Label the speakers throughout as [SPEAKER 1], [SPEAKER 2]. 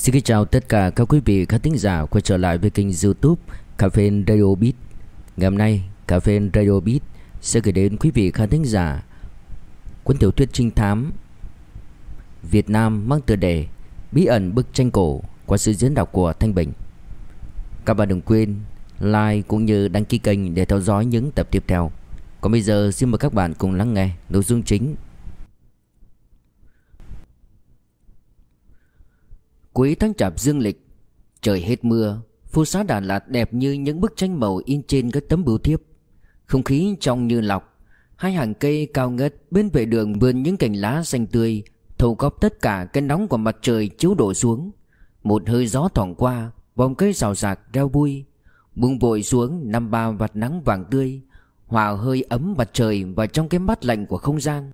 [SPEAKER 1] Xin kính chào tất cả các quý vị khán thính giả quay trở lại với kênh youtube Cà phê Radio Beat Ngày hôm nay Cà phê Radio Beat sẽ gửi đến quý vị khán thính giả Cuốn tiểu thuyết trinh thám Việt Nam mang tựa đề Bí ẩn bức tranh cổ qua sự diễn đọc của Thanh Bình Các bạn đừng quên like cũng như đăng ký kênh để theo dõi những tập tiếp theo Còn bây giờ xin mời các bạn cùng lắng nghe nội dung chính Cuối tháng chạp dương lịch Trời hết mưa Phố xá Đà Lạt đẹp như những bức tranh màu in trên các tấm bưu thiếp Không khí trong như lọc Hai hàng cây cao ngất bên vệ đường vươn những cành lá xanh tươi Thâu góp tất cả cái nóng của mặt trời chiếu đổ xuống Một hơi gió thoảng qua Vòng cây rào rạc reo vui buông vội xuống năm ba vạt nắng vàng tươi Hòa hơi ấm mặt trời vào trong cái mắt lạnh của không gian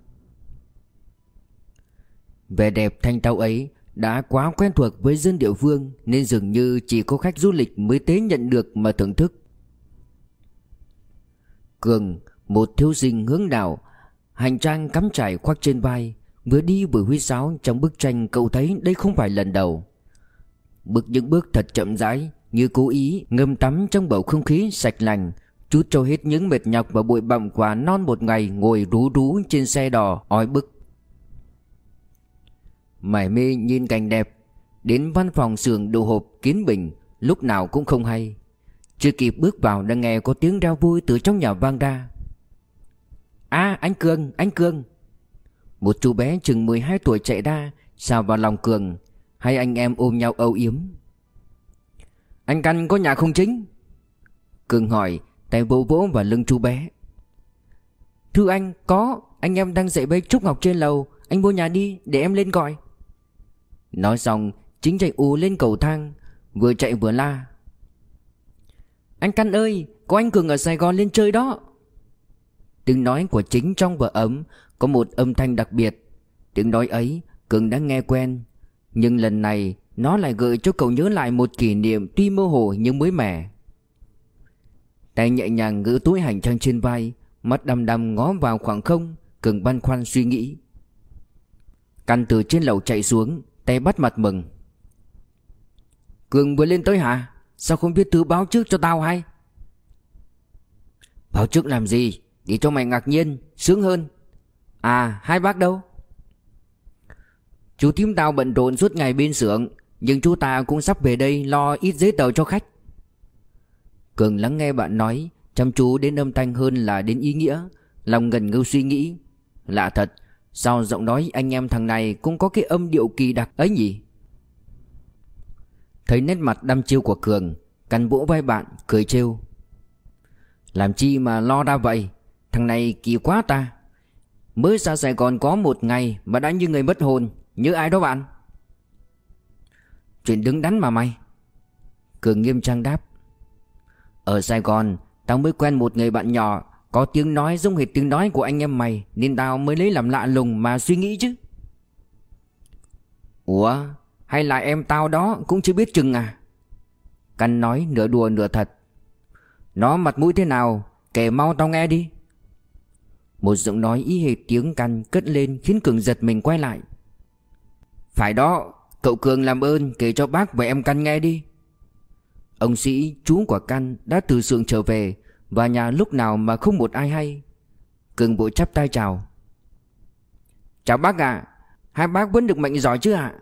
[SPEAKER 1] Vẻ đẹp thanh tao ấy đã quá quen thuộc với dân địa phương Nên dường như chỉ có khách du lịch mới tế nhận được mà thưởng thức Cường, một thiếu sinh hướng đạo Hành trang cắm trải khoác trên vai Vừa đi vừa huy sáo trong bức tranh cậu thấy đây không phải lần đầu Bước những bước thật chậm rãi Như cố ý ngâm tắm trong bầu không khí sạch lành Chút cho hết những mệt nhọc và bụi bặm quá non một ngày ngồi rú rú trên xe đò ói bức Mải mê nhìn cảnh đẹp Đến văn phòng xưởng đồ hộp kiến bình Lúc nào cũng không hay Chưa kịp bước vào đã nghe có tiếng reo vui Từ trong nhà vang ra a anh Cường anh Cường Một chú bé chừng mười hai tuổi chạy ra Xào vào lòng Cường Hai anh em ôm nhau âu yếm Anh Căn có nhà không chính Cường hỏi Tay vỗ vỗ vào lưng chú bé Thưa anh có Anh em đang dạy bê Trúc Ngọc trên lầu Anh mua nhà đi để em lên gọi Nói xong Chính chạy ù lên cầu thang Vừa chạy vừa la Anh Căn ơi Có anh Cường ở Sài Gòn lên chơi đó Tiếng nói của chính trong vở ấm Có một âm thanh đặc biệt Tiếng nói ấy Cường đã nghe quen Nhưng lần này Nó lại gợi cho cậu nhớ lại một kỷ niệm Tuy mơ hồ nhưng mới mẻ Tay nhẹ nhàng ngữ túi hành trang trên vai Mắt đăm đăm ngó vào khoảng không Cường băn khoăn suy nghĩ Căn từ trên lầu chạy xuống Tay bắt mặt mừng Cường vừa lên tới hả Sao không biết thứ báo trước cho tao hay Báo trước làm gì Để cho mày ngạc nhiên Sướng hơn À hai bác đâu Chú thím tao bận rộn suốt ngày bên xưởng Nhưng chú ta cũng sắp về đây Lo ít giấy tờ cho khách Cường lắng nghe bạn nói Chăm chú đến âm thanh hơn là đến ý nghĩa Lòng ngần ngưu suy nghĩ Lạ thật Sao giọng nói anh em thằng này cũng có cái âm điệu kỳ đặc ấy nhỉ Thấy nét mặt đăm chiêu của Cường Cắn vỗ vai bạn cười trêu Làm chi mà lo ra vậy Thằng này kỳ quá ta Mới ra Sài Gòn có một ngày Mà đã như người mất hồn Như ai đó bạn Chuyện đứng đắn mà mày Cường nghiêm trang đáp Ở Sài Gòn Tao mới quen một người bạn nhỏ có tiếng nói giống hệt tiếng nói của anh em mày Nên tao mới lấy làm lạ lùng mà suy nghĩ chứ Ủa hay là em tao đó cũng chưa biết chừng à Căn nói nửa đùa nửa thật Nó mặt mũi thế nào Kể mau tao nghe đi Một giọng nói y hệt tiếng căn cất lên Khiến Cường giật mình quay lại Phải đó Cậu Cường làm ơn kể cho bác và em căn nghe đi Ông sĩ chú của căn đã từ xưởng trở về và nhà lúc nào mà không một ai hay Cường bộ chắp tay chào Chào bác ạ Hai bác vẫn được mạnh giỏi chứ ạ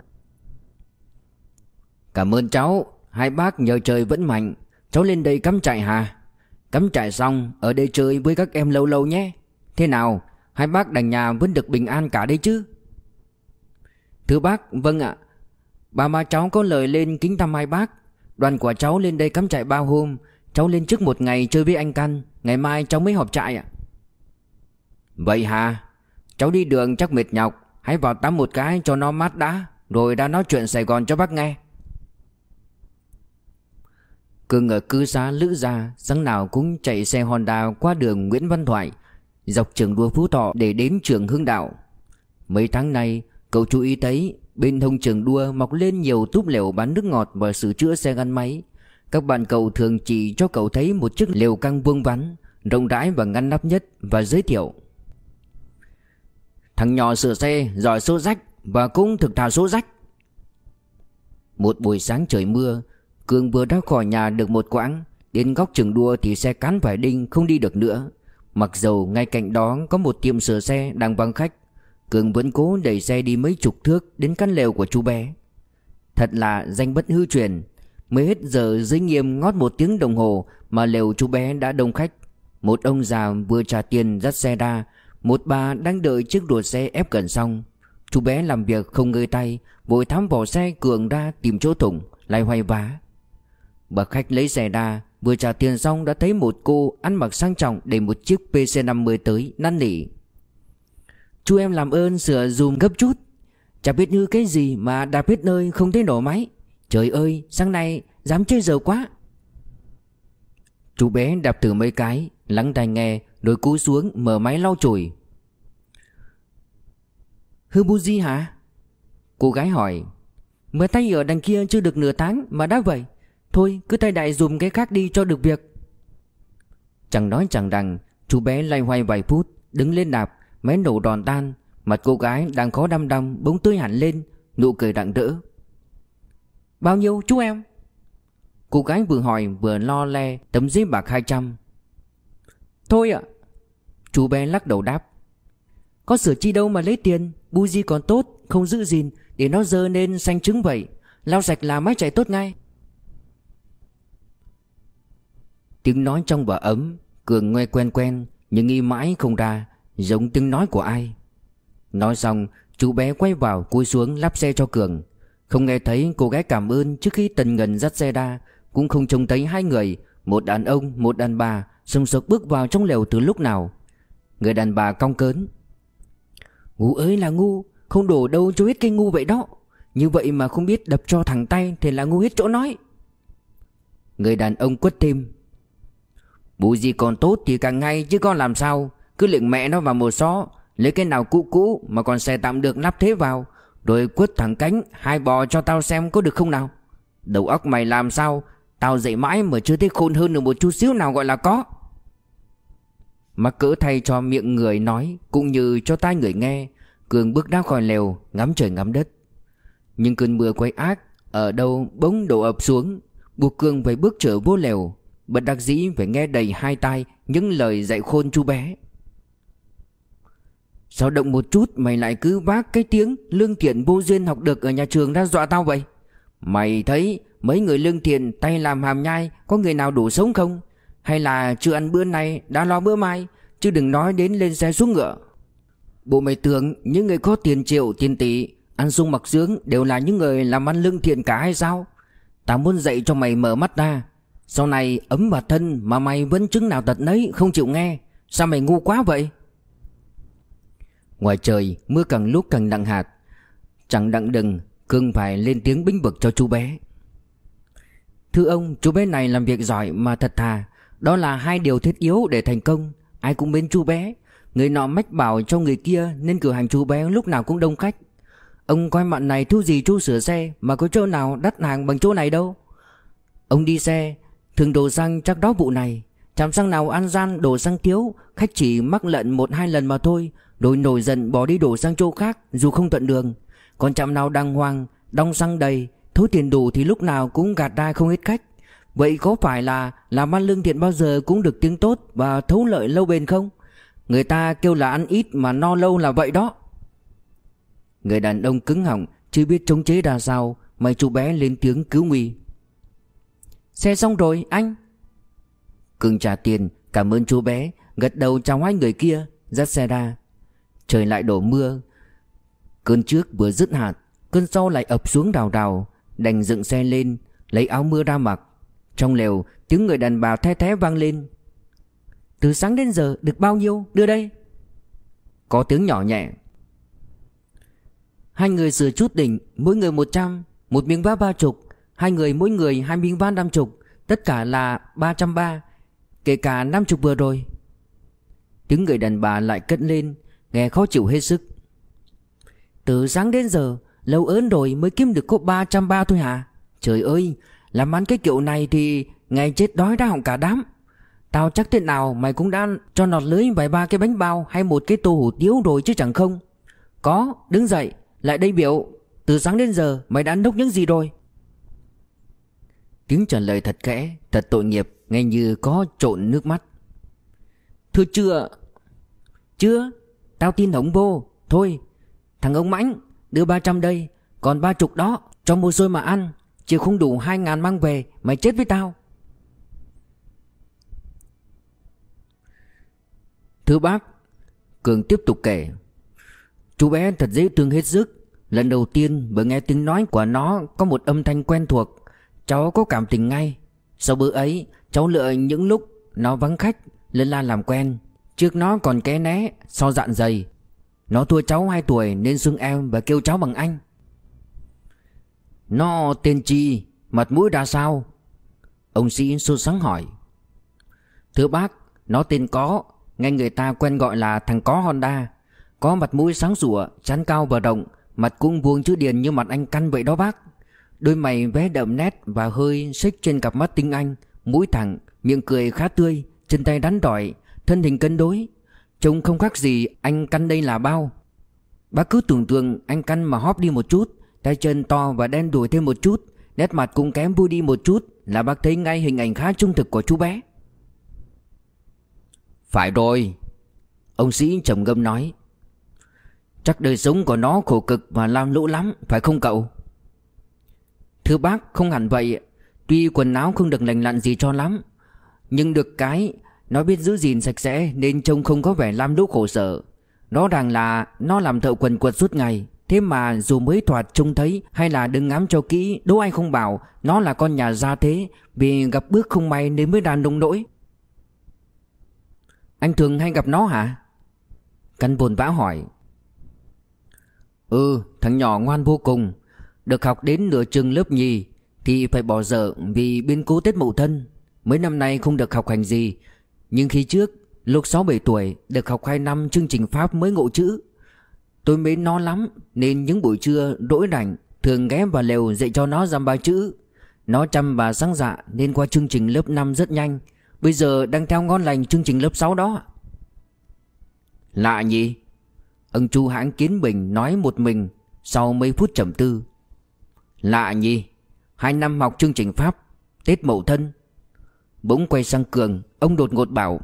[SPEAKER 1] Cảm ơn cháu Hai bác nhờ trời vẫn mạnh Cháu lên đây cắm trại hả Cắm trại xong ở đây chơi với các em lâu lâu nhé Thế nào Hai bác đành nhà vẫn được bình an cả đây chứ Thưa bác Vâng ạ ba má cháu có lời lên kính thăm hai bác Đoàn của cháu lên đây cắm trại bao hôm Cháu lên trước một ngày chơi với anh Căn Ngày mai cháu mới họp trại ạ Vậy hả Cháu đi đường chắc mệt nhọc Hãy vào tắm một cái cho nó mát đã Rồi đã nói chuyện Sài Gòn cho bác nghe Cưng ở cư xá Lữ Gia Sáng nào cũng chạy xe Honda qua đường Nguyễn Văn Thoại Dọc trường đua Phú Thọ để đến trường Hưng Đạo Mấy tháng nay Cậu chú ý thấy bên hông trường đua mọc lên nhiều túp lều bán nước ngọt và sửa chữa xe gắn máy các bạn cậu thường chỉ cho cậu thấy một chiếc lều căng vuông vắn Rộng rãi và ngăn nắp nhất và giới thiệu Thằng nhỏ sửa xe giỏi số rách và cũng thực thà số rách Một buổi sáng trời mưa Cường vừa ra khỏi nhà được một quãng Đến góc trường đua thì xe cán phải đinh không đi được nữa Mặc dầu ngay cạnh đó có một tiệm sửa xe đang vắng khách Cường vẫn cố đẩy xe đi mấy chục thước đến căn lều của chú bé Thật là danh bất hư truyền Mới hết giờ dưới nghiêm ngót một tiếng đồng hồ Mà lều chú bé đã đông khách Một ông già vừa trả tiền dắt xe ra Một bà đang đợi chiếc đùa xe ép gần xong Chú bé làm việc không ngơi tay Vội thám vỏ xe cường ra tìm chỗ thủng Lại hoay vá Bà khách lấy xe ra Vừa trả tiền xong đã thấy một cô ăn mặc sang trọng Để một chiếc PC50 tới năn nỉ Chú em làm ơn sửa dùm gấp chút Chả biết như cái gì mà đạp hết nơi không thấy nổ máy Trời ơi sáng nay dám chơi giờ quá Chú bé đạp thử mấy cái Lắng tai nghe đôi cú xuống mở máy lau chùi Hư bu di hả Cô gái hỏi Mới tay ở đằng kia chưa được nửa tháng mà đã vậy Thôi cứ tay đại dùm cái khác đi cho được việc Chẳng nói chẳng rằng, Chú bé lay hoay vài phút Đứng lên đạp Máy nổ đòn tan Mặt cô gái đang khó đăm đăm bỗng tươi hẳn lên Nụ cười đặng đỡ. Bao nhiêu chú em Cô gái vừa hỏi vừa lo le tấm giấy bạc 200 Thôi ạ Chú bé lắc đầu đáp Có sửa chi đâu mà lấy tiền Buji còn tốt không giữ gìn Để nó dơ nên xanh trứng vậy Lau sạch là máy chạy tốt ngay Tiếng nói trong và ấm Cường nghe quen quen Nhưng nghĩ mãi không ra Giống tiếng nói của ai Nói xong chú bé quay vào cúi xuống lắp xe cho Cường không nghe thấy cô gái cảm ơn trước khi Tần Ngân dắt xe ra Cũng không trông thấy hai người Một đàn ông một đàn bà Sông sộc bước vào trong lều từ lúc nào Người đàn bà cong cớn Ngu ơi là ngu Không đổ đâu cho hết cây ngu vậy đó Như vậy mà không biết đập cho thẳng tay Thì là ngu hết chỗ nói Người đàn ông quất thêm Bù gì còn tốt thì càng ngay chứ con làm sao Cứ lệnh mẹ nó vào một xó Lấy cái nào cũ cũ mà còn xe tạm được lắp thế vào rồi quất thẳng cánh Hai bò cho tao xem có được không nào Đầu óc mày làm sao Tao dậy mãi mà chưa thấy khôn hơn được một chút xíu nào gọi là có Mắc cỡ thay cho miệng người nói Cũng như cho tai người nghe Cường bước ra khỏi lều Ngắm trời ngắm đất Nhưng cơn mưa quay ác Ở đâu bỗng đổ ập xuống Buộc Cường phải bước trở vô lều Bật đặc dĩ phải nghe đầy hai tai Những lời dạy khôn chú bé Sao động một chút mày lại cứ vác cái tiếng lương thiện vô duyên học được ở nhà trường ra dọa tao vậy? Mày thấy mấy người lương thiện tay làm hàm nhai có người nào đủ sống không? Hay là chưa ăn bữa nay đã lo bữa mai chứ đừng nói đến lên xe xuống ngựa. Bộ mày tưởng những người có tiền triệu tiền tỷ ăn sung mặc sướng đều là những người làm ăn lương thiện cả hay sao? Tao muốn dạy cho mày mở mắt ra. Sau này ấm và thân mà mày vẫn chứng nào tật nấy không chịu nghe. Sao mày ngu quá vậy? Ngoài trời mưa càng lúc càng nặng hạt Chẳng đặng đừng Cương phải lên tiếng binh vực cho chú bé Thưa ông chú bé này làm việc giỏi mà thật thà Đó là hai điều thiết yếu để thành công Ai cũng mến chú bé Người nọ mách bảo cho người kia Nên cửa hàng chú bé lúc nào cũng đông khách Ông coi mặn này thu gì chú sửa xe Mà có chỗ nào đắt hàng bằng chỗ này đâu Ông đi xe Thường đổ xăng chắc đó vụ này Chạm xăng nào ăn gian đổ xăng thiếu Khách chỉ mắc lận một hai lần mà thôi đội nổi giận bỏ đi đổ sang chỗ khác Dù không thuận đường Còn chạm nào đang hoang Đong xăng đầy Thối tiền đủ thì lúc nào cũng gạt ra không hết khách Vậy có phải là Làm ăn lương thiện bao giờ cũng được tiếng tốt Và thấu lợi lâu bền không Người ta kêu là ăn ít mà no lâu là vậy đó Người đàn ông cứng họng Chưa biết chống chế đà sao Mày chú bé lên tiếng cứu nguy Xe xong rồi anh Cưng trả tiền Cảm ơn chú bé Gật đầu chào hai người kia Dắt xe ra trời lại đổ mưa. Cơn trước vừa dứt hạt, cơn sau lại ập xuống đào đào, đành dựng xe lên, lấy áo mưa ra mặc. Trong lều, tiếng người đàn bà the thé vang lên. Từ sáng đến giờ được bao nhiêu, đưa đây. Có tiếng nhỏ nhẹ. Hai người sửa chút đỉnh, mỗi người một trăm, một miếng vá ba chục, hai người mỗi người hai miếng vá năm chục, tất cả là ba trăm ba, kể cả năm chục vừa rồi. Tiếng người đàn bà lại cất lên, Nghe khó chịu hết sức Từ sáng đến giờ Lâu ớn rồi mới kiếm được có 330 thôi hả Trời ơi Làm ăn cái kiểu này thì Ngày chết đói đã hỏng cả đám Tao chắc thế nào mày cũng đã cho nọt lưới vài ba cái bánh bao Hay một cái tô hủ tiếu rồi chứ chẳng không Có đứng dậy Lại đây biểu Từ sáng đến giờ mày đã nốc những gì rồi Tiếng trả lời thật kẽ Thật tội nghiệp Nghe như có trộn nước mắt Thưa chưa Chưa Tao tin ông vô Thôi Thằng ông Mãnh Đưa ba trăm đây Còn ba chục đó Cho mua xôi mà ăn Chịu không đủ hai ngàn mang về Mày chết với tao Thưa bác Cường tiếp tục kể Chú bé thật dễ thương hết sức Lần đầu tiên bởi nghe tiếng nói của nó Có một âm thanh quen thuộc Cháu có cảm tình ngay Sau bữa ấy cháu lựa những lúc Nó vắng khách Lên la làm quen Trước nó còn ké né So dạn dày Nó thua cháu 2 tuổi nên xưng em và kêu cháu bằng anh Nó tên chi Mặt mũi ra sao Ông sĩ xô sáng hỏi Thưa bác Nó tên có Nghe người ta quen gọi là thằng có Honda Có mặt mũi sáng rủa Chán cao và rộng Mặt cũng vuông chữ điền như mặt anh căn vậy đó bác Đôi mày vé đậm nét và hơi xích trên cặp mắt tinh anh Mũi thẳng, miệng cười khá tươi Chân tay đắn đỏi thân hình cân đối Trông không khác gì anh căn đây là bao Bác cứ tưởng tượng anh căn mà hóp đi một chút Tay chân to và đen đuổi thêm một chút Nét mặt cũng kém vui đi một chút Là bác thấy ngay hình ảnh khá trung thực của chú bé Phải rồi Ông sĩ trầm ngâm nói Chắc đời sống của nó khổ cực và lam lũ lắm Phải không cậu Thưa bác không hẳn vậy Tuy quần áo không được lành lặn gì cho lắm Nhưng được cái nó biết giữ gìn sạch sẽ nên trông không có vẻ lam lũ khổ sở Rõ ràng là nó làm thợ quần quật suốt ngày Thế mà dù mới thoạt trông thấy hay là đừng ngắm cho kỹ Đố ai không bảo nó là con nhà gia thế Vì gặp bước không may nên mới đàn đông nỗi Anh thường hay gặp nó hả? Căn buồn vã hỏi Ừ thằng nhỏ ngoan vô cùng Được học đến nửa trường lớp nhì Thì phải bỏ dở vì biến cố Tết Mậu Thân Mấy năm nay không được học hành gì nhưng khi trước Lúc 6-7 tuổi Được học 2 năm chương trình Pháp mới ngộ chữ Tôi mới nó lắm Nên những buổi trưa rỗi đảnh Thường ghé vào lều dạy cho nó dăm ba chữ Nó chăm và sáng dạ Nên qua chương trình lớp 5 rất nhanh Bây giờ đang theo ngon lành chương trình lớp 6 đó Lạ nhỉ Ông chú hãng kiến bình nói một mình Sau mấy phút trầm tư Lạ nhỉ Hai năm học chương trình Pháp Tết Mậu Thân Bỗng quay sang Cường Ông đột ngột bảo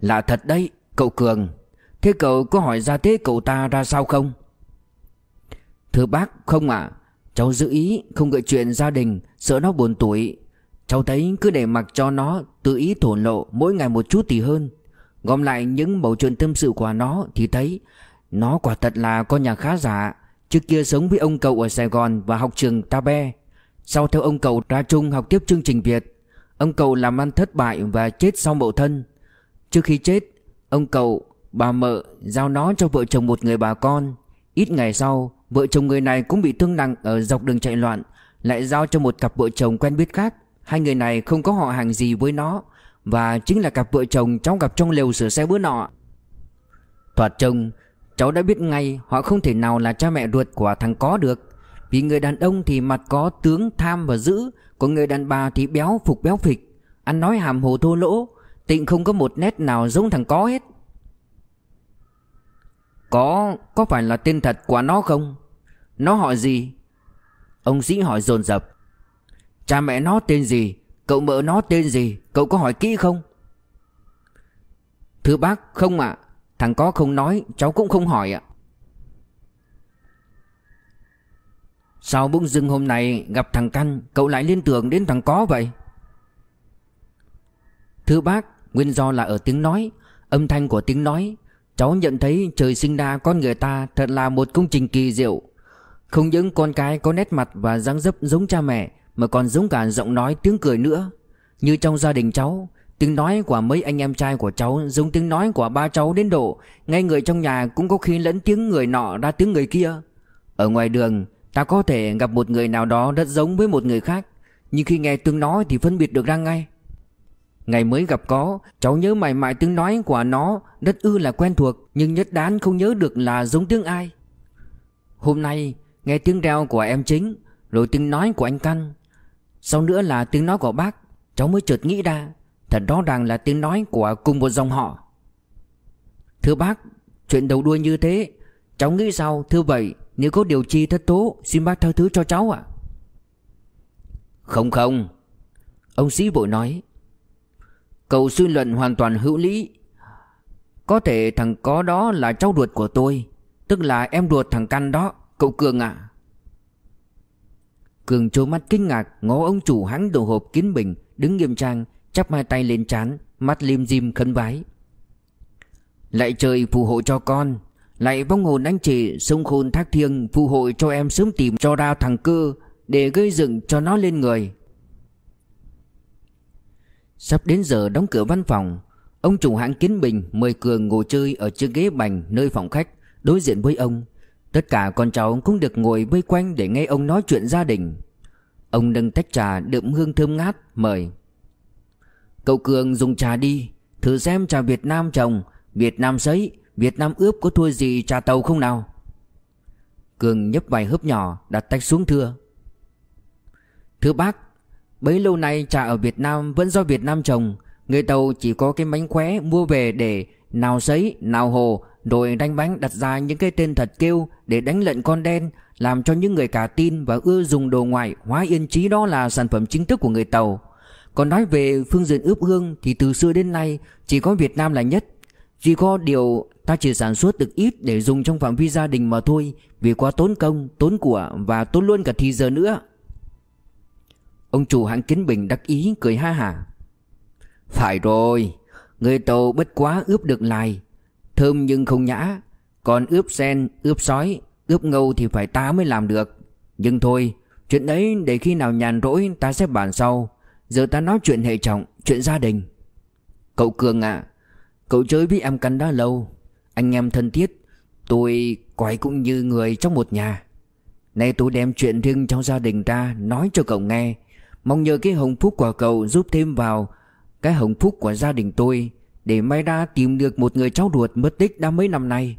[SPEAKER 1] Là thật đấy cậu Cường Thế cậu có hỏi ra thế cậu ta ra sao không Thưa bác không ạ à, Cháu giữ ý không gợi chuyện gia đình Sợ nó buồn tuổi Cháu thấy cứ để mặc cho nó Tự ý thổ lộ mỗi ngày một chút thì hơn Gom lại những bầu chuyện tâm sự của nó Thì thấy Nó quả thật là con nhà khá giả Trước kia sống với ông cậu ở Sài Gòn Và học trường tabe Sau theo ông cậu ra Trung học tiếp chương trình Việt Ông cậu làm ăn thất bại và chết sau mậu thân Trước khi chết Ông cậu, bà mợ giao nó cho vợ chồng một người bà con Ít ngày sau Vợ chồng người này cũng bị thương nặng ở dọc đường chạy loạn Lại giao cho một cặp vợ chồng quen biết khác Hai người này không có họ hàng gì với nó Và chính là cặp vợ chồng cháu gặp trong lều sửa xe bữa nọ Thoạt trông Cháu đã biết ngay họ không thể nào là cha mẹ ruột của thằng có được vì người đàn ông thì mặt có tướng tham và dữ Còn người đàn bà thì béo phục béo phịch Ăn nói hàm hồ thô lỗ Tịnh không có một nét nào giống thằng có hết Có, có phải là tên thật của nó không? Nó hỏi gì? Ông sĩ hỏi dồn dập Cha mẹ nó tên gì? Cậu mợ nó tên gì? Cậu có hỏi kỹ không? Thưa bác, không ạ Thằng có không nói, cháu cũng không hỏi ạ Sao bỗng dưng hôm nay gặp thằng Căn Cậu lại liên tưởng đến thằng Có vậy Thưa bác Nguyên do là ở tiếng nói Âm thanh của tiếng nói Cháu nhận thấy trời sinh đa con người ta Thật là một công trình kỳ diệu Không những con cái có nét mặt và dáng dấp giống cha mẹ Mà còn giống cả giọng nói tiếng cười nữa Như trong gia đình cháu Tiếng nói của mấy anh em trai của cháu giống tiếng nói của ba cháu đến độ Ngay người trong nhà cũng có khi lẫn tiếng người nọ ra tiếng người kia Ở ngoài đường Ta có thể gặp một người nào đó rất giống với một người khác Nhưng khi nghe tiếng nói thì phân biệt được ra ngay Ngày mới gặp có Cháu nhớ mãi mãi tiếng nói của nó Rất ư là quen thuộc Nhưng nhất đán không nhớ được là giống tiếng ai Hôm nay nghe tiếng reo của em chính Rồi tiếng nói của anh Căn Sau nữa là tiếng nói của bác Cháu mới chợt nghĩ ra Thật đó ràng là tiếng nói của cùng một dòng họ Thưa bác Chuyện đầu đuôi như thế Cháu nghĩ sao thưa vậy nếu có điều chi thất tố Xin bác tha thứ cho cháu ạ Không không Ông sĩ vội nói Cậu suy luận hoàn toàn hữu lý Có thể thằng có đó là cháu ruột của tôi Tức là em ruột thằng Căn đó Cậu Cường ạ à? Cường trố mắt kinh ngạc Ngó ông chủ hãng đồ hộp kiến bình Đứng nghiêm trang Chắp hai tay lên chán Mắt lim dim khấn vái Lại trời phù hộ cho con lại vong hồn anh chị sông khôn thác thiêng phù hội cho em sớm tìm cho ra thằng cơ Để gây dựng cho nó lên người Sắp đến giờ đóng cửa văn phòng Ông chủ hãng Kiến Bình mời Cường ngồi chơi ở chiếc ghế bành nơi phòng khách đối diện với ông Tất cả con cháu cũng được ngồi vây quanh để nghe ông nói chuyện gia đình Ông nâng tách trà đượm hương thơm ngát mời Cậu Cường dùng trà đi Thử xem trà Việt Nam trồng Việt Nam sấy Việt Nam ướp có thua gì trà tàu không nào Cường nhấp vài hớp nhỏ Đặt tách xuống thưa Thưa bác Bấy lâu nay trà ở Việt Nam vẫn do Việt Nam trồng Người tàu chỉ có cái bánh khóe mua về để Nào sấy, nào hồ Rồi đánh bánh đặt ra những cái tên thật kêu Để đánh lận con đen Làm cho những người cả tin và ưa dùng đồ ngoại Hóa yên trí đó là sản phẩm chính thức của người tàu Còn nói về phương diện ướp hương Thì từ xưa đến nay Chỉ có Việt Nam là nhất chỉ có điều ta chỉ sản xuất được ít để dùng trong phạm vi gia đình mà thôi Vì quá tốn công, tốn của và tốn luôn cả thì giờ nữa Ông chủ hãng Kiến Bình đắc ý cười ha hả Phải rồi, người tàu bất quá ướp được lài Thơm nhưng không nhã Còn ướp sen, ướp sói, ướp ngâu thì phải ta mới làm được Nhưng thôi, chuyện đấy để khi nào nhàn rỗi ta sẽ bàn sau Giờ ta nói chuyện hệ trọng, chuyện gia đình Cậu Cường ạ Cậu chơi với em Căn đã lâu Anh em thân thiết Tôi quái cũng như người trong một nhà Nay tôi đem chuyện riêng trong gia đình ra Nói cho cậu nghe Mong nhờ cái hồng phúc của cậu giúp thêm vào Cái hồng phúc của gia đình tôi Để may ra tìm được một người cháu ruột mất tích đã mấy năm nay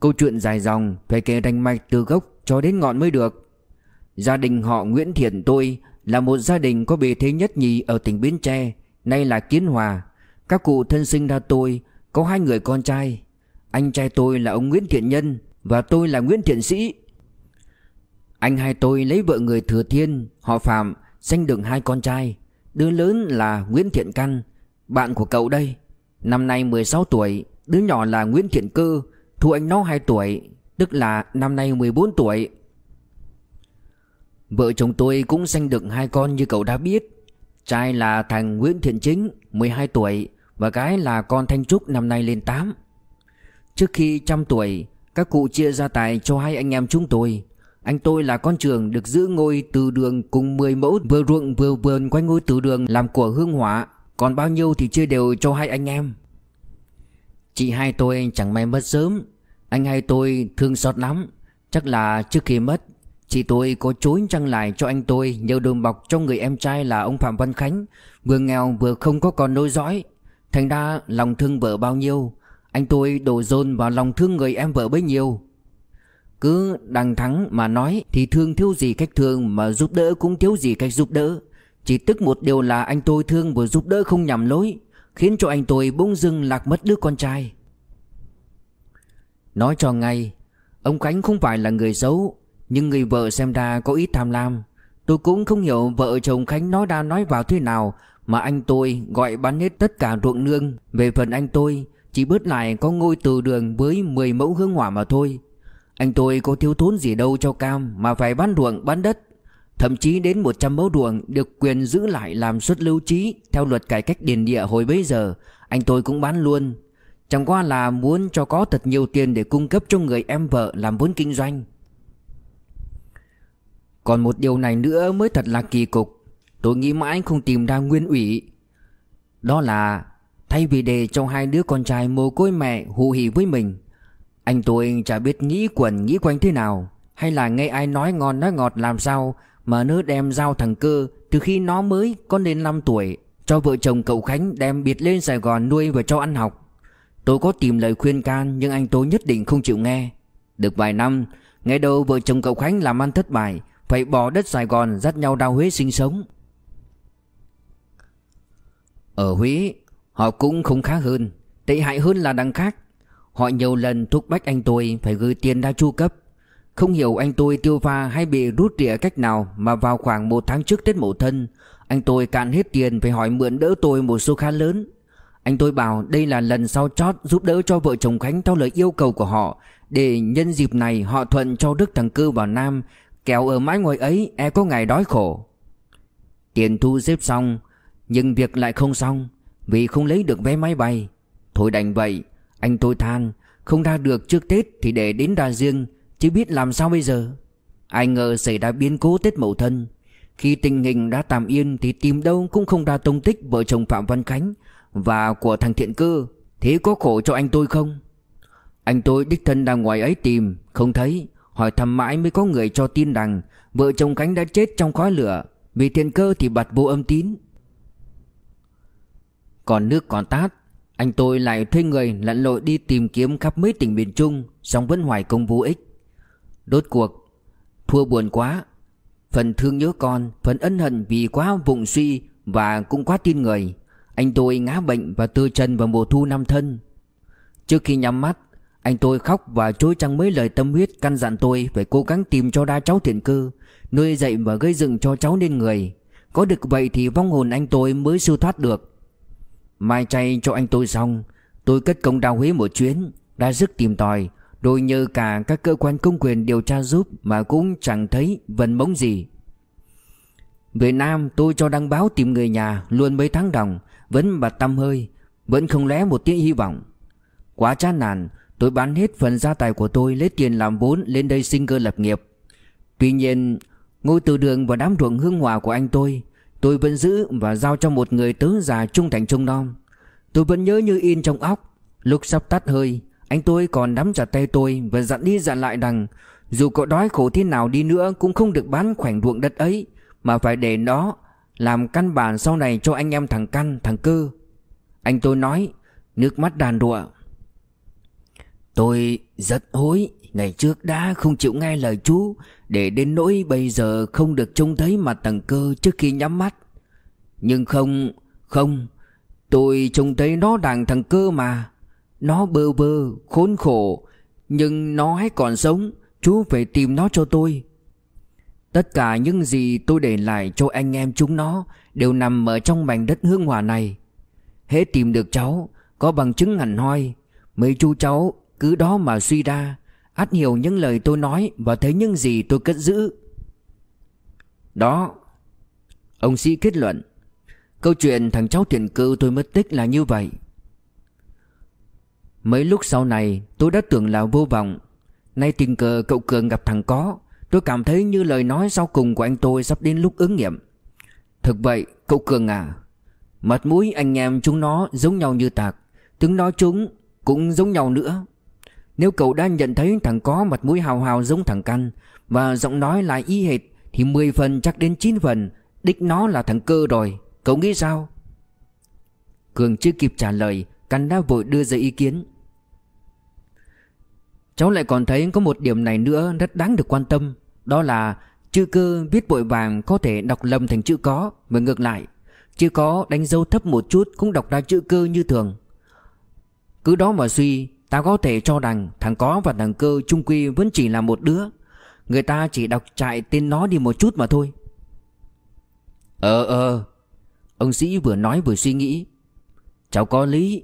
[SPEAKER 1] Câu chuyện dài dòng Phải kể rành mạch từ gốc cho đến ngọn mới được Gia đình họ Nguyễn thiện tôi Là một gia đình có bề thế nhất nhì ở tỉnh Bến Tre Nay là Kiến Hòa các cụ thân sinh ra tôi Có hai người con trai Anh trai tôi là ông Nguyễn Thiện Nhân Và tôi là Nguyễn Thiện Sĩ Anh hai tôi lấy vợ người Thừa Thiên Họ Phạm Sinh được hai con trai Đứa lớn là Nguyễn Thiện Căn Bạn của cậu đây Năm nay 16 tuổi Đứa nhỏ là Nguyễn Thiện Cơ Thu anh nó 2 tuổi Tức là năm nay 14 tuổi Vợ chồng tôi cũng sinh được hai con như cậu đã biết Trai là thằng Nguyễn Thiện Chính 12 tuổi và cái là con Thanh Trúc năm nay lên 8 Trước khi trăm tuổi Các cụ chia gia tài cho hai anh em chúng tôi Anh tôi là con trưởng được giữ ngôi từ đường Cùng 10 mẫu vừa ruộng vừa vườn quanh ngôi từ đường Làm của hương hỏa Còn bao nhiêu thì chia đều cho hai anh em Chị hai tôi chẳng may mất sớm Anh hai tôi thương xót lắm Chắc là trước khi mất Chị tôi có chối trăng lại cho anh tôi Nhờ đùm bọc cho người em trai là ông Phạm Văn Khánh Vừa nghèo vừa không có con nối dõi Thành ra lòng thương vợ bao nhiêu Anh tôi đổ dồn vào lòng thương người em vợ bấy nhiêu Cứ đằng thắng mà nói Thì thương thiếu gì cách thương Mà giúp đỡ cũng thiếu gì cách giúp đỡ Chỉ tức một điều là anh tôi thương Vừa giúp đỡ không nhầm lối Khiến cho anh tôi bỗng dưng lạc mất đứa con trai Nói cho ngay Ông Khánh không phải là người xấu Nhưng người vợ xem ra có ít tham lam Tôi cũng không hiểu vợ chồng Khánh nói đa nói vào thế nào mà anh tôi gọi bán hết tất cả ruộng nương Về phần anh tôi Chỉ bớt lại có ngôi từ đường với 10 mẫu hương hỏa mà thôi Anh tôi có thiếu thốn gì đâu cho cam Mà phải bán ruộng bán đất Thậm chí đến 100 mẫu ruộng Được quyền giữ lại làm xuất lưu trí Theo luật cải cách điền địa hồi bấy giờ Anh tôi cũng bán luôn Chẳng qua là muốn cho có thật nhiều tiền Để cung cấp cho người em vợ làm vốn kinh doanh Còn một điều này nữa mới thật là kỳ cục Tôi nghĩ mãi không tìm ra nguyên ủy Đó là Thay vì để cho hai đứa con trai mồ côi mẹ hù hỉ với mình Anh tôi chả biết nghĩ quẩn nghĩ quanh thế nào Hay là nghe ai nói ngon nói ngọt làm sao Mà nó đem giao thằng cơ Từ khi nó mới có đến 5 tuổi Cho vợ chồng cậu Khánh đem biệt lên Sài Gòn nuôi và cho ăn học Tôi có tìm lời khuyên can Nhưng anh tôi nhất định không chịu nghe Được vài năm Nghe đầu vợ chồng cậu Khánh làm ăn thất bại Phải bỏ đất Sài Gòn dắt nhau đau Huế sinh sống ở Huế Họ cũng không khá hơn Tệ hại hơn là đằng khác Họ nhiều lần thúc bách anh tôi phải gửi tiền ra chu cấp Không hiểu anh tôi tiêu pha hay bị rút rỉa cách nào Mà vào khoảng một tháng trước Tết Mậu Thân Anh tôi cạn hết tiền phải hỏi mượn đỡ tôi một số khá lớn Anh tôi bảo đây là lần sau chót giúp đỡ cho vợ chồng Khánh theo lời yêu cầu của họ Để nhân dịp này họ thuận cho Đức Thằng Cư vào Nam Kéo ở mãi ngoài ấy e có ngày đói khổ Tiền thu xếp xong nhưng việc lại không xong Vì không lấy được vé máy bay Thôi đành vậy Anh tôi than Không ra được trước Tết thì để đến ra riêng Chứ biết làm sao bây giờ Ai ngờ xảy ra biến cố Tết Mậu Thân Khi tình hình đã tạm yên Thì tìm đâu cũng không ra tông tích Vợ chồng Phạm Văn Khánh Và của thằng Thiện Cơ Thế có khổ cho anh tôi không Anh tôi đích thân đang ngoài ấy tìm Không thấy Hỏi thăm mãi mới có người cho tin rằng Vợ chồng Khánh đã chết trong khói lửa Vì Thiện Cơ thì bật vô âm tín còn nước còn tát Anh tôi lại thuê người lặn lội đi tìm kiếm khắp mấy tỉnh miền Trung song vẫn hoài công vô ích Đốt cuộc Thua buồn quá Phần thương nhớ con Phần ân hận vì quá vụng suy Và cũng quá tin người Anh tôi ngã bệnh và tư chân vào mùa thu năm thân Trước khi nhắm mắt Anh tôi khóc và chối trăng mấy lời tâm huyết Căn dặn tôi phải cố gắng tìm cho đa cháu thiện cư Nuôi dạy và gây dựng cho cháu nên người Có được vậy thì vong hồn anh tôi mới siêu thoát được Mai chay cho anh tôi xong Tôi cất công đào Huế một chuyến Đã rất tìm tòi Rồi nhờ cả các cơ quan công quyền điều tra giúp Mà cũng chẳng thấy vần mống gì Về Nam tôi cho đăng báo tìm người nhà Luôn mấy tháng đồng Vẫn bạt tâm hơi Vẫn không lẽ một tiếng hy vọng Quá chán nản Tôi bán hết phần gia tài của tôi Lấy tiền làm vốn lên đây sinh cơ lập nghiệp Tuy nhiên Ngôi từ đường và đám ruộng hương hòa của anh tôi Tôi vẫn giữ và giao cho một người tớ già trung thành trung non. Tôi vẫn nhớ như in trong óc Lúc sắp tắt hơi Anh tôi còn nắm chặt tay tôi và dặn đi dặn lại rằng Dù cậu đói khổ thế nào đi nữa cũng không được bán khoảnh ruộng đất ấy Mà phải để nó làm căn bản sau này cho anh em thằng Căn, thằng cư. Anh tôi nói Nước mắt đàn đụa Tôi rất hối ngày trước đã không chịu nghe lời chú Để đến nỗi bây giờ không được trông thấy mặt tầng cơ trước khi nhắm mắt Nhưng không, không Tôi trông thấy nó đằng thằng cơ mà Nó bơ bơ, khốn khổ Nhưng nó hãy còn sống Chú phải tìm nó cho tôi Tất cả những gì tôi để lại cho anh em chúng nó Đều nằm ở trong mảnh đất hương hòa này Hết tìm được cháu Có bằng chứng hẳn hoi Mấy chú cháu cứ đó mà suy ra át hiểu những lời tôi nói Và thấy những gì tôi cất giữ Đó Ông sĩ kết luận Câu chuyện thằng cháu thiền cư tôi mất tích là như vậy Mấy lúc sau này tôi đã tưởng là vô vọng Nay tình cờ cậu Cường gặp thằng có Tôi cảm thấy như lời nói sau cùng của anh tôi sắp đến lúc ứng nghiệm Thực vậy cậu Cường à Mặt mũi anh em chúng nó giống nhau như tạc Tiếng nói chúng cũng giống nhau nữa nếu cậu đã nhận thấy thằng có mặt mũi hào hào giống thằng Căn Và giọng nói lại y hệt Thì 10 phần chắc đến 9 phần Đích nó là thằng cơ rồi Cậu nghĩ sao Cường chưa kịp trả lời Căn đã vội đưa ra ý kiến Cháu lại còn thấy có một điểm này nữa rất đáng được quan tâm Đó là chữ cơ viết bội vàng có thể đọc lầm thành chữ có Và ngược lại Chữ có đánh dấu thấp một chút cũng đọc ra chữ cơ như thường Cứ đó mà suy Ta có thể cho rằng thằng có và thằng cơ chung quy vẫn chỉ là một đứa Người ta chỉ đọc chạy tên nó đi một chút mà thôi Ờ ờ Ông sĩ vừa nói vừa suy nghĩ Cháu có lý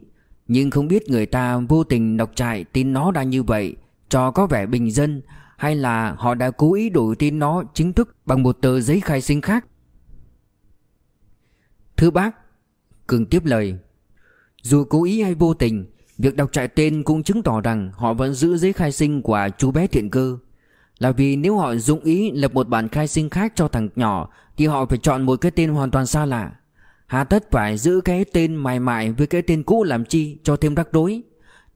[SPEAKER 1] Nhưng không biết người ta vô tình đọc chạy tin nó đã như vậy Cho có vẻ bình dân Hay là họ đã cố ý đổi tin nó chính thức bằng một tờ giấy khai sinh khác Thưa bác Cường tiếp lời Dù cố ý hay vô tình Việc đọc trại tên cũng chứng tỏ rằng họ vẫn giữ giấy khai sinh của chú bé thiện cơ Là vì nếu họ dụng ý lập một bản khai sinh khác cho thằng nhỏ Thì họ phải chọn một cái tên hoàn toàn xa lạ Hà tất phải giữ cái tên mài mại với cái tên cũ làm chi cho thêm rắc rối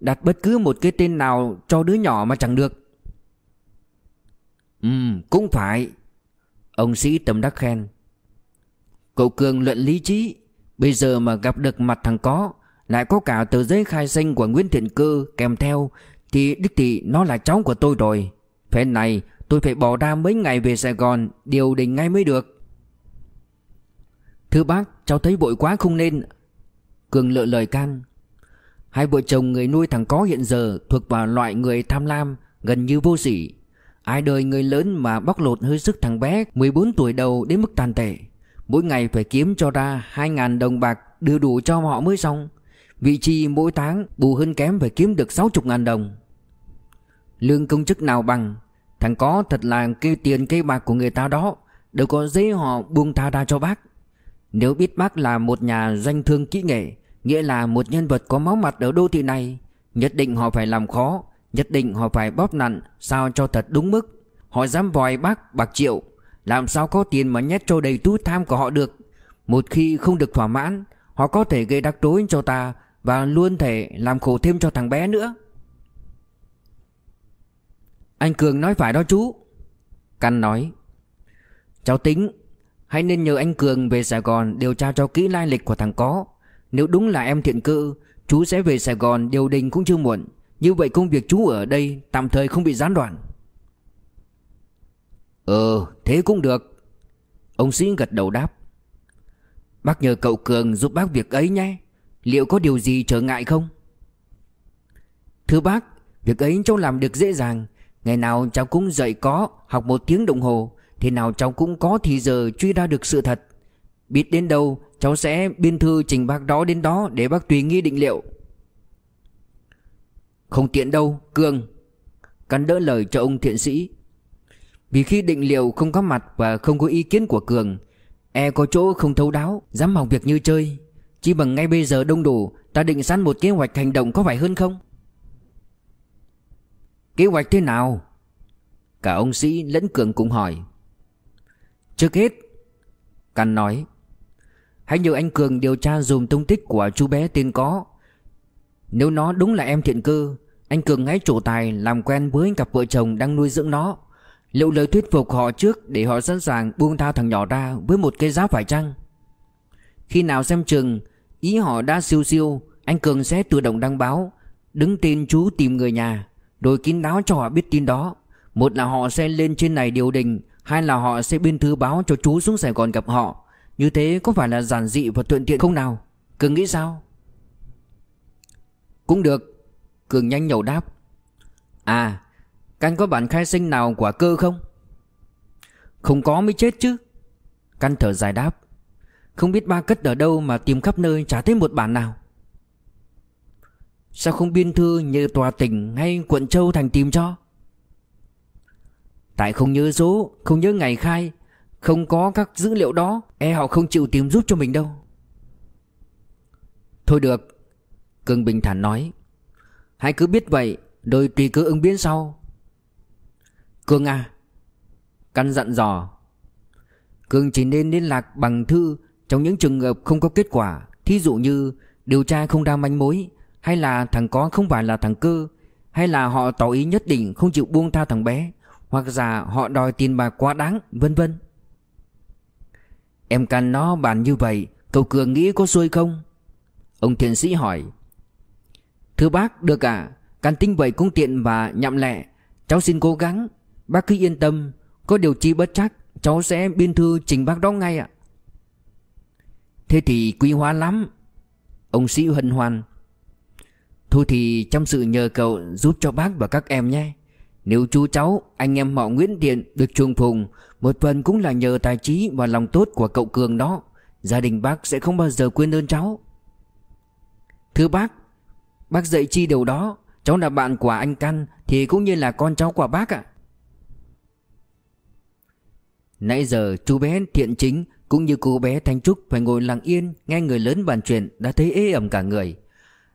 [SPEAKER 1] Đặt bất cứ một cái tên nào cho đứa nhỏ mà chẳng được Ừ cũng phải Ông sĩ tầm đắc khen Cậu Cường luận lý trí Bây giờ mà gặp được mặt thằng có lại có cả tờ giấy khai sinh của Nguyễn Thiện Cư kèm theo Thì đích thị nó là cháu của tôi rồi Phen này tôi phải bỏ ra mấy ngày về Sài Gòn Điều đình ngay mới được Thưa bác cháu thấy vội quá không nên Cường lựa lời can Hai vợ chồng người nuôi thằng có hiện giờ Thuộc vào loại người tham lam Gần như vô sỉ Ai đời người lớn mà bóc lột hơi sức thằng bé 14 tuổi đầu đến mức tàn tệ Mỗi ngày phải kiếm cho ra 2.000 đồng bạc Đưa đủ cho họ mới xong Vị trí mỗi tháng bù hơn kém phải kiếm được 60 ngàn đồng Lương công chức nào bằng Thằng có thật là kêu tiền cây bạc của người ta đó đều có giấy họ buông tha ra cho bác Nếu biết bác là một nhà doanh thương kỹ nghệ Nghĩa là một nhân vật có máu mặt ở đô thị này Nhất định họ phải làm khó Nhất định họ phải bóp nặn Sao cho thật đúng mức Họ dám vòi bác bạc triệu Làm sao có tiền mà nhét cho đầy túi tham của họ được Một khi không được thỏa mãn Họ có thể gây đắc rối cho ta và luôn thể làm khổ thêm cho thằng bé nữa Anh Cường nói phải đó chú Căn nói Cháu tính Hãy nên nhờ anh Cường về Sài Gòn điều tra cho kỹ lai lịch của thằng có Nếu đúng là em thiện cư Chú sẽ về Sài Gòn điều đình cũng chưa muộn Như vậy công việc chú ở đây tạm thời không bị gián đoạn Ờ thế cũng được Ông Sĩ gật đầu đáp Bác nhờ cậu Cường giúp bác việc ấy nhé Liệu có điều gì trở ngại không Thưa bác Việc ấy cháu làm được dễ dàng Ngày nào cháu cũng dậy có Học một tiếng đồng hồ Thế nào cháu cũng có thì giờ truy ra được sự thật Biết đến đâu cháu sẽ biên thư trình bác đó đến đó Để bác tùy nghi định liệu Không tiện đâu Cường Cắn đỡ lời cho ông thiện sĩ Vì khi định liệu không có mặt Và không có ý kiến của Cường E có chỗ không thấu đáo Dám học việc như chơi chỉ bằng ngay bây giờ đông đủ Ta định sẵn một kế hoạch hành động có phải hơn không Kế hoạch thế nào Cả ông sĩ lẫn cường cũng hỏi Trước hết Căn nói Hãy nhờ anh Cường điều tra dùm thông tích của chú bé tên có Nếu nó đúng là em thiện cư Anh Cường hãy chủ tài làm quen với cặp vợ chồng đang nuôi dưỡng nó Liệu lời thuyết phục họ trước để họ sẵn sàng buông tha thằng nhỏ ra với một cái giá phải chăng Khi nào xem chừng Ý họ đã siêu siêu Anh Cường sẽ tự động đăng báo Đứng tên chú tìm người nhà Rồi kín đáo cho họ biết tin đó Một là họ sẽ lên trên này điều đình Hai là họ sẽ biên thư báo cho chú xuống Sài Gòn gặp họ Như thế có phải là giản dị và thuận tiện không nào Cường nghĩ sao Cũng được Cường nhanh nhậu đáp À Căn có bản khai sinh nào quả cơ không Không có mới chết chứ Căn thở dài đáp không biết ba cất ở đâu mà tìm khắp nơi chả thấy một bản nào Sao không biên thư như tòa tỉnh hay quận châu thành tìm cho Tại không nhớ số, không nhớ ngày khai Không có các dữ liệu đó E họ không chịu tìm giúp cho mình đâu Thôi được Cương bình thản nói Hãy cứ biết vậy Rồi tùy cứ ứng biến sau Cương à Căn dặn dò Cương chỉ nên liên lạc bằng thư trong những trường hợp không có kết quả Thí dụ như điều tra không ra manh mối Hay là thằng có không phải là thằng cơ Hay là họ tỏ ý nhất định không chịu buông tha thằng bé Hoặc là họ đòi tiền bạc quá đáng vân vân Em can nó bàn như vậy Cậu Cường nghĩ có xuôi không Ông thiền sĩ hỏi Thưa bác được ạ à, Can tính vậy cũng tiện và nhậm lẹ Cháu xin cố gắng Bác cứ yên tâm Có điều chi bất chắc Cháu sẽ biên thư trình bác đó ngay ạ Thế thì quý hóa lắm Ông sĩ hân hoan Thôi thì trong sự nhờ cậu giúp cho bác và các em nhé Nếu chú cháu, anh em họ Nguyễn Điện được trùng phùng Một phần cũng là nhờ tài trí và lòng tốt của cậu Cường đó Gia đình bác sẽ không bao giờ quên ơn cháu Thưa bác, bác dạy chi điều đó Cháu là bạn của anh Căn thì cũng như là con cháu của bác ạ Nãy giờ chú bé Thiện Chính cũng như cô bé Thanh Trúc phải ngồi lặng yên Nghe người lớn bàn chuyện đã thấy ê ẩm cả người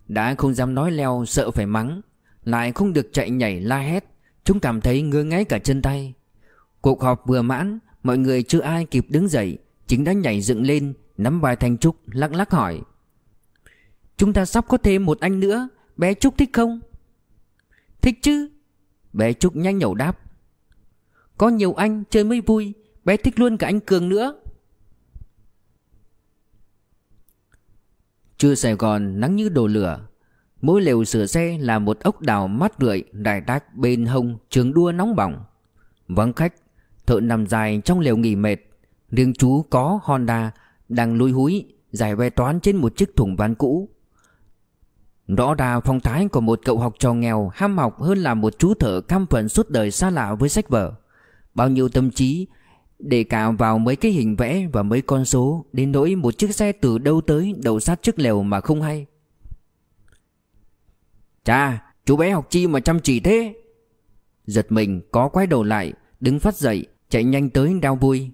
[SPEAKER 1] Đã không dám nói leo sợ phải mắng Lại không được chạy nhảy la hét Chúng cảm thấy ngứa ngáy cả chân tay Cuộc họp vừa mãn Mọi người chưa ai kịp đứng dậy Chính đã nhảy dựng lên Nắm bài Thanh Trúc lắc lắc hỏi Chúng ta sắp có thêm một anh nữa Bé Trúc thích không Thích chứ Bé Trúc nhanh nhẩu đáp Có nhiều anh chơi mới vui Bé thích luôn cả anh Cường nữa Trưa Sài Gòn nắng như đồ lửa Mỗi lều sửa xe là một ốc đào mát rượi Đại đác bên hông trường đua nóng bỏng Vắng khách Thợ nằm dài trong lều nghỉ mệt Riêng chú có Honda Đang lùi húi Giải ve toán trên một chiếc thùng ván cũ Rõ ra phong thái của một cậu học trò nghèo ham học hơn là một chú thợ cam phận suốt đời xa lạ với sách vở Bao nhiêu tâm trí để cả vào mấy cái hình vẽ và mấy con số Đến nỗi một chiếc xe từ đâu tới đậu sát trước lều mà không hay Cha, chú bé học chi mà chăm chỉ thế Giật mình có quay đầu lại Đứng phát dậy chạy nhanh tới đau vui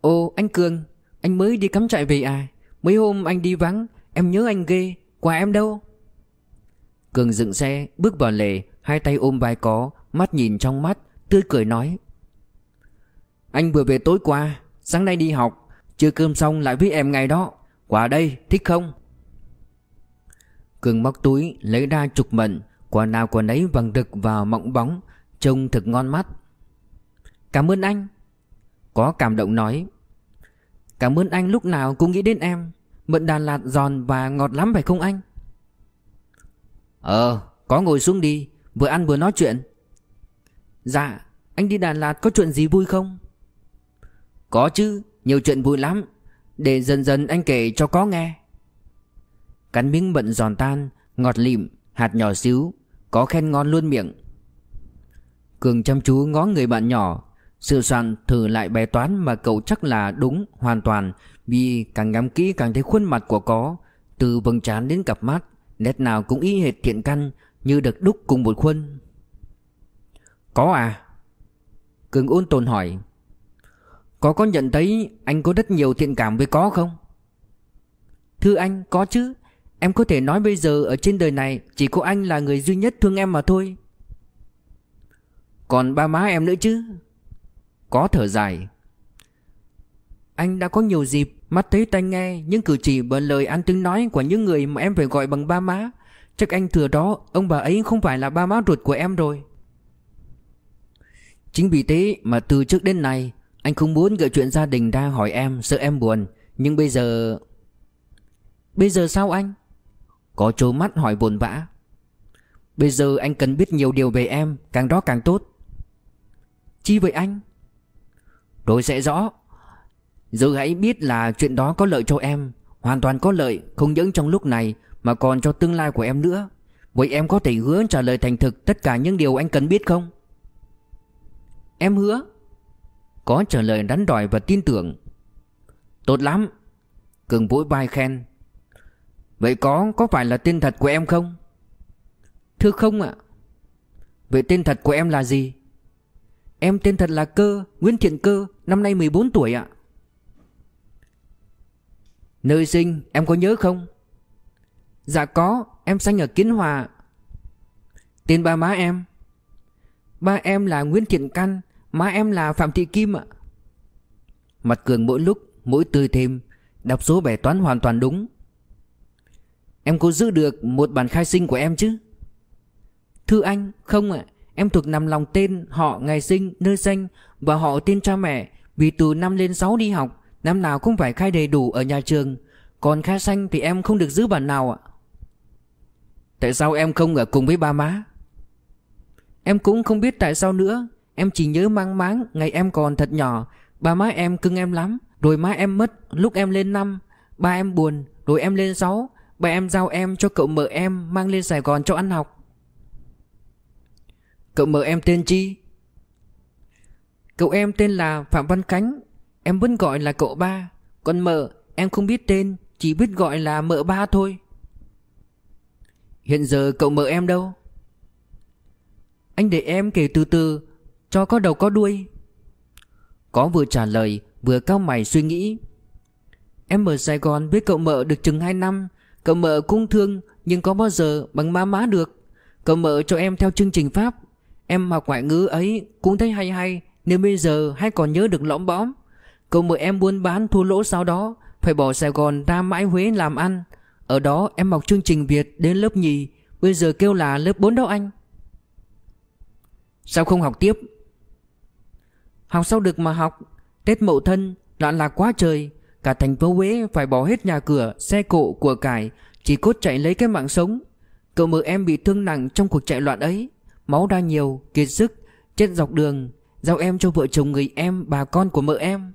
[SPEAKER 1] Ô anh Cường Anh mới đi cắm trại về à Mấy hôm anh đi vắng Em nhớ anh ghê Quà em đâu Cường dựng xe bước vào lề Hai tay ôm vai có Mắt nhìn trong mắt Tươi cười nói anh vừa về tối qua Sáng nay đi học Chưa cơm xong lại với em ngày đó Quả đây thích không Cường móc túi lấy ra chục mận Quả nào quả nấy vàng rực và mọng bóng Trông thật ngon mắt Cảm ơn anh Có cảm động nói Cảm ơn anh lúc nào cũng nghĩ đến em Mận Đà Lạt giòn và ngọt lắm phải không anh Ờ có ngồi xuống đi Vừa ăn vừa nói chuyện Dạ anh đi Đà Lạt có chuyện gì vui không có chứ Nhiều chuyện vui lắm Để dần dần anh kể cho có nghe Cắn miếng bận giòn tan Ngọt lịm Hạt nhỏ xíu Có khen ngon luôn miệng Cường chăm chú ngó người bạn nhỏ Sự soạn thử lại bài toán mà cậu chắc là đúng hoàn toàn Vì càng ngắm kỹ càng thấy khuôn mặt của có Từ vầng trán đến cặp mắt Nét nào cũng y hệt thiện căn Như được đúc cùng một khuôn Có à Cường ôn tồn hỏi có có nhận thấy anh có rất nhiều thiện cảm với có không? Thưa anh có chứ Em có thể nói bây giờ ở trên đời này Chỉ có anh là người duy nhất thương em mà thôi Còn ba má em nữa chứ Có thở dài Anh đã có nhiều dịp Mắt thấy tai nghe những cử chỉ và lời ăn tiếng nói Của những người mà em phải gọi bằng ba má Chắc anh thừa đó Ông bà ấy không phải là ba má ruột của em rồi Chính vì thế mà từ trước đến nay anh không muốn gợi chuyện gia đình ra hỏi em Sợ em buồn Nhưng bây giờ Bây giờ sao anh Có trố mắt hỏi buồn vã Bây giờ anh cần biết nhiều điều về em Càng đó càng tốt Chi vậy anh Rồi sẽ rõ Giờ hãy biết là chuyện đó có lợi cho em Hoàn toàn có lợi Không những trong lúc này Mà còn cho tương lai của em nữa Vậy em có thể hứa trả lời thành thực Tất cả những điều anh cần biết không Em hứa có trả lời rắn đòi và tin tưởng Tốt lắm Cường vỗ vai khen Vậy có, có phải là tên thật của em không? Thưa không ạ Vậy tên thật của em là gì? Em tên thật là Cơ, Nguyễn Thiện Cơ, năm nay 14 tuổi ạ Nơi sinh em có nhớ không? Dạ có, em sinh ở Kiến Hòa Tên ba má em Ba em là Nguyễn Thiện Căn Má em là Phạm Thị Kim ạ Mặt Cường mỗi lúc mỗi tươi thêm Đọc số bài toán hoàn toàn đúng Em có giữ được một bản khai sinh của em chứ Thưa anh Không ạ Em thuộc nằm lòng tên họ ngày sinh nơi danh Và họ tên cha mẹ Vì từ năm lên 6 đi học Năm nào cũng phải khai đầy đủ ở nhà trường Còn khai sinh thì em không được giữ bản nào ạ Tại sao em không ở cùng với ba má Em cũng không biết tại sao nữa Em chỉ nhớ mang máng ngày em còn thật nhỏ Ba má em cưng em lắm Rồi má em mất lúc em lên năm Ba em buồn rồi em lên sáu Ba em giao em cho cậu mợ em Mang lên Sài Gòn cho ăn học Cậu mợ em tên chi? Cậu em tên là Phạm Văn Cánh Em vẫn gọi là cậu ba Còn mợ em không biết tên Chỉ biết gọi là mợ ba thôi Hiện giờ cậu mợ em đâu? Anh để em kể từ từ cho có đầu có đuôi Có vừa trả lời vừa cao mày suy nghĩ Em ở Sài Gòn biết cậu mợ được chừng 2 năm Cậu mợ cũng thương Nhưng có bao giờ bằng má má được Cậu mợ cho em theo chương trình Pháp Em học ngoại ngữ ấy cũng thấy hay hay Nếu bây giờ hay còn nhớ được lõm bõm Cậu mợ em buôn bán thua lỗ sau đó Phải bỏ Sài Gòn ra mãi Huế làm ăn Ở đó em học chương trình Việt đến lớp nhì Bây giờ kêu là lớp 4 đó anh Sao không học tiếp Học sao được mà học Tết mậu thân loạn lạc quá trời Cả thành phố Huế phải bỏ hết nhà cửa Xe cộ của cải Chỉ cốt chạy lấy cái mạng sống Cậu mợ em bị thương nặng trong cuộc chạy loạn ấy Máu đa nhiều, kiệt sức Chết dọc đường Giao em cho vợ chồng người em Bà con của mợ em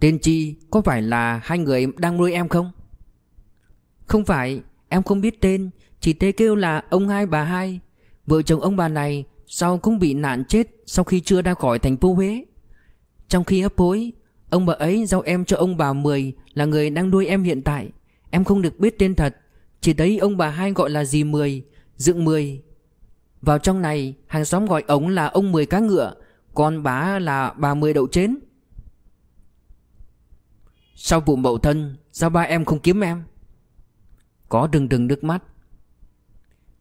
[SPEAKER 1] Tên Chi có phải là hai người đang nuôi em không? Không phải Em không biết tên Chỉ tê kêu là ông hai bà hai Vợ chồng ông bà này sau cũng bị nạn chết Sau khi chưa ra khỏi thành phố Huế Trong khi hấp hối Ông bà ấy giao em cho ông bà Mười Là người đang nuôi em hiện tại Em không được biết tên thật Chỉ thấy ông bà hai gọi là dì Mười Dựng Mười Vào trong này hàng xóm gọi ông là ông Mười cá ngựa Còn bà là bà Mười đậu chến Sau vụ mậu thân Sao ba em không kiếm em Có đừng đừng nước mắt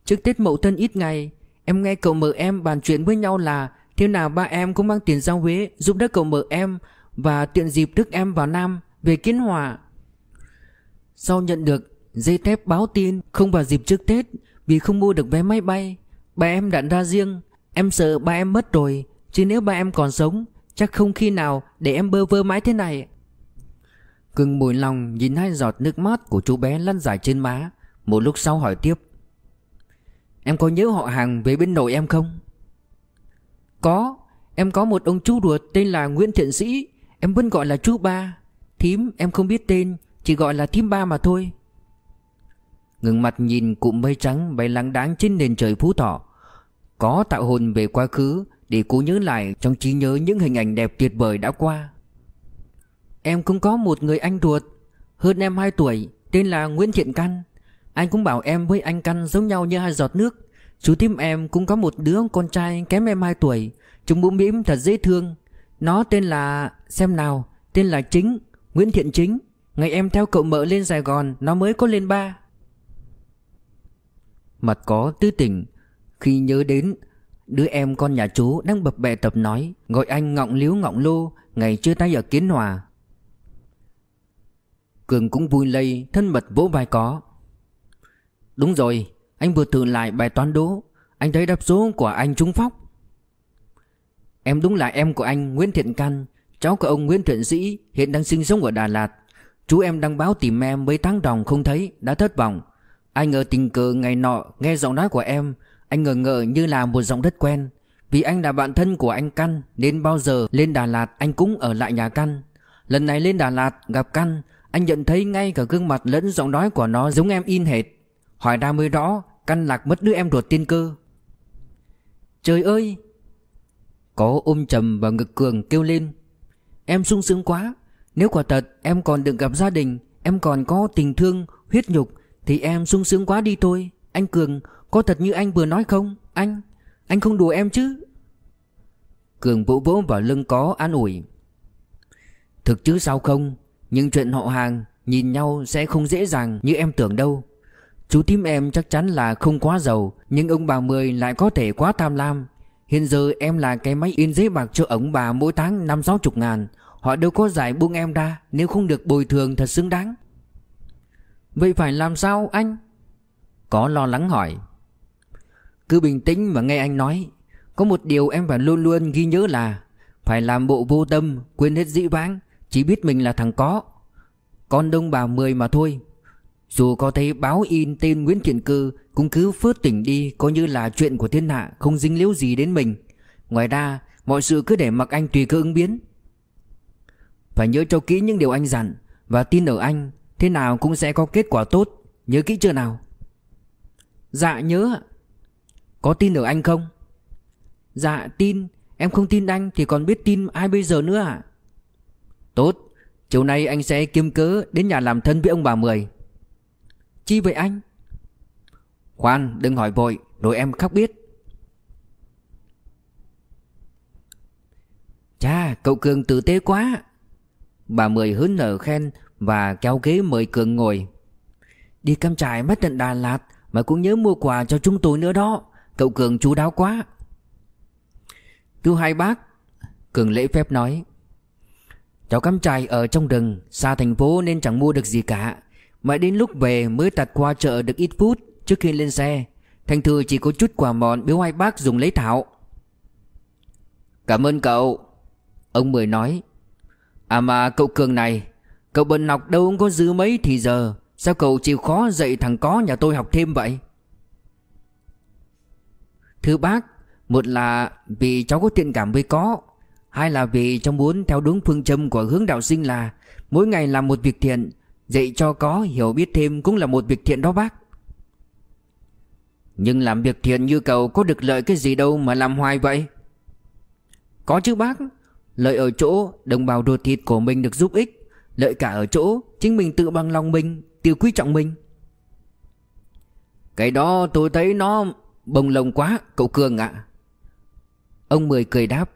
[SPEAKER 1] Trước Tết Mậu Thân ít ngày Em nghe cậu mở em bàn chuyện với nhau là Thế nào ba em cũng mang tiền ra Huế Giúp đỡ cậu mở em Và tiện dịp đức em vào Nam Về kiến hòa Sau nhận được dây thép báo tin Không vào dịp trước Tết Vì không mua được vé máy bay Ba em đặn ra riêng Em sợ ba em mất rồi Chứ nếu ba em còn sống Chắc không khi nào để em bơ vơ mãi thế này Cưng mùi lòng nhìn hai giọt nước mắt của chú bé lăn dài trên má Một lúc sau hỏi tiếp Em có nhớ họ hàng về bên nội em không Có Em có một ông chú ruột tên là Nguyễn Thiện Sĩ Em vẫn gọi là chú ba Thím em không biết tên Chỉ gọi là thím ba mà thôi Ngừng mặt nhìn cụm mây trắng bay lắng đáng trên nền trời phú thọ Có tạo hồn về quá khứ Để cố nhớ lại trong trí nhớ những hình ảnh đẹp tuyệt vời đã qua Em cũng có một người anh ruột Hơn em 2 tuổi Tên là Nguyễn Thiện Căn anh cũng bảo em với anh Căn giống nhau như hai giọt nước Chú tím em cũng có một đứa con trai kém em 2 tuổi Chúng bũm bĩm thật dễ thương Nó tên là... xem nào Tên là Chính Nguyễn Thiện Chính Ngày em theo cậu mợ lên Sài Gòn Nó mới có lên ba Mặt có tư tỉnh Khi nhớ đến Đứa em con nhà chú đang bập bẹ tập nói Gọi anh ngọng liếu ngọng lô Ngày chưa tay ở Kiến Hòa Cường cũng vui lây Thân mật vỗ vai có Đúng rồi Anh vừa thử lại bài toán đố Anh thấy đáp số của anh trúng phóc Em đúng là em của anh Nguyễn Thiện Căn Cháu của ông Nguyễn Thiện Sĩ Hiện đang sinh sống ở Đà Lạt Chú em đang báo tìm em mấy tháng đồng không thấy Đã thất vọng Anh ở tình cờ ngày nọ nghe giọng nói của em Anh ngờ ngờ như là một giọng đất quen Vì anh là bạn thân của anh Căn Nên bao giờ lên Đà Lạt anh cũng ở lại nhà Căn Lần này lên Đà Lạt gặp Căn Anh nhận thấy ngay cả gương mặt lẫn giọng nói của nó giống em in hệt Hỏi ra mới rõ Căn lạc mất đứa em ruột tiên cơ Trời ơi Có ôm chầm và ngực Cường kêu lên Em sung sướng quá Nếu quả thật em còn được gặp gia đình Em còn có tình thương, huyết nhục Thì em sung sướng quá đi thôi Anh Cường có thật như anh vừa nói không Anh, anh không đùa em chứ Cường vỗ vỗ vào lưng có an ủi Thực chứ sao không Nhưng chuyện họ hàng Nhìn nhau sẽ không dễ dàng như em tưởng đâu Chú tím em chắc chắn là không quá giàu Nhưng ông bà Mười lại có thể quá tham lam Hiện giờ em là cái máy in giấy bạc cho ông bà mỗi tháng năm sáu chục ngàn Họ đâu có giải buông em ra Nếu không được bồi thường thật xứng đáng Vậy phải làm sao anh? Có lo lắng hỏi Cứ bình tĩnh và nghe anh nói Có một điều em phải luôn luôn ghi nhớ là Phải làm bộ vô tâm Quên hết dĩ vãng Chỉ biết mình là thằng có Con đông bà mười mà thôi dù có thấy báo in tên Nguyễn Thiện Cư Cũng cứ phớt tỉnh đi Coi như là chuyện của thiên hạ Không dính liễu gì đến mình Ngoài ra mọi sự cứ để mặc anh tùy cơ ứng biến Phải nhớ cho kỹ những điều anh dặn Và tin ở anh Thế nào cũng sẽ có kết quả tốt Nhớ kỹ chưa nào Dạ nhớ ạ Có tin ở anh không Dạ tin Em không tin anh thì còn biết tin ai bây giờ nữa ạ à? Tốt Chiều nay anh sẽ kiêm cớ đến nhà làm thân với ông bà Mười Chi vậy anh Khoan đừng hỏi vội Rồi em khắc biết Cha cậu Cường tử tế quá Bà Mười hớn nở khen Và kéo ghế mời Cường ngồi Đi cam trại mất tận Đà Lạt Mà cũng nhớ mua quà cho chúng tôi nữa đó Cậu Cường chú đáo quá Thưa hai bác Cường lễ phép nói Cháu cắm trại ở trong rừng Xa thành phố nên chẳng mua được gì cả Mãi đến lúc về mới tạt qua chợ được ít phút trước khi lên xe Thành thư chỉ có chút quà mòn biếu hai bác dùng lấy thảo Cảm ơn cậu Ông Mười nói À mà cậu Cường này Cậu bần học đâu có dư mấy thì giờ Sao cậu chịu khó dạy thằng có nhà tôi học thêm vậy Thưa bác Một là vì cháu có thiện cảm với có Hai là vì cháu muốn theo đúng phương châm của hướng đạo sinh là Mỗi ngày làm một việc thiện Dạy cho có hiểu biết thêm cũng là một việc thiện đó bác Nhưng làm việc thiện như cậu có được lợi cái gì đâu mà làm hoài vậy Có chứ bác Lợi ở chỗ đồng bào đồ thịt của mình được giúp ích Lợi cả ở chỗ chính mình tự bằng lòng mình tiêu quý trọng mình Cái đó tôi thấy nó bồng lồng quá cậu Cường ạ Ông Mười cười đáp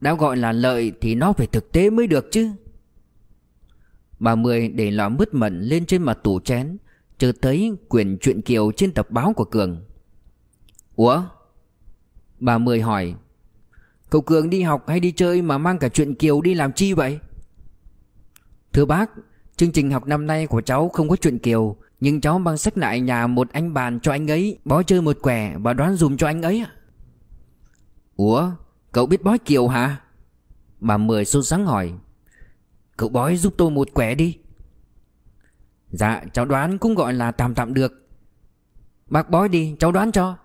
[SPEAKER 1] Đã gọi là lợi thì nó phải thực tế mới được chứ Bà Mười để lọ mứt mận lên trên mặt tủ chén Chờ thấy quyển truyện kiều trên tập báo của Cường Ủa? Bà Mười hỏi Cậu Cường đi học hay đi chơi mà mang cả chuyện kiều đi làm chi vậy? Thưa bác, chương trình học năm nay của cháu không có chuyện kiều Nhưng cháu mang sách lại nhà một anh bàn cho anh ấy Bó chơi một quẻ và đoán dùm cho anh ấy Ủa, cậu biết bói kiều hả? Bà Mười sốt sáng hỏi Cậu bói giúp tôi một quẻ đi Dạ cháu đoán cũng gọi là tạm tạm được Bác bói đi cháu đoán cho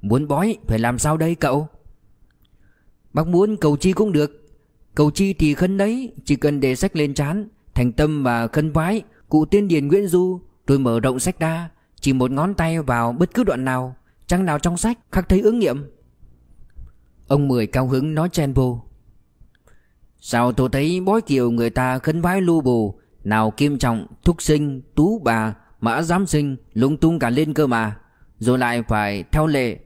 [SPEAKER 1] Muốn bói phải làm sao đây cậu Bác muốn cầu chi cũng được Cầu chi thì khấn đấy Chỉ cần để sách lên chán Thành tâm và khấn vái Cụ tiên điền Nguyễn Du Tôi mở rộng sách đa Chỉ một ngón tay vào bất cứ đoạn nào Trang nào trong sách khắc thấy ứng nghiệm Ông Mười cao hứng nói chen vô Sao tôi thấy bói kiều người ta khấn vái lu bù Nào kim trọng, thúc sinh, tú bà, mã giám sinh Lung tung cả lên cơ mà Rồi lại phải theo lệ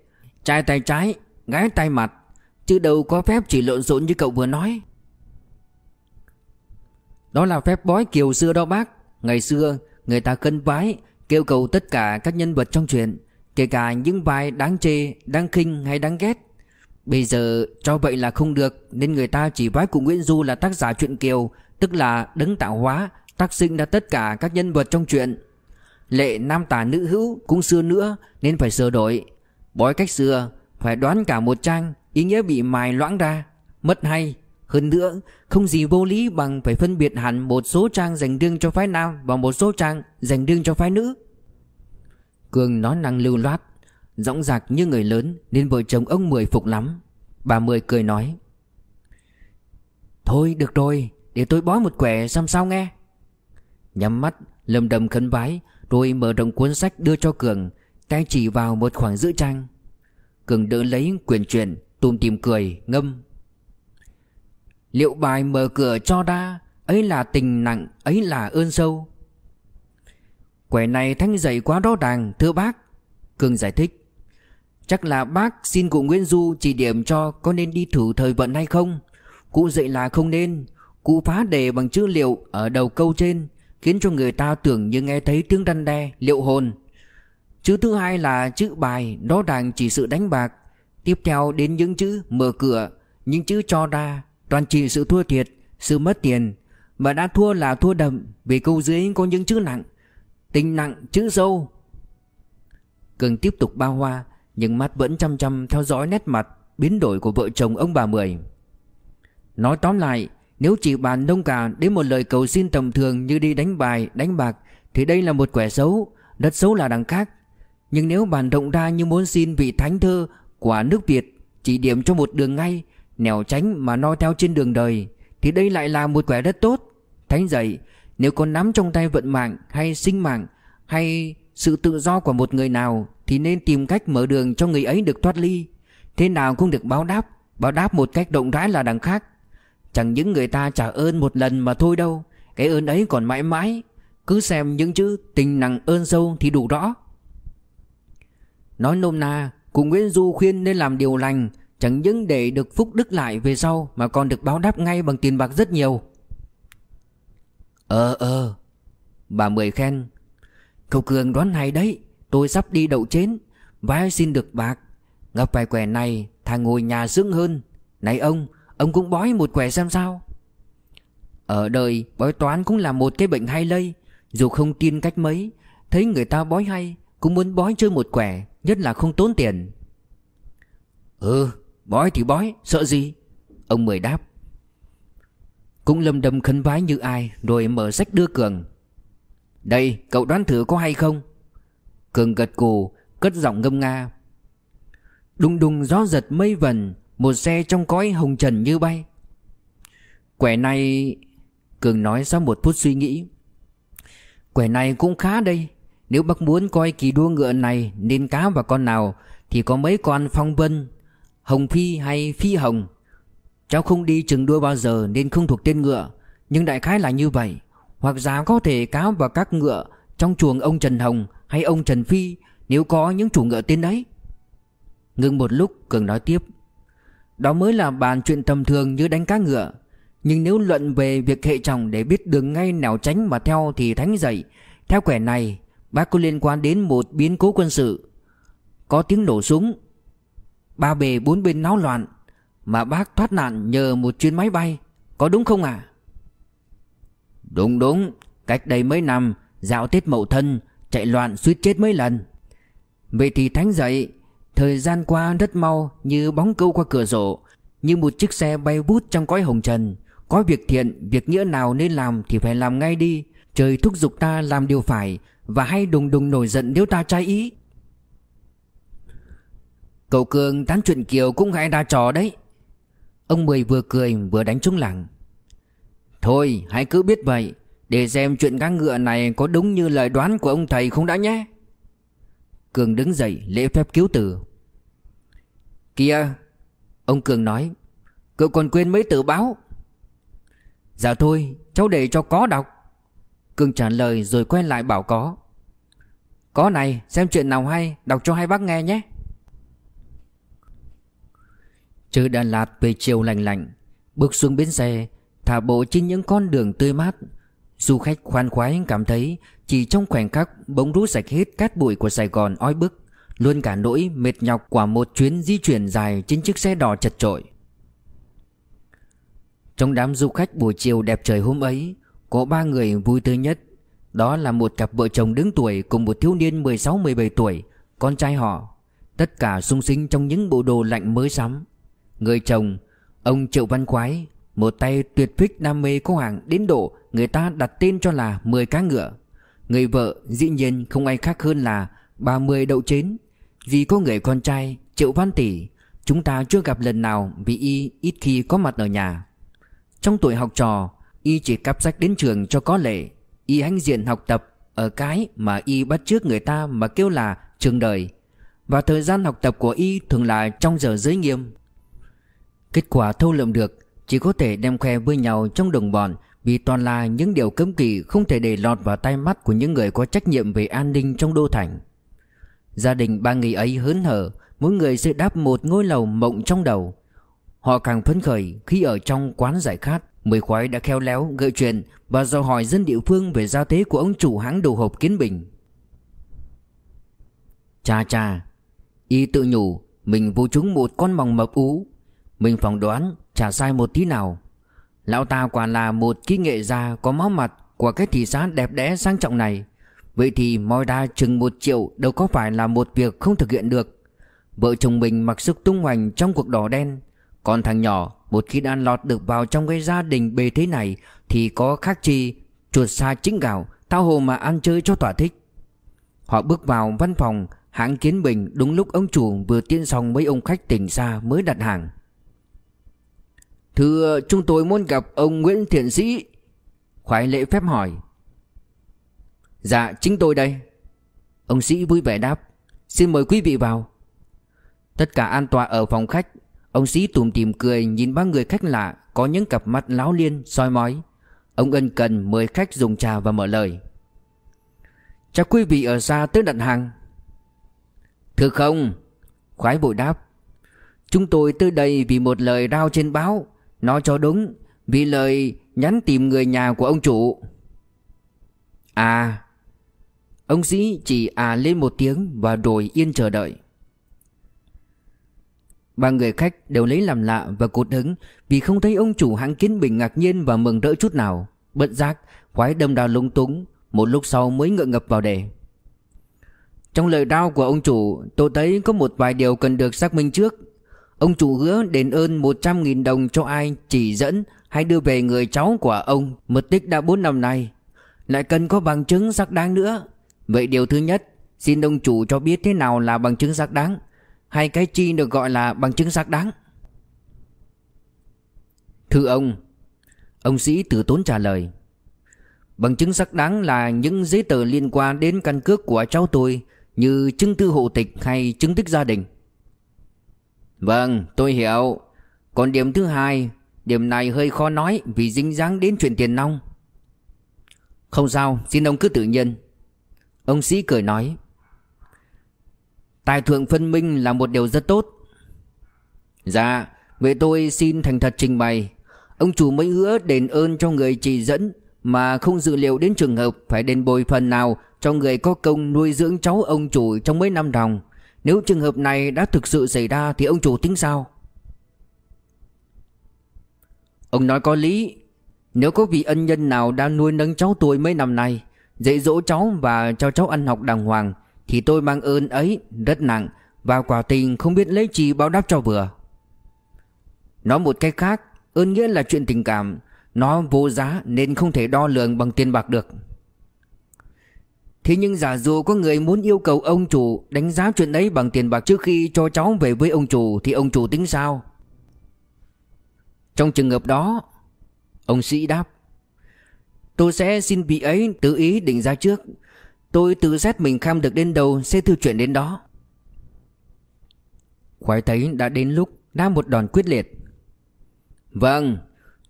[SPEAKER 1] Trai tay trái, gái tay mặt Chứ đâu có phép chỉ lộn xộn như cậu vừa nói Đó là phép bói kiều xưa đó bác Ngày xưa người ta khấn vái Kêu cầu tất cả các nhân vật trong chuyện Kể cả những vai đáng chê, đáng khinh hay đáng ghét Bây giờ cho vậy là không được Nên người ta chỉ vái của Nguyễn Du là tác giả truyện Kiều Tức là đấng tạo hóa Tác sinh ra tất cả các nhân vật trong truyện Lệ nam tả nữ hữu cũng xưa nữa Nên phải sửa đổi Bói cách xưa Phải đoán cả một trang Ý nghĩa bị mài loãng ra Mất hay Hơn nữa Không gì vô lý bằng phải phân biệt hẳn Một số trang dành riêng cho phái nam Và một số trang dành riêng cho phái nữ Cường nói năng lưu loát Dõng dạc như người lớn Nên vợ chồng ông Mười phục lắm Bà Mười cười nói Thôi được rồi Để tôi bói một quẻ xem sao nghe Nhắm mắt lầm đầm khấn vái Rồi mở rộng cuốn sách đưa cho Cường Tay chỉ vào một khoảng giữa trang Cường đỡ lấy quyền chuyển Tùm tìm cười ngâm Liệu bài mở cửa cho đa Ấy là tình nặng Ấy là ơn sâu Quẻ này thanh dậy quá rõ ràng thưa bác Cường giải thích Chắc là bác xin cụ Nguyễn Du chỉ điểm cho có nên đi thử thời vận hay không Cụ dạy là không nên Cụ phá đề bằng chữ liệu ở đầu câu trên Khiến cho người ta tưởng như nghe thấy tiếng răn đe, liệu hồn Chữ thứ hai là chữ bài, đó đàng chỉ sự đánh bạc Tiếp theo đến những chữ mở cửa, những chữ cho ra Toàn chỉ sự thua thiệt, sự mất tiền Mà đã thua là thua đậm vì câu dưới có những chữ nặng Tình nặng, chữ sâu Cường tiếp tục bao hoa nhưng mắt vẫn chăm chăm theo dõi nét mặt Biến đổi của vợ chồng ông bà Mười Nói tóm lại Nếu chị bàn nông cà đến một lời cầu xin tầm thường Như đi đánh bài, đánh bạc Thì đây là một quẻ xấu Đất xấu là đằng khác Nhưng nếu bàn động ra như muốn xin vị thánh thơ Quả nước Việt Chỉ điểm cho một đường ngay Nẻo tránh mà no theo trên đường đời Thì đây lại là một quẻ đất tốt Thánh dạy Nếu có nắm trong tay vận mạng hay sinh mạng Hay sự tự do của một người nào thì nên tìm cách mở đường cho người ấy được thoát ly thế nào cũng được báo đáp báo đáp một cách rộng rãi là đằng khác chẳng những người ta trả ơn một lần mà thôi đâu cái ơn ấy còn mãi mãi cứ xem những chữ tình nặng ơn sâu thì đủ rõ nói nôm na cụ nguyễn du khuyên nên làm điều lành chẳng những để được phúc đức lại về sau mà còn được báo đáp ngay bằng tiền bạc rất nhiều ờ ờ bà mười khen cậu cường đoán hay đấy Tôi sắp đi đậu chén Vái xin được bạc Ngọc vài quẻ này thà ngồi nhà sướng hơn Này ông Ông cũng bói một quẻ xem sao Ở đời bói toán cũng là một cái bệnh hay lây Dù không tin cách mấy Thấy người ta bói hay Cũng muốn bói chơi một quẻ Nhất là không tốn tiền Ừ bói thì bói Sợ gì Ông Mười đáp Cũng lầm đầm khấn vái như ai Rồi mở sách đưa Cường Đây cậu đoán thử có hay không Cường gật cù Cất giọng ngâm nga Đùng đùng gió giật mây vần Một xe trong cõi hồng trần như bay Quẻ này Cường nói sau một phút suy nghĩ Quẻ này cũng khá đây Nếu bác muốn coi kỳ đua ngựa này Nên cá và con nào Thì có mấy con phong vân Hồng phi hay phi hồng Cháu không đi chừng đua bao giờ Nên không thuộc tên ngựa Nhưng đại khái là như vậy Hoặc giá có thể cáo vào các ngựa Trong chuồng ông Trần Hồng hay ông Trần Phi nếu có những chủ ngựa tên đấy. Ngưng một lúc Cường nói tiếp. Đó mới là bàn chuyện tầm thường như đánh cá ngựa. Nhưng nếu luận về việc hệ chồng để biết đường ngay nào tránh mà theo thì thánh dậy. Theo quẻ này, bác có liên quan đến một biến cố quân sự. Có tiếng nổ súng. Ba bề bốn bên náo loạn. Mà bác thoát nạn nhờ một chuyến máy bay. Có đúng không ạ? À? Đúng đúng. Cách đây mấy năm, dạo Tết Mậu Thân, Chạy loạn suýt chết mấy lần Vậy thì Thánh dậy Thời gian qua rất mau như bóng câu qua cửa sổ Như một chiếc xe bay bút trong cõi hồng trần Có việc thiện, việc nghĩa nào nên làm thì phải làm ngay đi Trời thúc giục ta làm điều phải Và hay đùng đùng nổi giận nếu ta trái ý Cậu Cường tán chuyện Kiều cũng hay đa trò đấy Ông Mười vừa cười vừa đánh trúng lảng Thôi hãy cứ biết vậy để xem chuyện cá ngựa này có đúng như lời đoán của ông thầy không đã nhé Cường đứng dậy lễ phép cứu tử Kìa Ông Cường nói Cậu còn quên mấy tờ báo Dạ thôi cháu để cho có đọc Cường trả lời rồi quay lại bảo có Có này xem chuyện nào hay Đọc cho hai bác nghe nhé Trời Đà Lạt về chiều lành lạnh Bước xuống bến xe Thả bộ trên những con đường tươi mát Du khách khoan khoái cảm thấy chỉ trong khoảnh khắc bỗng rút sạch hết cát bụi của Sài Gòn oi bức, luôn cả nỗi mệt nhọc của một chuyến di chuyển dài trên chiếc xe đỏ chật chội. Trong đám du khách buổi chiều đẹp trời hôm ấy, có ba người vui tươi nhất. Đó là một cặp vợ chồng đứng tuổi cùng một thiếu niên 16-17 tuổi, con trai họ. Tất cả sung sinh trong những bộ đồ lạnh mới sắm. Người chồng, ông Triệu Văn Quái, một tay tuyệt phích đam mê cô hoàng đến độ người ta đặt tên cho là 10 cá ngựa. Người vợ dĩ nhiên không ai khác hơn là 30 đậu chến. Vì có người con trai Triệu Văn Tỷ, chúng ta chưa gặp lần nào vì y ít khi có mặt ở nhà. Trong tuổi học trò, y chỉ cắp sách đến trường cho có lệ. Y hãnh diện học tập ở cái mà y bắt trước người ta mà kêu là trường đời. Và thời gian học tập của y thường là trong giờ giới nghiêm. Kết quả thâu lượm được chỉ có thể đem khoe với nhau trong đồng bọn Vì toàn là những điều cấm kỵ không thể để lọt vào tai mắt của những người có trách nhiệm về an ninh trong đô thành Gia đình ba người ấy hớn hở Mỗi người sẽ đáp một ngôi lầu mộng trong đầu Họ càng phấn khởi khi ở trong quán giải khát Mười khoái đã khéo léo gợi chuyện Và dò hỏi dân địa phương về gia thế của ông chủ hãng đồ hộp Kiến Bình Cha cha Y tự nhủ Mình vô chúng một con mòng mập ú Mình phỏng đoán Chả sai một tí nào Lão ta quả là một kỹ nghệ gia Có máu mặt của cái thị xã đẹp đẽ sang trọng này Vậy thì moi đa chừng một triệu Đâu có phải là một việc không thực hiện được Vợ chồng mình mặc sức tung hoành trong cuộc đỏ đen Còn thằng nhỏ Một khi đã lọt được vào trong cái gia đình bề thế này Thì có khác chi Chuột xa chính gạo Thao hồ mà ăn chơi cho thỏa thích Họ bước vào văn phòng Hãng kiến bình đúng lúc ông chủ vừa tiên xong mấy ông khách tỉnh xa mới đặt hàng Thưa chúng tôi muốn gặp ông Nguyễn Thiện Sĩ Khoái lễ phép hỏi Dạ chính tôi đây Ông Sĩ vui vẻ đáp Xin mời quý vị vào Tất cả an toàn ở phòng khách Ông Sĩ tủm tìm cười nhìn ba người khách lạ Có những cặp mắt láo liên soi mói Ông ân cần mời khách dùng trà và mở lời Chắc quý vị ở xa tới đặt hàng Thưa không Khoái bội đáp Chúng tôi tới đây vì một lời rao trên báo Nói cho đúng Vì lời nhắn tìm người nhà của ông chủ À Ông sĩ chỉ à lên một tiếng Và rồi yên chờ đợi Ba người khách đều lấy làm lạ và cột đứng Vì không thấy ông chủ hãng kiến bình ngạc nhiên Và mừng rỡ chút nào bận giác khoái đâm đào lung túng Một lúc sau mới ngượng ngập vào đề Trong lời đao của ông chủ Tôi thấy có một vài điều cần được xác minh trước Ông chủ hứa đền ơn 100.000 đồng cho ai chỉ dẫn hay đưa về người cháu của ông mất tích đã 4 năm nay. Lại cần có bằng chứng xác đáng nữa. Vậy điều thứ nhất, xin ông chủ cho biết thế nào là bằng chứng xác đáng hay cái chi được gọi là bằng chứng xác đáng. Thưa ông, ông sĩ tử tốn trả lời. Bằng chứng xác đáng là những giấy tờ liên quan đến căn cước của cháu tôi như chứng thư hộ tịch hay chứng tích gia đình. Vâng tôi hiểu Còn điểm thứ hai Điểm này hơi khó nói vì dính dáng đến chuyện tiền nong Không sao xin ông cứ tự nhiên Ông sĩ cười nói Tài thượng phân minh là một điều rất tốt Dạ Vậy tôi xin thành thật trình bày Ông chủ mới hứa đền ơn cho người chỉ dẫn Mà không dự liệu đến trường hợp Phải đền bồi phần nào cho người có công nuôi dưỡng cháu ông chủ trong mấy năm đồng nếu trường hợp này đã thực sự xảy ra thì ông chủ tính sao? Ông nói có lý Nếu có vị ân nhân nào đang nuôi nâng cháu tuổi mấy năm nay Dạy dỗ cháu và cho cháu ăn học đàng hoàng Thì tôi mang ơn ấy rất nặng Và quả tình không biết lấy chi báo đáp cho vừa Nói một cách khác Ơn nghĩa là chuyện tình cảm Nó vô giá nên không thể đo lường bằng tiền bạc được Thế nhưng giả dụ có người muốn yêu cầu ông chủ đánh giá chuyện đấy bằng tiền bạc trước khi cho cháu về với ông chủ thì ông chủ tính sao? Trong trường hợp đó, ông sĩ đáp Tôi sẽ xin vị ấy tự ý định ra trước Tôi tự xét mình kham được đến đâu sẽ thư chuyển đến đó Khoái thấy đã đến lúc đã một đòn quyết liệt Vâng,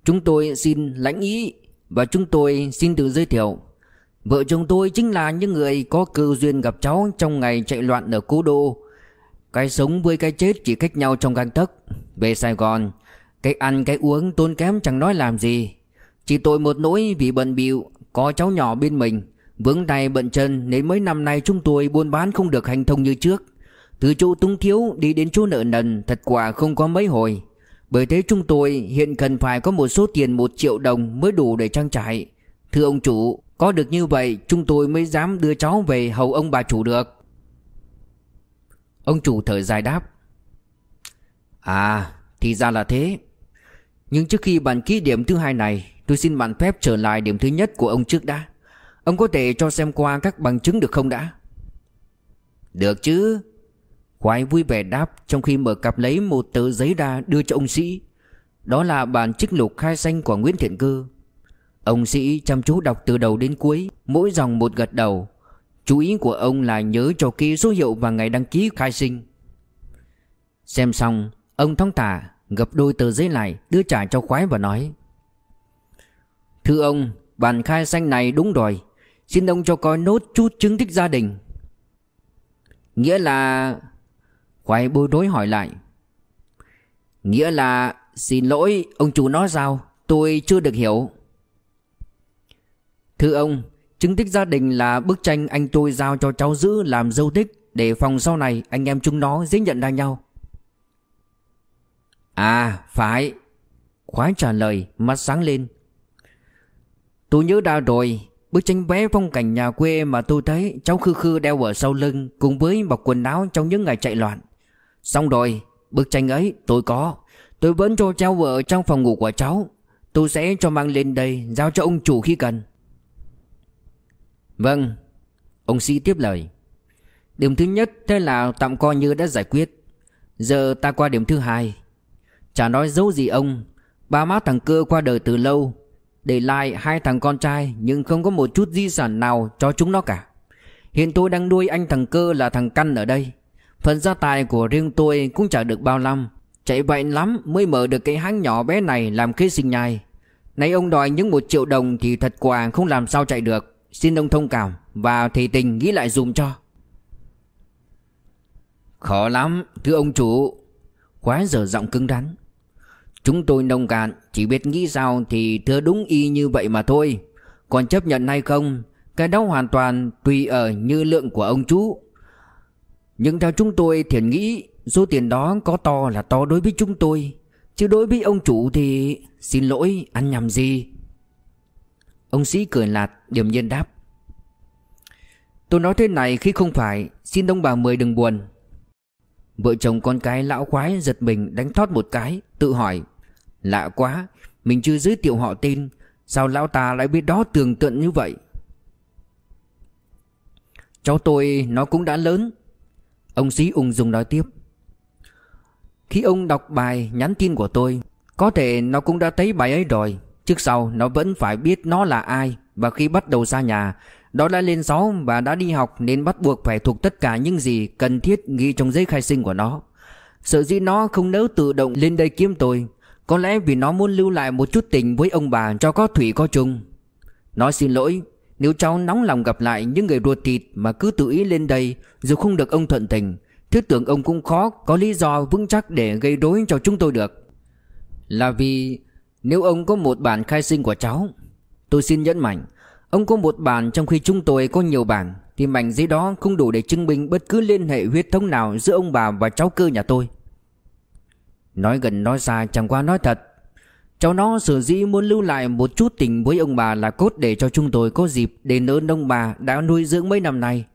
[SPEAKER 1] chúng tôi xin lãnh ý Và chúng tôi xin tự giới thiệu Vợ chồng tôi chính là những người có cơ duyên gặp cháu trong ngày chạy loạn ở cố đô Cái sống với cái chết chỉ cách nhau trong gang tấc Về Sài Gòn Cái ăn cái uống tốn kém chẳng nói làm gì Chỉ tôi một nỗi vì bận bịu Có cháu nhỏ bên mình Vướng tay bận chân nên mấy năm nay chúng tôi buôn bán không được hành thông như trước Từ chỗ tung thiếu đi đến chỗ nợ nần thật quả không có mấy hồi Bởi thế chúng tôi hiện cần phải có một số tiền một triệu đồng mới đủ để trang trải Thưa ông chủ có được như vậy chúng tôi mới dám đưa cháu về hầu ông bà chủ được Ông chủ thở dài đáp À thì ra là thế Nhưng trước khi bàn ký điểm thứ hai này Tôi xin bạn phép trở lại điểm thứ nhất của ông trước đã Ông có thể cho xem qua các bằng chứng được không đã Được chứ Quái vui vẻ đáp trong khi mở cặp lấy một tờ giấy ra đưa cho ông sĩ Đó là bản trích lục khai danh của Nguyễn Thiện Cư Ông sĩ chăm chú đọc từ đầu đến cuối Mỗi dòng một gật đầu Chú ý của ông là nhớ cho kỹ số hiệu và ngày đăng ký khai sinh Xem xong Ông thong tả gập đôi tờ giấy lại Đưa trả cho khoái và nói Thưa ông Bản khai sinh này đúng rồi Xin ông cho coi nốt chút chứng tích gia đình Nghĩa là Khoái bối rối hỏi lại Nghĩa là Xin lỗi ông chủ nói sao Tôi chưa được hiểu Thưa ông, chứng tích gia đình là bức tranh anh tôi giao cho cháu giữ làm dâu tích để phòng sau này anh em chúng nó dễ nhận ra nhau. À, phải. Khoái trả lời, mắt sáng lên. Tôi nhớ đã rồi, bức tranh bé phong cảnh nhà quê mà tôi thấy cháu khư khư đeo ở sau lưng cùng với bọc quần áo trong những ngày chạy loạn. Xong rồi, bức tranh ấy tôi có, tôi vẫn cho treo ở trong phòng ngủ của cháu. Tôi sẽ cho mang lên đây giao cho ông chủ khi cần. Vâng Ông sĩ tiếp lời Điểm thứ nhất thế là tạm coi như đã giải quyết Giờ ta qua điểm thứ hai Chả nói dấu gì ông Ba má thằng cơ qua đời từ lâu Để lại hai thằng con trai Nhưng không có một chút di sản nào cho chúng nó cả Hiện tôi đang nuôi anh thằng cơ là thằng căn ở đây Phần gia tài của riêng tôi cũng chả được bao năm Chạy vậy lắm mới mở được cái hãng nhỏ bé này làm kế sinh nhai Nay ông đòi những một triệu đồng thì thật quả không làm sao chạy được Xin ông thông cảm Và thầy tình nghĩ lại dùng cho Khó lắm thưa ông chủ Quá giờ giọng cứng rắn Chúng tôi nông cạn Chỉ biết nghĩ sao thì thưa đúng y như vậy mà thôi Còn chấp nhận hay không Cái đó hoàn toàn tùy ở như lượng của ông chú Nhưng theo chúng tôi thiền nghĩ Số tiền đó có to là to đối với chúng tôi Chứ đối với ông chủ thì Xin lỗi ăn nhầm gì Ông sĩ cười lạt điềm nhiên đáp Tôi nói thế này khi không phải Xin ông bà mười đừng buồn Vợ chồng con cái lão quái giật mình đánh thót một cái Tự hỏi Lạ quá Mình chưa giới thiệu họ tin Sao lão ta lại biết đó tường tận như vậy Cháu tôi nó cũng đã lớn Ông sĩ ung dung nói tiếp Khi ông đọc bài nhắn tin của tôi Có thể nó cũng đã thấy bài ấy rồi Trước sau nó vẫn phải biết nó là ai Và khi bắt đầu ra nhà Nó đã lên 6 và đã đi học Nên bắt buộc phải thuộc tất cả những gì Cần thiết ghi trong giấy khai sinh của nó Sợ dĩ nó không nỡ tự động lên đây kiếm tôi Có lẽ vì nó muốn lưu lại một chút tình với ông bà cho có thủy có chung nói xin lỗi Nếu cháu nóng lòng gặp lại những người ruột thịt Mà cứ tự ý lên đây Dù không được ông thuận tình Thiết tưởng ông cũng khó có lý do vững chắc để gây rối cho chúng tôi được Là vì nếu ông có một bản khai sinh của cháu Tôi xin nhấn mạnh Ông có một bản trong khi chúng tôi có nhiều bản Thì mảnh giấy đó không đủ để chứng minh bất cứ liên hệ huyết thống nào giữa ông bà và cháu cơ nhà tôi Nói gần nói xa chẳng qua nói thật Cháu nó sở dĩ muốn lưu lại một chút tình với ông bà là cốt để cho chúng tôi có dịp đền ơn ông bà đã nuôi dưỡng mấy năm nay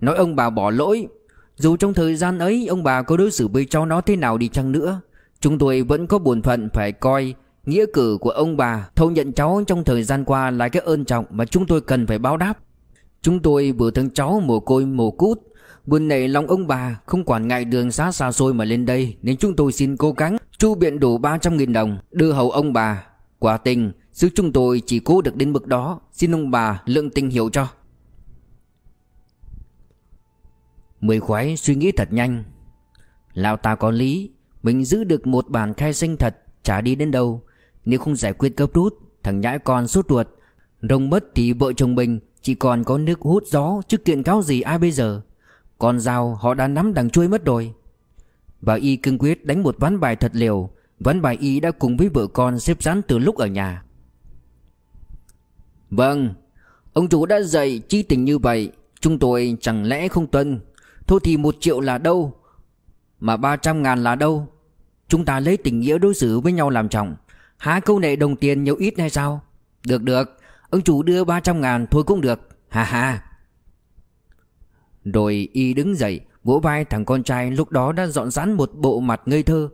[SPEAKER 1] Nói ông bà bỏ lỗi Dù trong thời gian ấy ông bà có đối xử với cháu nó thế nào đi chăng nữa Chúng tôi vẫn có buồn phận phải coi Nghĩa cử của ông bà thâu nhận cháu trong thời gian qua là cái ơn trọng mà chúng tôi cần phải báo đáp. Chúng tôi vừa thân cháu mồ côi mồ cút, buồn nảy lòng ông bà không quản ngại đường xa xa xôi mà lên đây nên chúng tôi xin cố gắng chu biện đủ 300.000 đồng đưa hầu ông bà. Quả tình, sức chúng tôi chỉ cố được đến mức đó, xin ông bà lượng tình hiểu cho. Mười khoái suy nghĩ thật nhanh. Lão ta có lý, mình giữ được một bản khai sinh thật chả đi đến đâu nếu không giải quyết cấp rút Thằng nhãi con sốt ruột Rồng mất thì vợ chồng mình Chỉ còn có nước hút gió chứ kiện cáo gì ai bây giờ Con dao họ đã nắm đằng chuôi mất rồi Bà Y cương quyết đánh một ván bài thật liều Ván bài Y đã cùng với vợ con xếp dán từ lúc ở nhà Vâng Ông chủ đã dạy chi tình như vậy Chúng tôi chẳng lẽ không tuân Thôi thì một triệu là đâu Mà ba trăm ngàn là đâu Chúng ta lấy tình nghĩa đối xử với nhau làm trọng Há câu này đồng tiền nhiều ít hay sao Được được Ông chủ đưa 300 ngàn thôi cũng được Hà hà. Rồi y đứng dậy Vỗ vai thằng con trai lúc đó đã dọn dán một bộ mặt ngây thơ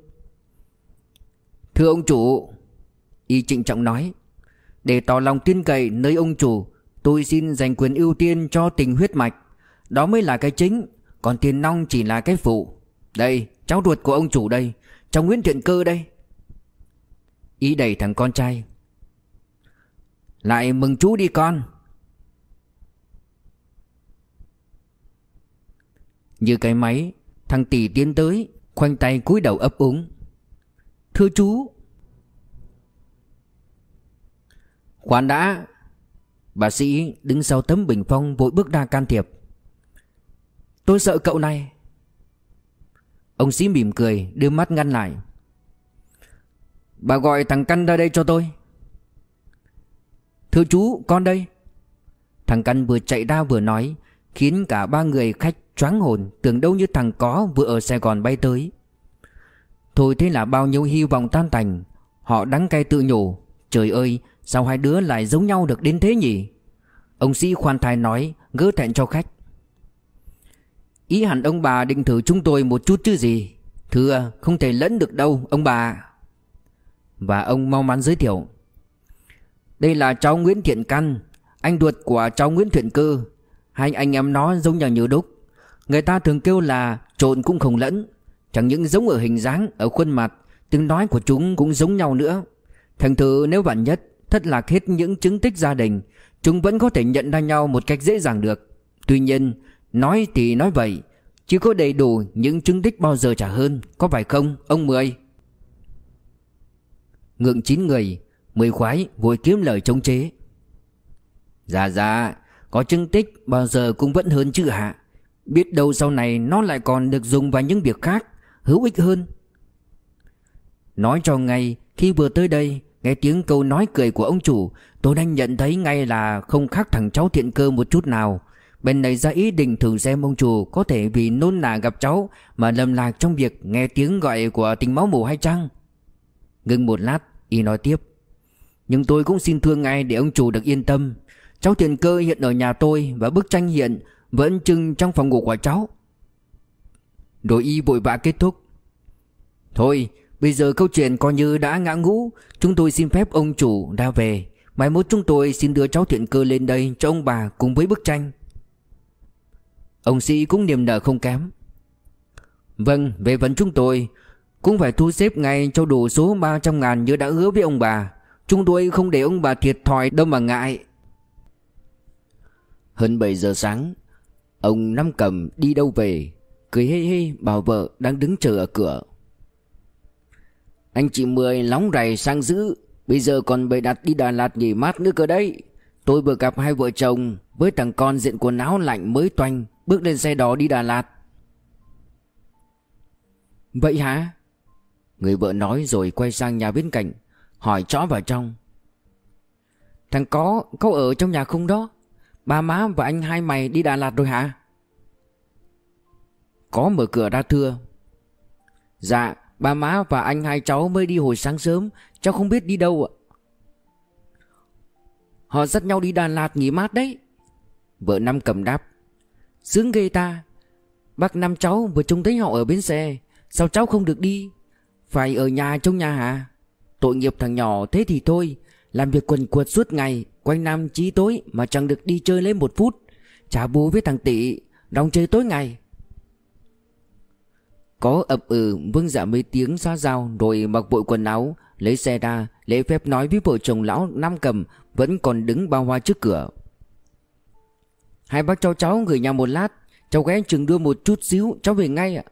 [SPEAKER 1] Thưa ông chủ Y trịnh trọng nói Để tỏ lòng tin cậy nơi ông chủ Tôi xin dành quyền ưu tiên cho tình huyết mạch Đó mới là cái chính Còn tiền nong chỉ là cái phụ Đây cháu ruột của ông chủ đây Cháu Nguyễn Thiện Cơ đây Ý đẩy thằng con trai Lại mừng chú đi con Như cái máy Thằng tỷ tiến tới Khoanh tay cúi đầu ấp úng Thưa chú Khoan đã Bà sĩ đứng sau tấm bình phong vội bước ra can thiệp Tôi sợ cậu này Ông sĩ mỉm cười đưa mắt ngăn lại Bà gọi thằng Căn ra đây cho tôi Thưa chú con đây Thằng Căn vừa chạy ra vừa nói Khiến cả ba người khách choáng hồn Tưởng đâu như thằng có vừa ở Sài Gòn bay tới Thôi thế là bao nhiêu hy vọng tan tành Họ đắng cay tự nhủ Trời ơi sao hai đứa lại giống nhau được đến thế nhỉ Ông sĩ khoan thai nói Gỡ thẹn cho khách Ý hẳn ông bà định thử chúng tôi một chút chứ gì Thưa không thể lẫn được đâu ông bà và ông mau mắn giới thiệu Đây là cháu Nguyễn Thiện Căn Anh ruột của cháu Nguyễn Thiện Cư Hai anh em nó giống nhau như đúc Người ta thường kêu là trộn cũng không lẫn Chẳng những giống ở hình dáng, ở khuôn mặt Tiếng nói của chúng cũng giống nhau nữa Thành thử nếu vạn nhất Thất lạc hết những chứng tích gia đình Chúng vẫn có thể nhận ra nhau một cách dễ dàng được Tuy nhiên Nói thì nói vậy Chứ có đầy đủ những chứng tích bao giờ trả hơn Có phải không ông Mười ngượng chín người mười khoái vội kiếm lời chống chế Dạ dạ Có chứng tích bao giờ cũng vẫn hơn chữ hạ Biết đâu sau này nó lại còn được dùng vào những việc khác Hữu ích hơn Nói cho ngay Khi vừa tới đây Nghe tiếng câu nói cười của ông chủ Tôi đang nhận thấy ngay là không khác thằng cháu thiện cơ một chút nào Bên này ra ý định thử xem ông chủ Có thể vì nôn nả gặp cháu Mà lầm lạc trong việc nghe tiếng gọi của tình máu mù hay chăng ngưng một lát Y nói tiếp Nhưng tôi cũng xin thương ngài để ông chủ được yên tâm Cháu tiền cơ hiện ở nhà tôi Và bức tranh hiện vẫn trưng trong phòng ngủ của cháu đội Y vội vã kết thúc Thôi bây giờ câu chuyện coi như đã ngã ngũ Chúng tôi xin phép ông chủ ra về Mai mốt chúng tôi xin đưa cháu thiện cơ lên đây cho ông bà cùng với bức tranh Ông sĩ cũng niềm nở không kém Vâng, về vấn chúng tôi cũng phải thu xếp ngay cho đủ số 300 ngàn như đã hứa với ông bà Chúng tôi không để ông bà thiệt thòi đâu mà ngại Hơn 7 giờ sáng Ông Năm Cầm đi đâu về Cười hê hê bảo vợ đang đứng chờ ở cửa Anh chị Mười lóng rày sang giữ Bây giờ còn bày đặt đi Đà Lạt nghỉ mát nữa cơ đấy Tôi vừa gặp hai vợ chồng Với thằng con diện quần áo lạnh mới toanh Bước lên xe đỏ đi Đà Lạt Vậy hả Người vợ nói rồi quay sang nhà bên cạnh Hỏi chó vào trong Thằng có Có ở trong nhà không đó Ba má và anh hai mày đi Đà Lạt rồi hả Có mở cửa ra thưa Dạ Ba má và anh hai cháu mới đi hồi sáng sớm Cháu không biết đi đâu ạ Họ dắt nhau đi Đà Lạt nghỉ mát đấy Vợ Năm cầm đáp Sướng ghê ta Bác Năm cháu vừa trông thấy họ ở bến xe Sao cháu không được đi phải ở nhà trong nhà hả Tội nghiệp thằng nhỏ thế thì thôi Làm việc quần quật suốt ngày Quanh năm chí tối mà chẳng được đi chơi lấy một phút Chả bù với thằng tỷ Đóng chơi tối ngày Có ập ừ Vương giả mấy tiếng xa dao Rồi mặc vội quần áo Lấy xe ra lễ phép nói với vợ chồng lão Nam Cầm Vẫn còn đứng bao hoa trước cửa Hai bác cháu cháu gửi nhà một lát Cháu ghé chừng đưa một chút xíu Cháu về ngay ạ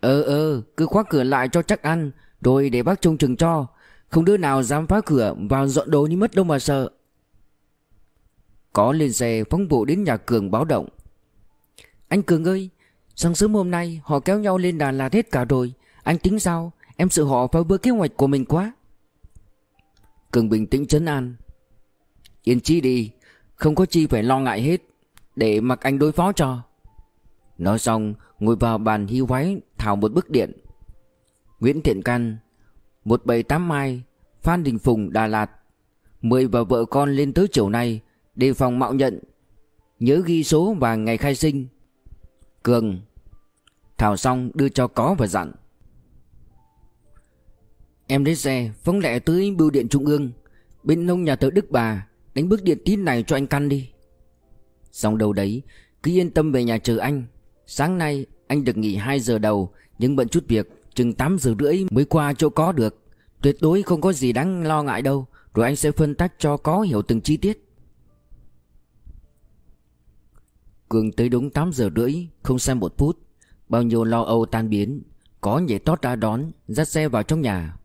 [SPEAKER 1] Ờ ờ cứ khóa cửa lại cho chắc ăn Rồi để bác trông chừng cho Không đứa nào dám phá cửa vào dọn đồ như mất đâu mà sợ Có lên xe phóng bộ đến nhà Cường báo động Anh Cường ơi Sáng sớm hôm nay họ kéo nhau lên Đà Lạt hết cả rồi Anh tính sao Em sợ họ phá vỡ kế hoạch của mình quá Cường bình tĩnh chấn an Yên chí đi Không có chi phải lo ngại hết Để mặc anh đối phó cho Nói xong ngồi vào bàn hí quái thảo một bức điện Nguyễn Thiện Căn 178 Mai Phan Đình Phùng Đà Lạt Mười và vợ con lên tới chiều nay Đề phòng mạo nhận Nhớ ghi số và ngày khai sinh Cường Thảo xong đưa cho có và dặn Em lấy xe phóng lẹ tới bưu điện trung ương Bên nông nhà thờ Đức Bà Đánh bức điện tin này cho anh Căn đi Xong đầu đấy Cứ yên tâm về nhà chờ anh Sáng nay anh được nghỉ 2 giờ đầu nhưng bận chút việc chừng 8 giờ rưỡi mới qua chỗ có được. Tuyệt đối không có gì đáng lo ngại đâu, rồi anh sẽ phân tách cho có hiểu từng chi tiết. Cường tới đúng 8 giờ rưỡi, không xem một phút. Bao nhiêu lo âu tan biến, có nhảy tót ra đón, dắt xe vào trong nhà.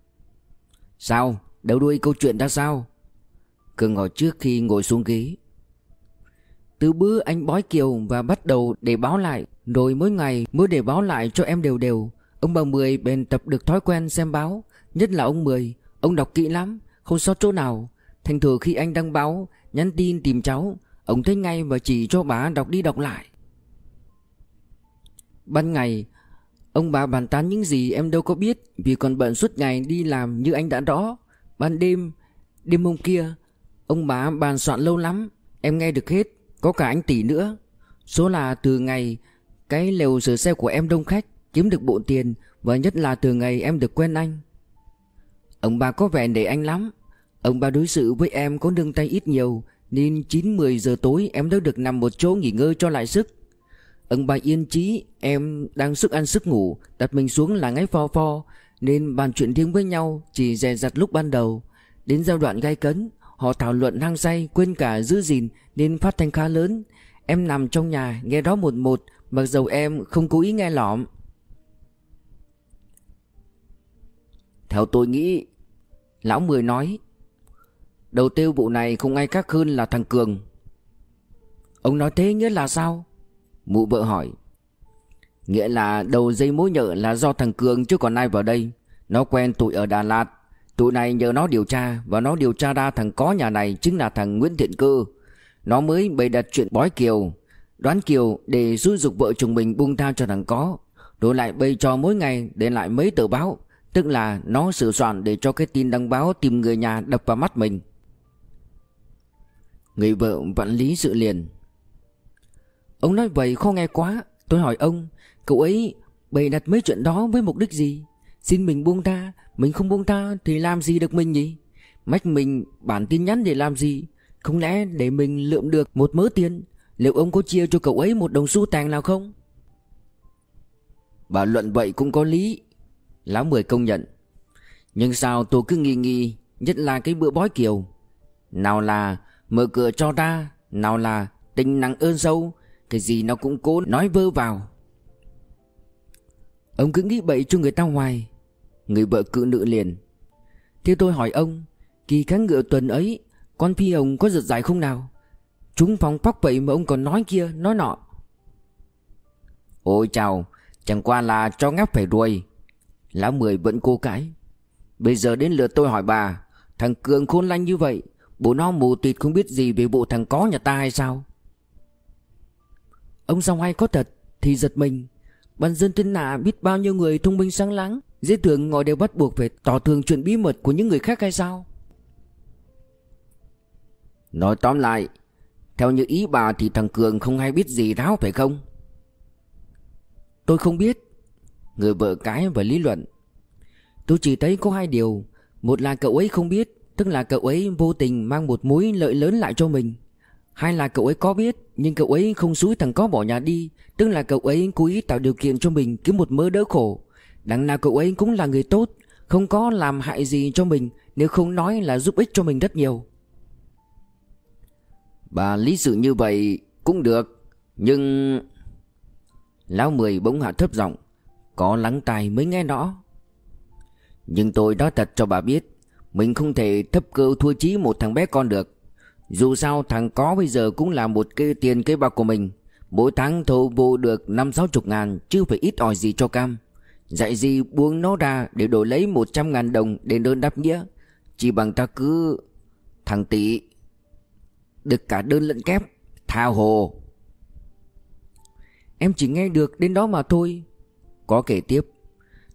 [SPEAKER 1] Sao? Đầu đuôi câu chuyện ra sao? Cường hỏi trước khi ngồi xuống ghế. Từ bữa anh bói kiều và bắt đầu để báo lại rồi mỗi ngày mới để báo lại cho em đều đều Ông bà Mười bền tập được thói quen xem báo Nhất là ông Mười Ông đọc kỹ lắm Không sót chỗ nào Thành thử khi anh đăng báo Nhắn tin tìm cháu Ông thấy ngay và chỉ cho bà đọc đi đọc lại Ban ngày Ông bà bàn tán những gì em đâu có biết Vì còn bận suốt ngày đi làm như anh đã rõ Ban đêm Đêm hôm kia Ông bà bàn soạn lâu lắm Em nghe được hết Có cả anh tỷ nữa Số là từ ngày cái lều sửa xe của em đông khách Kiếm được bộ tiền Và nhất là từ ngày em được quen anh Ông bà có vẻ để anh lắm Ông bà đối xử với em có nương tay ít nhiều Nên 9-10 giờ tối em đã được nằm một chỗ nghỉ ngơi cho lại sức Ông bà yên trí Em đang sức ăn sức ngủ Đặt mình xuống là ngáy pho pho Nên bàn chuyện riêng với nhau Chỉ dè dặt lúc ban đầu Đến giai đoạn gai cấn Họ thảo luận hang say Quên cả giữ gìn Nên phát thanh khá lớn Em nằm trong nhà nghe đó một một Mặc dù em không cố ý nghe lỏm Theo tôi nghĩ Lão Mười nói Đầu tiêu vụ này không ai khác hơn là thằng Cường Ông nói thế nghĩa là sao? Mụ vợ hỏi Nghĩa là đầu dây mối nhợ là do thằng Cường chứ còn ai vào đây Nó quen tụi ở Đà Lạt Tụi này nhờ nó điều tra Và nó điều tra ra thằng có nhà này chính là thằng Nguyễn Thiện Cơ Nó mới bày đặt chuyện bói kiều Đoán kiểu để dụ dục vợ chồng mình buông tha cho thằng có Rồi lại bày cho mỗi ngày để lại mấy tờ báo Tức là nó sửa soạn để cho cái tin đăng báo tìm người nhà đập vào mắt mình Người vợ vạn lý sự liền Ông nói vậy khó nghe quá Tôi hỏi ông Cậu ấy bày đặt mấy chuyện đó với mục đích gì Xin mình buông tha Mình không buông tha thì làm gì được mình nhỉ Mách mình bản tin nhắn để làm gì Không lẽ để mình lượm được một mớ tiền Liệu ông có chia cho cậu ấy một đồng xu tàng nào không Bà luận vậy cũng có lý Lão Mười công nhận Nhưng sao tôi cứ nghi nghi Nhất là cái bữa bói kiều Nào là mở cửa cho ra Nào là tình nặng ơn sâu Cái gì nó cũng cố nói vơ vào Ông cứ nghĩ bậy cho người ta hoài Người vợ cự nữ liền Thế tôi hỏi ông Kỳ cá ngựa tuần ấy Con phi ông có giật giải không nào chúng phòng bóc vậy mà ông còn nói kia nói nọ Ôi chào Chẳng qua là cho ngáp phải đuôi Lão Mười vẫn cô cãi Bây giờ đến lượt tôi hỏi bà Thằng Cường khôn lanh như vậy Bộ nó mù tịt không biết gì về bộ thằng có nhà ta hay sao Ông Song hay có thật Thì giật mình Bàn dân tin hạ biết bao nhiêu người thông minh sáng láng Dễ tưởng ngồi đều bắt buộc phải tỏ thường chuyện bí mật của những người khác hay sao Nói tóm lại theo như ý bà thì thằng Cường không hay biết gì đó phải không Tôi không biết Người vợ cái và lý luận Tôi chỉ thấy có hai điều Một là cậu ấy không biết Tức là cậu ấy vô tình mang một mối lợi lớn lại cho mình Hai là cậu ấy có biết Nhưng cậu ấy không xúi thằng có bỏ nhà đi Tức là cậu ấy cố ý tạo điều kiện cho mình Kiếm một mớ đỡ khổ Đằng nào cậu ấy cũng là người tốt Không có làm hại gì cho mình Nếu không nói là giúp ích cho mình rất nhiều Bà lý sự như vậy cũng được Nhưng Lão Mười bỗng hạ thấp giọng Có lắng tai mới nghe rõ Nhưng tôi nói thật cho bà biết Mình không thể thấp cơ thua chí một thằng bé con được Dù sao thằng có bây giờ cũng là một cái tiền cái bạc của mình Mỗi tháng thâu vô được năm sáu chục ngàn Chứ phải ít ỏi gì cho cam Dạy gì buông nó ra để đổi lấy một trăm ngàn đồng để đơn đáp nghĩa Chỉ bằng ta cứ Thằng tỷ được cả đơn lẫn kép Thao hồ Em chỉ nghe được đến đó mà thôi Có kể tiếp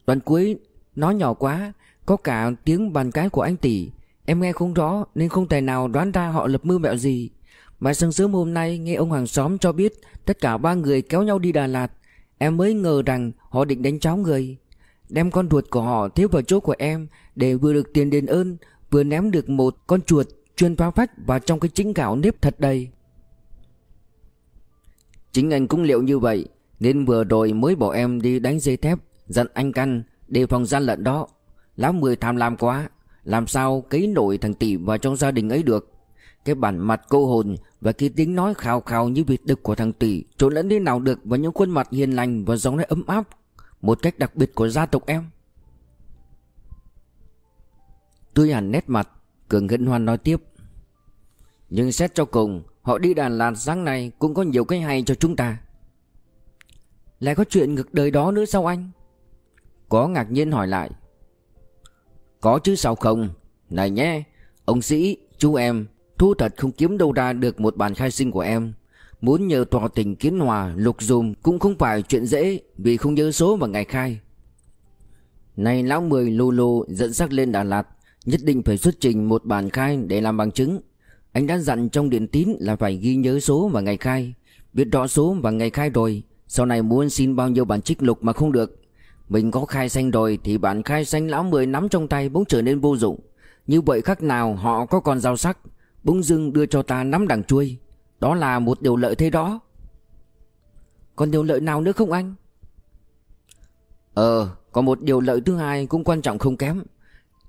[SPEAKER 1] Đoạn cuối nó nhỏ quá Có cả tiếng bàn cái của anh tỷ Em nghe không rõ nên không tài nào đoán ra họ lập mưu mẹo gì Mà sáng sớm hôm nay nghe ông hàng xóm cho biết Tất cả ba người kéo nhau đi Đà Lạt Em mới ngờ rằng họ định đánh cháu người Đem con ruột của họ thiếu vào chỗ của em Để vừa được tiền đền ơn Vừa ném được một con chuột chuyên phá phách vào trong cái chính gạo nếp thật đầy. Chính anh cũng liệu như vậy nên vừa rồi mới bỏ em đi đánh dây thép dặn anh căn đề phòng gian lận đó. Lão Mười tham lam quá làm sao cấy nổi thằng tỷ vào trong gia đình ấy được. Cái bản mặt cô hồn và cái tiếng nói khào khào như vịt đực của thằng tỷ trốn lẫn đi nào được và những khuôn mặt hiền lành và giọng nói ấm áp một cách đặc biệt của gia tộc em. Tươi hẳn nét mặt Cường Hẫn Hoan nói tiếp Nhưng xét cho cùng Họ đi Đà Lạt sáng nay Cũng có nhiều cái hay cho chúng ta Lại có chuyện ngược đời đó nữa sao anh Có ngạc nhiên hỏi lại Có chứ sao không Này nhé Ông sĩ chú em Thu thật không kiếm đâu ra được một bản khai sinh của em Muốn nhờ tòa tình kiến hòa Lục dùm cũng không phải chuyện dễ Vì không nhớ số và ngày khai Này lão mười lô lô dẫn sắc lên Đà Lạt Nhất định phải xuất trình một bản khai để làm bằng chứng Anh đã dặn trong điện tín là phải ghi nhớ số và ngày khai Biết rõ số và ngày khai rồi Sau này muốn xin bao nhiêu bản trích lục mà không được Mình có khai xanh rồi thì bản khai xanh lão mười nắm trong tay bỗng trở nên vô dụng Như vậy khác nào họ có còn giao sắc Bỗng dưng đưa cho ta nắm đằng chuôi Đó là một điều lợi thế đó Còn điều lợi nào nữa không anh? Ờ, còn một điều lợi thứ hai cũng quan trọng không kém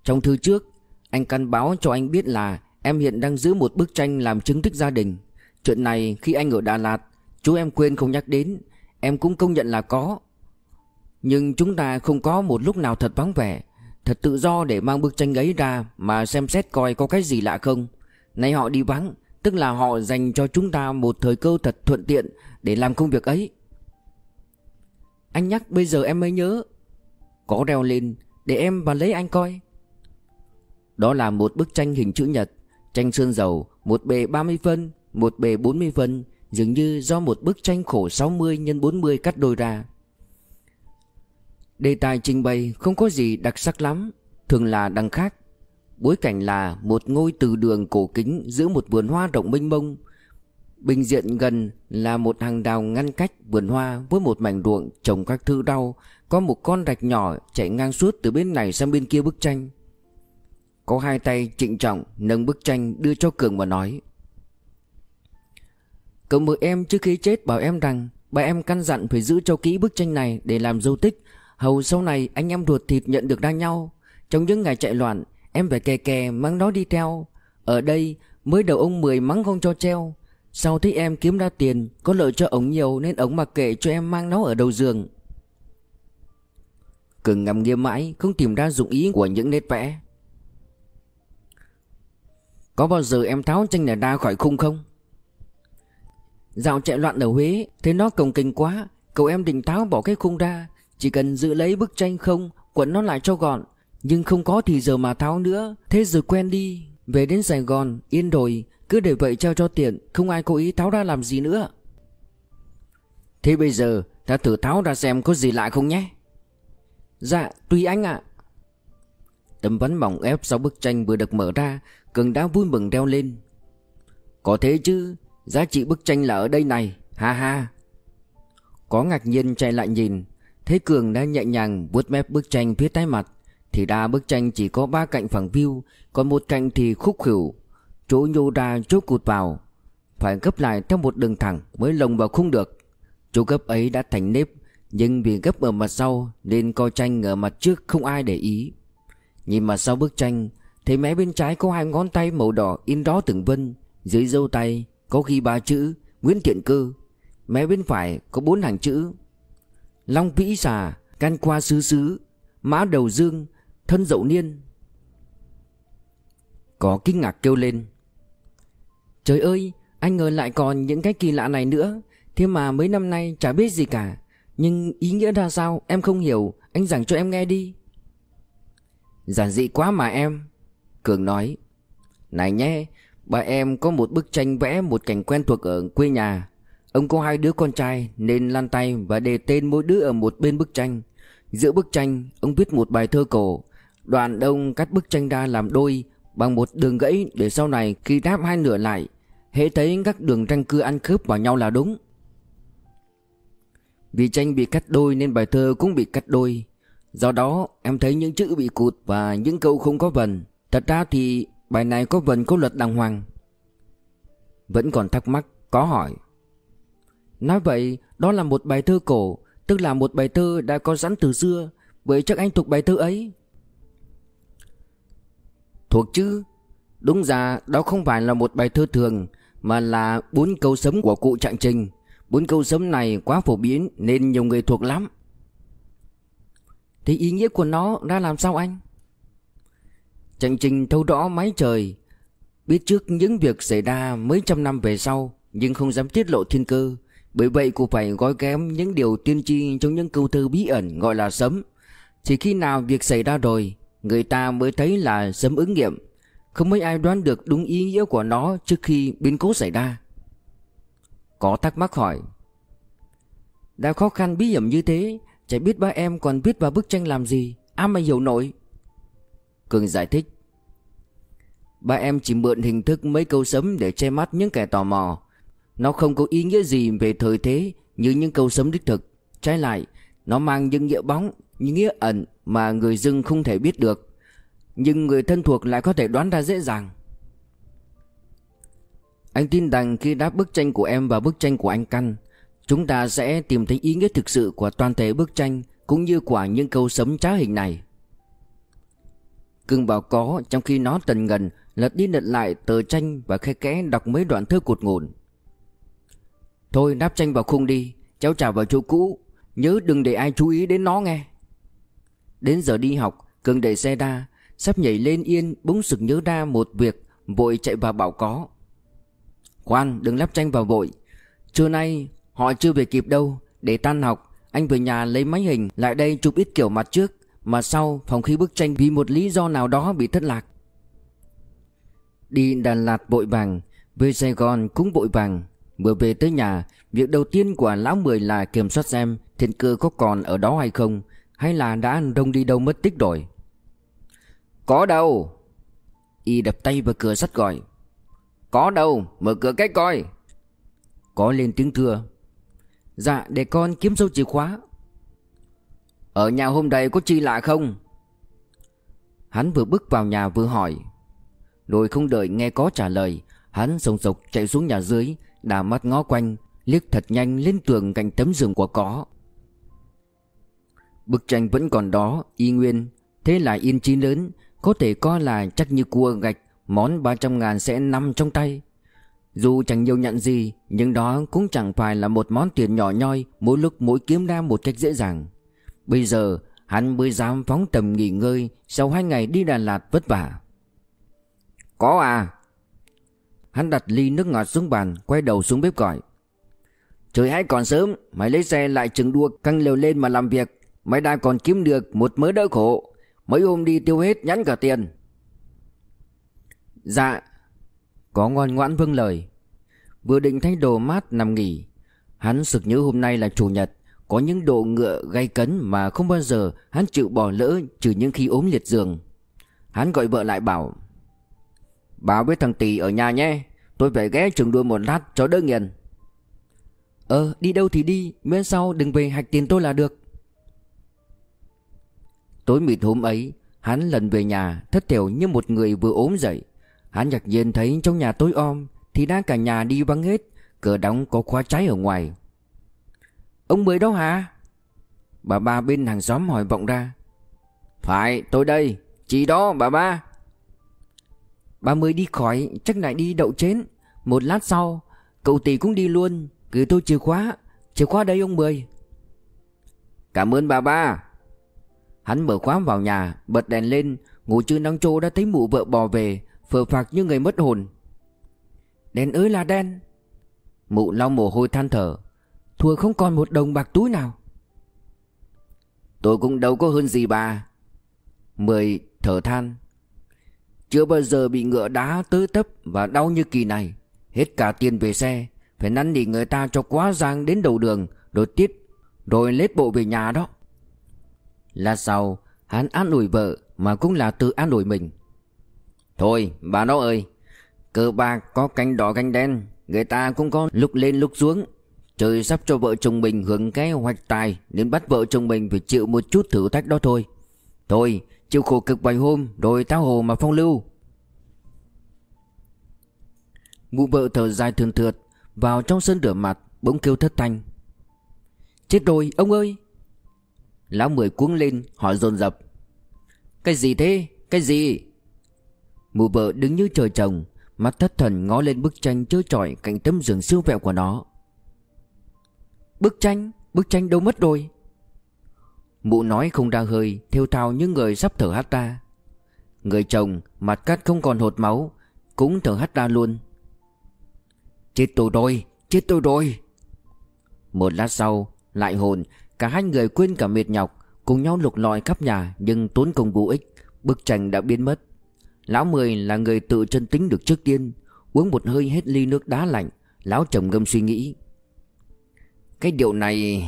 [SPEAKER 1] trong thư trước Anh căn báo cho anh biết là Em hiện đang giữ một bức tranh làm chứng tích gia đình Chuyện này khi anh ở Đà Lạt Chú em quên không nhắc đến Em cũng công nhận là có Nhưng chúng ta không có một lúc nào thật vắng vẻ Thật tự do để mang bức tranh ấy ra Mà xem xét coi có cái gì lạ không Nay họ đi vắng Tức là họ dành cho chúng ta một thời cơ thật thuận tiện Để làm công việc ấy Anh nhắc bây giờ em mới nhớ Có reo lên Để em và lấy anh coi đó là một bức tranh hình chữ nhật Tranh sơn dầu Một bề 30 phân Một bề 40 phân Dường như do một bức tranh khổ 60 x 40 cắt đôi ra Đề tài trình bày không có gì đặc sắc lắm Thường là đằng khác Bối cảnh là một ngôi từ đường cổ kính giữa một vườn hoa rộng mênh mông Bình diện gần là một hàng đào ngăn cách vườn hoa với một mảnh ruộng trồng các thứ rau Có một con rạch nhỏ chạy ngang suốt từ bên này sang bên kia bức tranh có hai tay trịnh trọng nâng bức tranh đưa cho Cường và nói Cậu mời em trước khi chết bảo em rằng ba em căn dặn phải giữ cho kỹ bức tranh này để làm dấu tích Hầu sau này anh em ruột thịt nhận được ra nhau Trong những ngày chạy loạn Em phải kè kè mang nó đi theo Ở đây mới đầu ông Mười mắng không cho treo Sau thấy em kiếm ra tiền Có lợi cho ổng nhiều nên ổng mặc kệ cho em mang nó ở đầu giường Cường ngầm nghiêm mãi Không tìm ra dụng ý của những nét vẽ có bao giờ em tháo tranh này ra khỏi khung không Dạo chạy loạn ở Huế thế nó cồng kinh quá Cậu em định tháo bỏ cái khung ra Chỉ cần giữ lấy bức tranh không Quấn nó lại cho gọn Nhưng không có thì giờ mà tháo nữa Thế giờ quen đi Về đến Sài Gòn yên rồi Cứ để vậy treo cho tiện Không ai cố ý tháo ra làm gì nữa Thế bây giờ ta thử tháo ra xem có gì lại không nhé Dạ tùy anh ạ à. Tấm ván mỏng ép sau bức tranh vừa được mở ra Cường đã vui mừng reo lên Có thế chứ Giá trị bức tranh là ở đây này Ha ha Có ngạc nhiên chạy lại nhìn Thấy Cường đã nhẹ nhàng vuốt mép bức tranh phía tay mặt Thì đa bức tranh chỉ có ba cạnh phẳng view Còn một cạnh thì khúc khỉu Chỗ nhô ra chỗ cụt vào Phải gấp lại theo một đường thẳng Mới lồng vào khung được Chỗ gấp ấy đã thành nếp Nhưng vì gấp ở mặt sau Nên coi tranh ở mặt trước không ai để ý Nhìn mặt sau bức tranh Thấy mé bên trái có hai ngón tay màu đỏ in đó từng vân Dưới dâu tay có ghi ba chữ Nguyễn Thiện Cơ Mé bên phải có bốn hàng chữ Long Vĩ Xà Can Qua Sứ Sứ Mã Đầu Dương Thân Dậu Niên Có kinh ngạc kêu lên Trời ơi Anh ngờ lại còn những cái kỳ lạ này nữa Thế mà mấy năm nay chả biết gì cả Nhưng ý nghĩa ra sao em không hiểu Anh giảng cho em nghe đi Giản dị quá mà em Cường nói Này nhé Bà em có một bức tranh vẽ một cảnh quen thuộc ở quê nhà Ông có hai đứa con trai Nên lan tay và đề tên mỗi đứa ở một bên bức tranh Giữa bức tranh Ông viết một bài thơ cổ Đoạn ông cắt bức tranh ra làm đôi Bằng một đường gãy để sau này khi đáp hai nửa lại hệ thấy các đường tranh cưa ăn khớp vào nhau là đúng Vì tranh bị cắt đôi nên bài thơ cũng bị cắt đôi Do đó em thấy những chữ bị cụt và những câu không có vần Thật ra thì bài này có vần câu luật đàng hoàng Vẫn còn thắc mắc Có hỏi Nói vậy đó là một bài thơ cổ Tức là một bài thơ đã có sẵn từ xưa Vậy chắc anh thuộc bài thơ ấy Thuộc chứ Đúng ra đó không phải là một bài thơ thường Mà là bốn câu sấm của cụ Trạng Trình Bốn câu sấm này quá phổ biến Nên nhiều người thuộc lắm Thì ý nghĩa của nó ra làm sao anh Trần Trình thấu rõ mái trời Biết trước những việc xảy ra mấy trăm năm về sau Nhưng không dám tiết lộ thiên cơ Bởi vậy cô phải gói ghém những điều tiên tri Trong những câu thơ bí ẩn gọi là sấm Chỉ khi nào việc xảy ra rồi Người ta mới thấy là sấm ứng nghiệm Không mấy ai đoán được đúng ý nghĩa của nó Trước khi biến cố xảy ra Có thắc mắc hỏi Đã khó khăn bí ẩn như thế Chả biết ba em còn biết vào bức tranh làm gì Ai mà hiểu nổi Cường giải thích Ba em chỉ mượn hình thức mấy câu sấm để che mắt những kẻ tò mò Nó không có ý nghĩa gì về thời thế như những câu sấm đích thực Trái lại, nó mang những nghĩa bóng, những nghĩa ẩn mà người dân không thể biết được Nhưng người thân thuộc lại có thể đoán ra dễ dàng Anh tin rằng khi đáp bức tranh của em và bức tranh của anh Căn Chúng ta sẽ tìm thấy ý nghĩa thực sự của toàn thể bức tranh Cũng như của những câu sấm trá hình này Cưng bảo có trong khi nó tần ngần lật đi lật lại tờ tranh và khẽ kẽ đọc mấy đoạn thơ cột ngủn. Thôi nắp tranh vào khung đi, cháu trả vào chỗ cũ, nhớ đừng để ai chú ý đến nó nghe. Đến giờ đi học, Cưng đẩy xe ra, sắp nhảy lên yên búng sực nhớ ra một việc, vội chạy vào bảo có. Khoan, đừng lắp tranh vào vội. Trưa nay họ chưa về kịp đâu, để tan học, anh về nhà lấy máy hình lại đây chụp ít kiểu mặt trước. Mà sau phòng khi bức tranh vì một lý do nào đó bị thất lạc Đi Đà Lạt bội vàng Về Sài Gòn cũng bội vàng Vừa về tới nhà Việc đầu tiên của Lão Mười là kiểm soát xem Thiên cơ có còn ở đó hay không Hay là đã ăn đông đi đâu mất tích rồi Có đâu Y đập tay vào cửa sắt gọi Có đâu mở cửa cái coi Có lên tiếng thưa Dạ để con kiếm dấu chìa khóa ở nhà hôm nay có chi lạ không Hắn vừa bước vào nhà vừa hỏi rồi không đợi nghe có trả lời Hắn sồng sộc chạy xuống nhà dưới Đà mắt ngó quanh Liếc thật nhanh lên tường cạnh tấm giường của có Bức tranh vẫn còn đó Y nguyên Thế là yên chí lớn Có thể coi là chắc như cua gạch Món 300 ngàn sẽ nằm trong tay Dù chẳng nhiều nhận gì Nhưng đó cũng chẳng phải là một món tiền nhỏ nhoi Mỗi lúc mỗi kiếm ra một cách dễ dàng Bây giờ hắn mới dám phóng tầm nghỉ ngơi sau hai ngày đi Đà Lạt vất vả. Có à? Hắn đặt ly nước ngọt xuống bàn, quay đầu xuống bếp gọi. Trời hãy còn sớm, mày lấy xe lại chừng đua căng lều lên mà làm việc. Mày đã còn kiếm được một mớ đỡ khổ. Mấy hôm đi tiêu hết nhắn cả tiền. Dạ. Có ngoan ngoãn vâng lời. Vừa định thay đồ mát nằm nghỉ. Hắn sực nhớ hôm nay là chủ nhật. Có những độ ngựa gay cấn mà không bao giờ hắn chịu bỏ lỡ trừ những khi ốm liệt giường. Hắn gọi vợ lại bảo Báo với thằng tỷ ở nhà nhé Tôi phải ghé trường đua một lát cho đỡ nghiền Ờ đi đâu thì đi Miễn sao đừng về hạch tiền tôi là được Tối mịt hôm ấy Hắn lần về nhà thất thểu như một người vừa ốm dậy Hắn ngạc nhiên thấy trong nhà tối om Thì đã cả nhà đi vắng hết Cửa đóng có khóa trái ở ngoài Ông Mười đâu hả Bà ba bên hàng xóm hỏi vọng ra Phải tôi đây Chị đó bà ba Bà Mười đi khỏi Chắc lại đi đậu chén Một lát sau Cậu tỷ cũng đi luôn Gửi tôi chìa khóa Chìa khóa đây ông Mười Cảm ơn bà ba Hắn mở khóa vào nhà Bật đèn lên Ngủ chưa nắng trô đã thấy mụ vợ bò về Phờ phạc như người mất hồn đèn ơi là đen Mụ lau mồ hôi than thở Thua không còn một đồng bạc túi nào Tôi cũng đâu có hơn gì bà Mười thở than Chưa bao giờ bị ngựa đá tới tấp Và đau như kỳ này Hết cả tiền về xe Phải năn nỉ người ta cho quá giang đến đầu đường Rồi tiết Rồi lết bộ về nhà đó Là sau Hắn an ủi vợ Mà cũng là tự an ủi mình Thôi bà nó ơi Cờ bạc có canh đỏ canh đen Người ta cũng có lúc lên lúc xuống Trời sắp cho vợ chồng mình hưởng cái hoạch tài Nên bắt vợ chồng mình phải chịu một chút thử thách đó thôi Thôi chịu khổ cực vài hôm Rồi tao hồ mà phong lưu Mụ vợ thở dài thường thượt Vào trong sân rửa mặt Bỗng kêu thất thanh Chết rồi ông ơi Lão mười cuống lên hỏi dồn dập Cái gì thế cái gì Mụ vợ đứng như trời trồng Mắt thất thần ngó lên bức tranh chứa trọi Cạnh tấm giường siêu vẹo của nó Bức tranh Bức tranh đâu mất rồi Mụ nói không ra hơi Theo thao những người sắp thở hát ta Người chồng mặt cắt không còn hột máu Cũng thở hắt ra luôn Chết tôi rồi Chết tôi rồi Một lát sau lại hồn Cả hai người quên cả mệt nhọc Cùng nhau lục lọi khắp nhà Nhưng tốn công vô ích Bức tranh đã biến mất Lão Mười là người tự chân tính được trước tiên Uống một hơi hết ly nước đá lạnh Lão chồng ngâm suy nghĩ cái điều này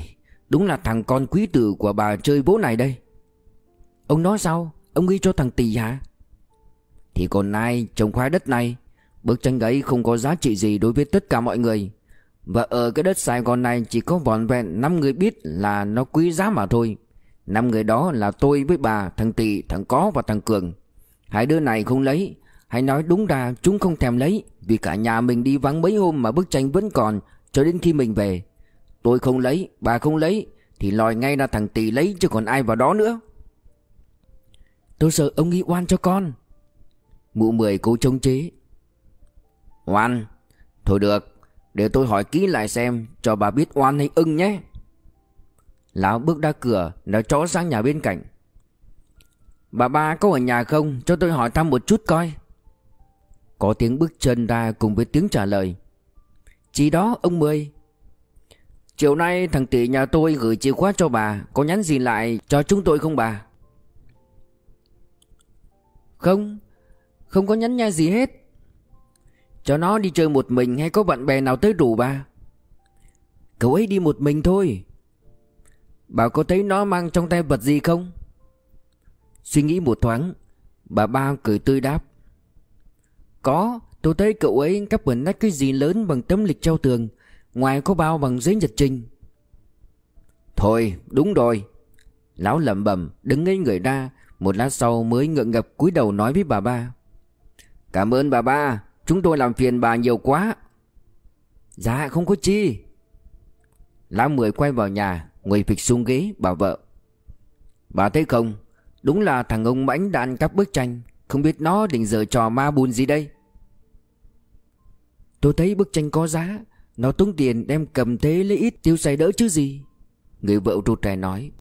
[SPEAKER 1] Đúng là thằng con quý tử của bà chơi bố này đây Ông nói sao Ông ghi cho thằng tỷ hả Thì còn nay trồng khoai đất này Bức tranh ấy không có giá trị gì đối với tất cả mọi người Và ở cái đất Sài Gòn này chỉ có vòn vẹn 5 người biết là nó quý giá mà thôi năm người đó là tôi với bà, thằng Tị, thằng Có và thằng Cường Hai đứa này không lấy Hãy nói đúng ra chúng không thèm lấy Vì cả nhà mình đi vắng mấy hôm mà bức tranh vẫn còn Cho đến khi mình về Tôi không lấy, bà không lấy Thì lòi ngay ra thằng Tỳ lấy chứ còn ai vào đó nữa Tôi sợ ông nghĩ oan cho con Mụ mười cố chống chế Oan Thôi được Để tôi hỏi kỹ lại xem Cho bà biết oan hay ưng nhé Lão bước ra cửa Nó chó sang nhà bên cạnh Bà ba có ở nhà không Cho tôi hỏi thăm một chút coi Có tiếng bước chân ra cùng với tiếng trả lời Chỉ đó ông Mười Chiều nay thằng tỷ nhà tôi gửi chìa khóa cho bà Có nhắn gì lại cho chúng tôi không bà Không Không có nhắn nha gì hết Cho nó đi chơi một mình hay có bạn bè nào tới đủ bà Cậu ấy đi một mình thôi Bà có thấy nó mang trong tay vật gì không Suy nghĩ một thoáng Bà ba cười tươi đáp Có Tôi thấy cậu ấy cắp bẩn nách cái gì lớn bằng tấm lịch treo tường Ngoài có bao bằng giấy nhật trình Thôi đúng rồi Lão lẩm bẩm đứng ngay người ra Một lát sau mới ngượng ngập cúi đầu nói với bà ba Cảm ơn bà ba Chúng tôi làm phiền bà nhiều quá Dạ không có chi Lão Mười quay vào nhà Ngồi phịch xuống ghế bảo vợ Bà thấy không Đúng là thằng ông mãnh đã ăn cắp bức tranh Không biết nó định giờ trò ma bùn gì đây Tôi thấy bức tranh có giá nó tốn tiền đem cầm thế lấy ít tiêu xài đỡ chứ gì Người vợ rụt rè nói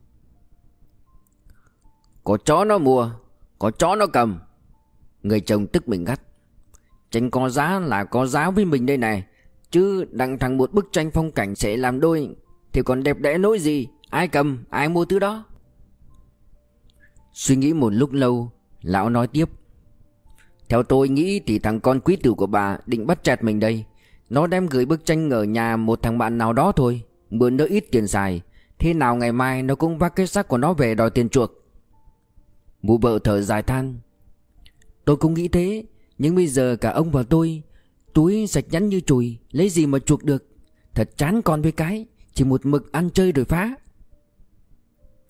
[SPEAKER 1] Có chó nó mua Có chó nó cầm Người chồng tức mình gắt Tranh có giá là có giá với mình đây này Chứ đăng thằng một bức tranh phong cảnh sẽ làm đôi Thì còn đẹp đẽ nỗi gì Ai cầm ai mua thứ đó Suy nghĩ một lúc lâu Lão nói tiếp Theo tôi nghĩ thì thằng con quý tử của bà định bắt chặt mình đây nó đem gửi bức tranh ở nhà một thằng bạn nào đó thôi Mượn đỡ ít tiền dài, Thế nào ngày mai nó cũng vác cái xác của nó về đòi tiền chuộc Mụ vợ thở dài than Tôi cũng nghĩ thế Nhưng bây giờ cả ông và tôi Túi sạch nhắn như chùi Lấy gì mà chuộc được Thật chán con với cái Chỉ một mực ăn chơi rồi phá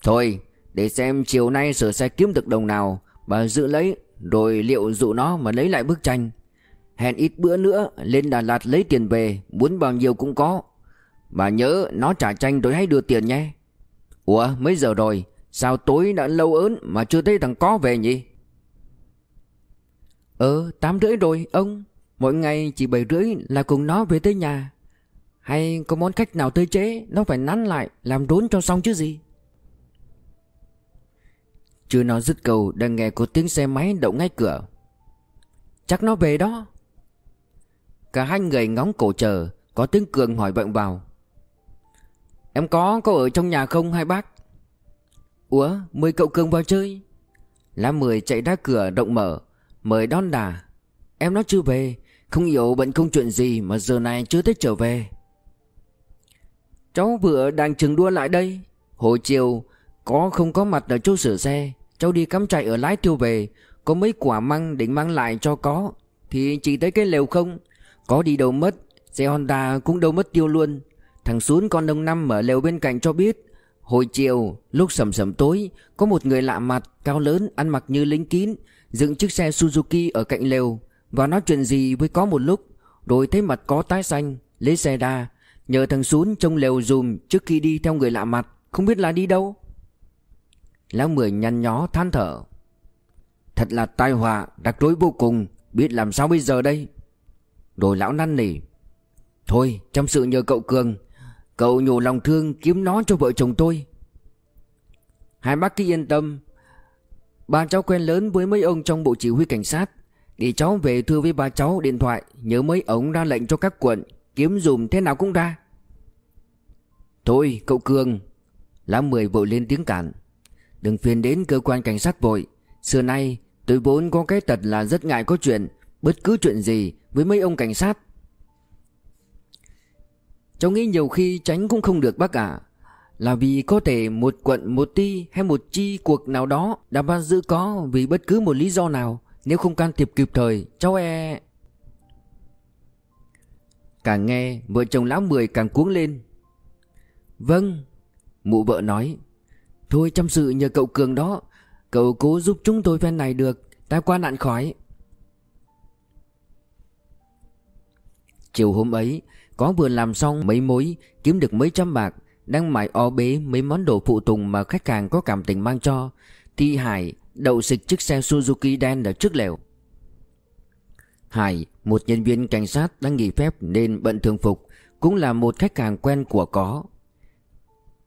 [SPEAKER 1] Thôi để xem chiều nay sửa xe kiếm được đồng nào bà giữ lấy Rồi liệu dụ nó mà lấy lại bức tranh Hẹn ít bữa nữa lên Đà Lạt lấy tiền về Muốn bao nhiêu cũng có Bà nhớ nó trả tranh rồi hãy đưa tiền nhé Ủa mấy giờ rồi Sao tối đã lâu ớn mà chưa thấy thằng có về nhỉ Ờ tám rưỡi rồi ông Mỗi ngày chỉ bảy rưỡi là cùng nó về tới nhà Hay có món khách nào tới chế Nó phải nắn lại làm đốn cho xong chứ gì Chưa nói dứt câu đang nghe có tiếng xe máy đậu ngay cửa Chắc nó về đó Cả hai người ngóng cổ chờ Có tiếng Cường hỏi vọng vào Em có có ở trong nhà không hai bác Ủa mời cậu Cường vào chơi Lá Mười chạy ra cửa động mở Mời đón đà Em nó chưa về Không hiểu bận công chuyện gì mà giờ này chưa tới trở về Cháu vừa đang chừng đua lại đây Hồi chiều Có không có mặt ở chỗ sửa xe Cháu đi cắm trại ở lái tiêu về Có mấy quả măng định mang lại cho có Thì chỉ thấy cái lều không có đi đâu mất Xe Honda cũng đâu mất tiêu luôn Thằng xuống con đông năm ở lều bên cạnh cho biết Hồi chiều lúc sầm sầm tối Có một người lạ mặt cao lớn Ăn mặc như lính kín Dựng chiếc xe Suzuki ở cạnh lều Và nói chuyện gì với có một lúc Rồi thấy mặt có tái xanh Lấy xe đa Nhờ thằng xuống trong lều dùm Trước khi đi theo người lạ mặt Không biết là đi đâu Lão Mười nhăn nhó than thở Thật là tai họa, đặc rối vô cùng Biết làm sao bây giờ đây rồi lão năn nỉ Thôi trong sự nhờ cậu Cường Cậu nhủ lòng thương kiếm nó cho vợ chồng tôi Hai bác cứ yên tâm Ba cháu quen lớn với mấy ông trong bộ chỉ huy cảnh sát Để cháu về thưa với ba cháu điện thoại Nhớ mấy ông ra lệnh cho các quận Kiếm dùm thế nào cũng ra Thôi cậu Cường Lá Mười vội lên tiếng cản Đừng phiền đến cơ quan cảnh sát vội Xưa nay tôi vốn có cái tật là rất ngại có chuyện bất cứ chuyện gì với mấy ông cảnh sát Cháu nghĩ nhiều khi tránh cũng không được bác ạ Là vì có thể một quận một ti hay một chi cuộc nào đó Đã ban giữ có vì bất cứ một lý do nào Nếu không can thiệp kịp thời cháu e Càng nghe vợ chồng lão mười càng cuống lên Vâng Mụ vợ nói Thôi chăm sự nhờ cậu Cường đó Cậu cố giúp chúng tôi phen này được Ta qua nạn khỏi Chiều hôm ấy Có vừa làm xong mấy mối Kiếm được mấy trăm bạc Đang mải o bế mấy món đồ phụ tùng Mà khách hàng có cảm tình mang cho Thì Hải đậu xịch chiếc xe Suzuki đen ở trước lều Hải, một nhân viên cảnh sát đang nghỉ phép nên bận thường phục, cũng là một khách hàng quen của có.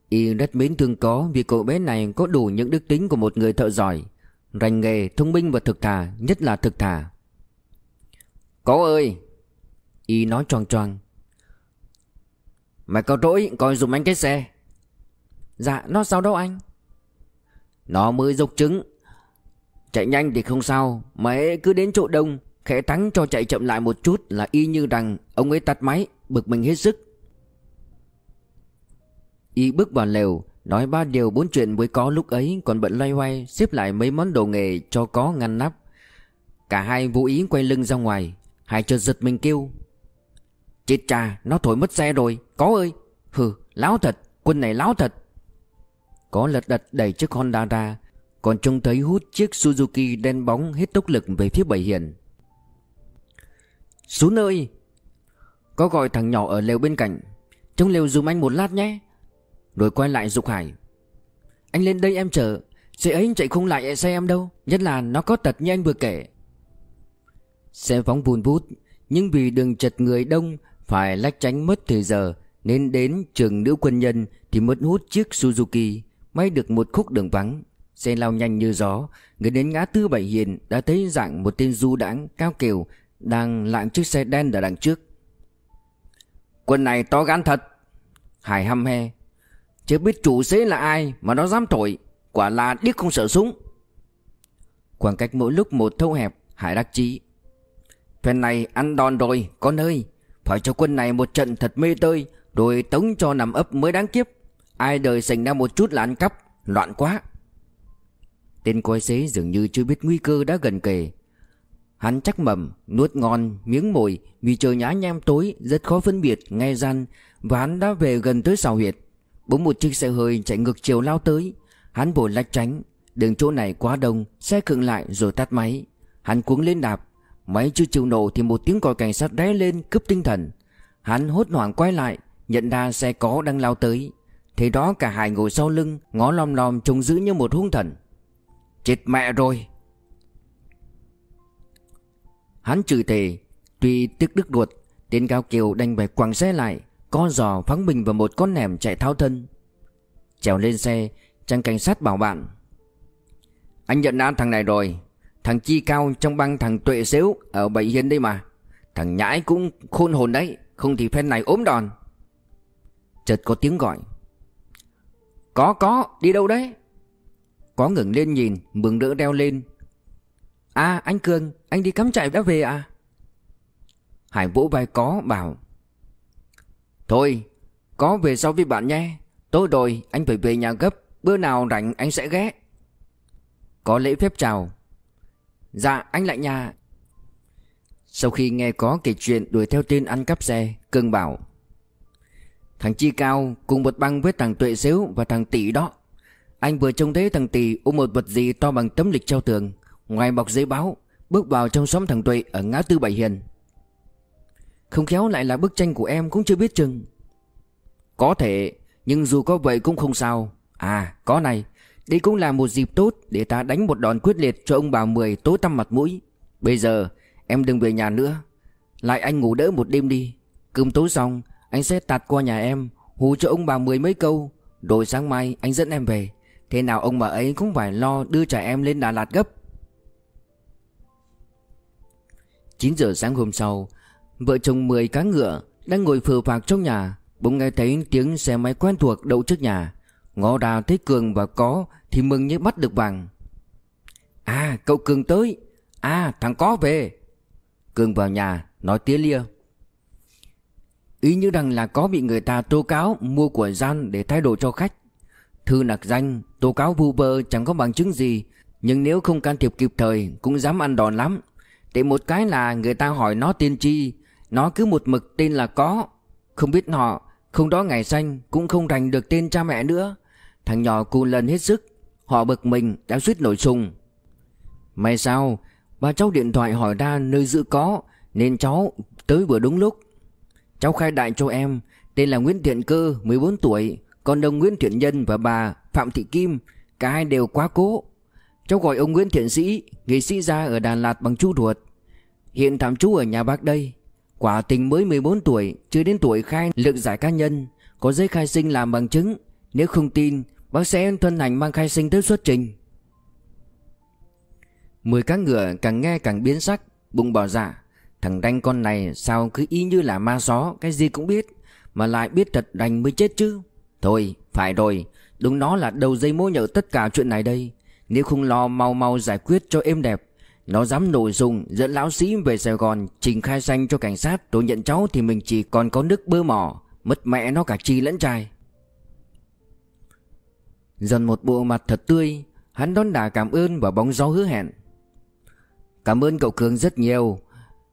[SPEAKER 1] Y rất mến thương có vì cậu bé này có đủ những đức tính của một người thợ giỏi, rành nghề, thông minh và thực thà, nhất là thực thà. Có ơi, Y nói tròn tròn Mày có trỗi coi dùm anh cái xe Dạ nó sao đâu anh Nó mới dục trứng Chạy nhanh thì không sao Mày cứ đến chỗ đông Khẽ thắng cho chạy chậm lại một chút Là y như rằng ông ấy tắt máy Bực mình hết sức Y bước vào lều Nói ba điều bốn chuyện với có lúc ấy Còn bận loay hoay Xếp lại mấy món đồ nghề cho có ngăn nắp Cả hai vô ý quay lưng ra ngoài Hai chợt giật mình kêu Chết cha nó thổi mất xe rồi Có ơi Hừ láo thật Quân này láo thật Có lật đật đẩy chiếc Honda ra Còn trông thấy hút chiếc Suzuki đen bóng hết tốc lực về phía bảy hiền Xuống nơi Có gọi thằng nhỏ ở lều bên cạnh trông lều dùm anh một lát nhé Rồi quay lại dục hải Anh lên đây em chờ Xe ấy chạy không lại xe em đâu Nhất là nó có tật như anh vừa kể Xe phóng vùn vút Nhưng vì đường chật người đông phải lách tránh mất thời giờ Nên đến trường nữ quân nhân Thì mất hút chiếc Suzuki May được một khúc đường vắng Xe lao nhanh như gió Người đến ngã tư Bảy Hiền Đã thấy dạng một tên du đãng cao kiều Đang lạng chiếc xe đen ở đằng trước Quân này to gan thật Hải hăm he chưa biết chủ xế là ai mà nó dám thổi Quả là điếc không sợ súng Khoảng cách mỗi lúc một thâu hẹp Hải đắc chí Phen này ăn đòn rồi con ơi phải cho quân này một trận thật mê tơi Rồi tống cho nằm ấp mới đáng kiếp Ai đời xảy ra một chút là ăn cắp Loạn quá Tên coi xế dường như chưa biết nguy cơ đã gần kề Hắn chắc mầm Nuốt ngon miếng mồi Vì trời nhá nhem tối Rất khó phân biệt nghe gian Và hắn đã về gần tới xào huyệt Bỗng một chiếc xe hơi chạy ngược chiều lao tới Hắn vội lách tránh Đường chỗ này quá đông Xe khựng lại rồi tắt máy Hắn cuống lên đạp Máy chưa chịu nổ thì một tiếng còi cảnh sát đé lên cướp tinh thần Hắn hốt hoảng quay lại Nhận ra xe có đang lao tới Thế đó cả hai ngồi sau lưng Ngó lom lom trông giữ như một hung thần Chết mẹ rồi Hắn chửi thề Tuy tiếc đức ruột Tiến cao kiều đành phải quăng xe lại Co giò phóng mình vào một con nẻm chạy tháo thân Trèo lên xe Chàng cảnh sát bảo bạn Anh nhận án thằng này rồi Thằng Chi Cao trong băng thằng Tuệ Xếu Ở Bảy Hiền đây mà Thằng Nhãi cũng khôn hồn đấy Không thì phen này ốm đòn Chợt có tiếng gọi Có có đi đâu đấy Có ngừng lên nhìn mừng đỡ đeo lên À anh Cường Anh đi cắm trại đã về à Hải vỗ vai có bảo Thôi Có về sau với bạn nhé Tối rồi anh phải về nhà gấp Bữa nào rảnh anh sẽ ghé Có lễ phép chào Dạ anh lại nhà Sau khi nghe có kể chuyện đuổi theo tên ăn cắp xe Cường bảo Thằng Chi Cao cùng một băng với thằng Tuệ xíu và thằng Tỷ đó Anh vừa trông thấy thằng Tỷ ôm một vật gì to bằng tấm lịch treo tường Ngoài bọc giấy báo Bước vào trong xóm thằng Tuệ ở ngã tư Bảy Hiền Không khéo lại là bức tranh của em cũng chưa biết chừng Có thể Nhưng dù có vậy cũng không sao À có này đây cũng là một dịp tốt để ta đánh một đòn quyết liệt cho ông bà Mười tối tăm mặt mũi Bây giờ em đừng về nhà nữa Lại anh ngủ đỡ một đêm đi Cơm tối xong anh sẽ tạt qua nhà em Hù cho ông bà Mười mấy câu Rồi sáng mai anh dẫn em về Thế nào ông bà ấy cũng phải lo đưa trẻ em lên Đà Lạt gấp 9 giờ sáng hôm sau Vợ chồng Mười cá ngựa đang ngồi phờ phạc trong nhà Bỗng nghe thấy tiếng xe máy quen thuộc đậu trước nhà Ngõ đà thấy Cường và có Thì mừng như bắt được vàng À cậu Cường tới À thằng có về Cường vào nhà nói tía lia Ý như rằng là có bị người ta tố cáo Mua của gian để thay đổi cho khách Thư nạc danh Tố cáo vu vơ chẳng có bằng chứng gì Nhưng nếu không can thiệp kịp thời Cũng dám ăn đòn lắm Để một cái là người ta hỏi nó tiên tri Nó cứ một mực tên là có Không biết họ Không đó ngày xanh Cũng không rành được tên cha mẹ nữa Thằng nhỏ cu lần hết sức Họ bực mình đã suýt nổi sung May sao Bà cháu điện thoại hỏi ra nơi giữ có Nên cháu tới vừa đúng lúc Cháu khai đại cho em Tên là Nguyễn Thiện Cơ 14 tuổi con ông Nguyễn Thiện Nhân và bà Phạm Thị Kim Cả hai đều quá cố Cháu gọi ông Nguyễn Thiện Sĩ Nghệ sĩ ra ở Đà Lạt bằng chú ruột Hiện thảm chú ở nhà bác đây Quả tình mới 14 tuổi Chưa đến tuổi khai lượng giải cá nhân Có giấy khai sinh làm bằng chứng Nếu không tin Bác sẽ thân hành mang khai sinh tới xuất trình Mười cá ngựa càng nghe càng biến sắc Bụng bỏ dạ Thằng đanh con này sao cứ y như là ma gió Cái gì cũng biết Mà lại biết thật đành mới chết chứ Thôi phải rồi Đúng nó là đầu dây mối nhở tất cả chuyện này đây Nếu không lo mau mau giải quyết cho êm đẹp Nó dám nổi dùng dẫn lão sĩ về Sài Gòn Trình khai danh cho cảnh sát tôi nhận cháu thì mình chỉ còn có nước bơ mỏ Mất mẹ nó cả chi lẫn trai Dần một bộ mặt thật tươi Hắn đón đà cảm ơn và bóng gió hứa hẹn Cảm ơn cậu Cường rất nhiều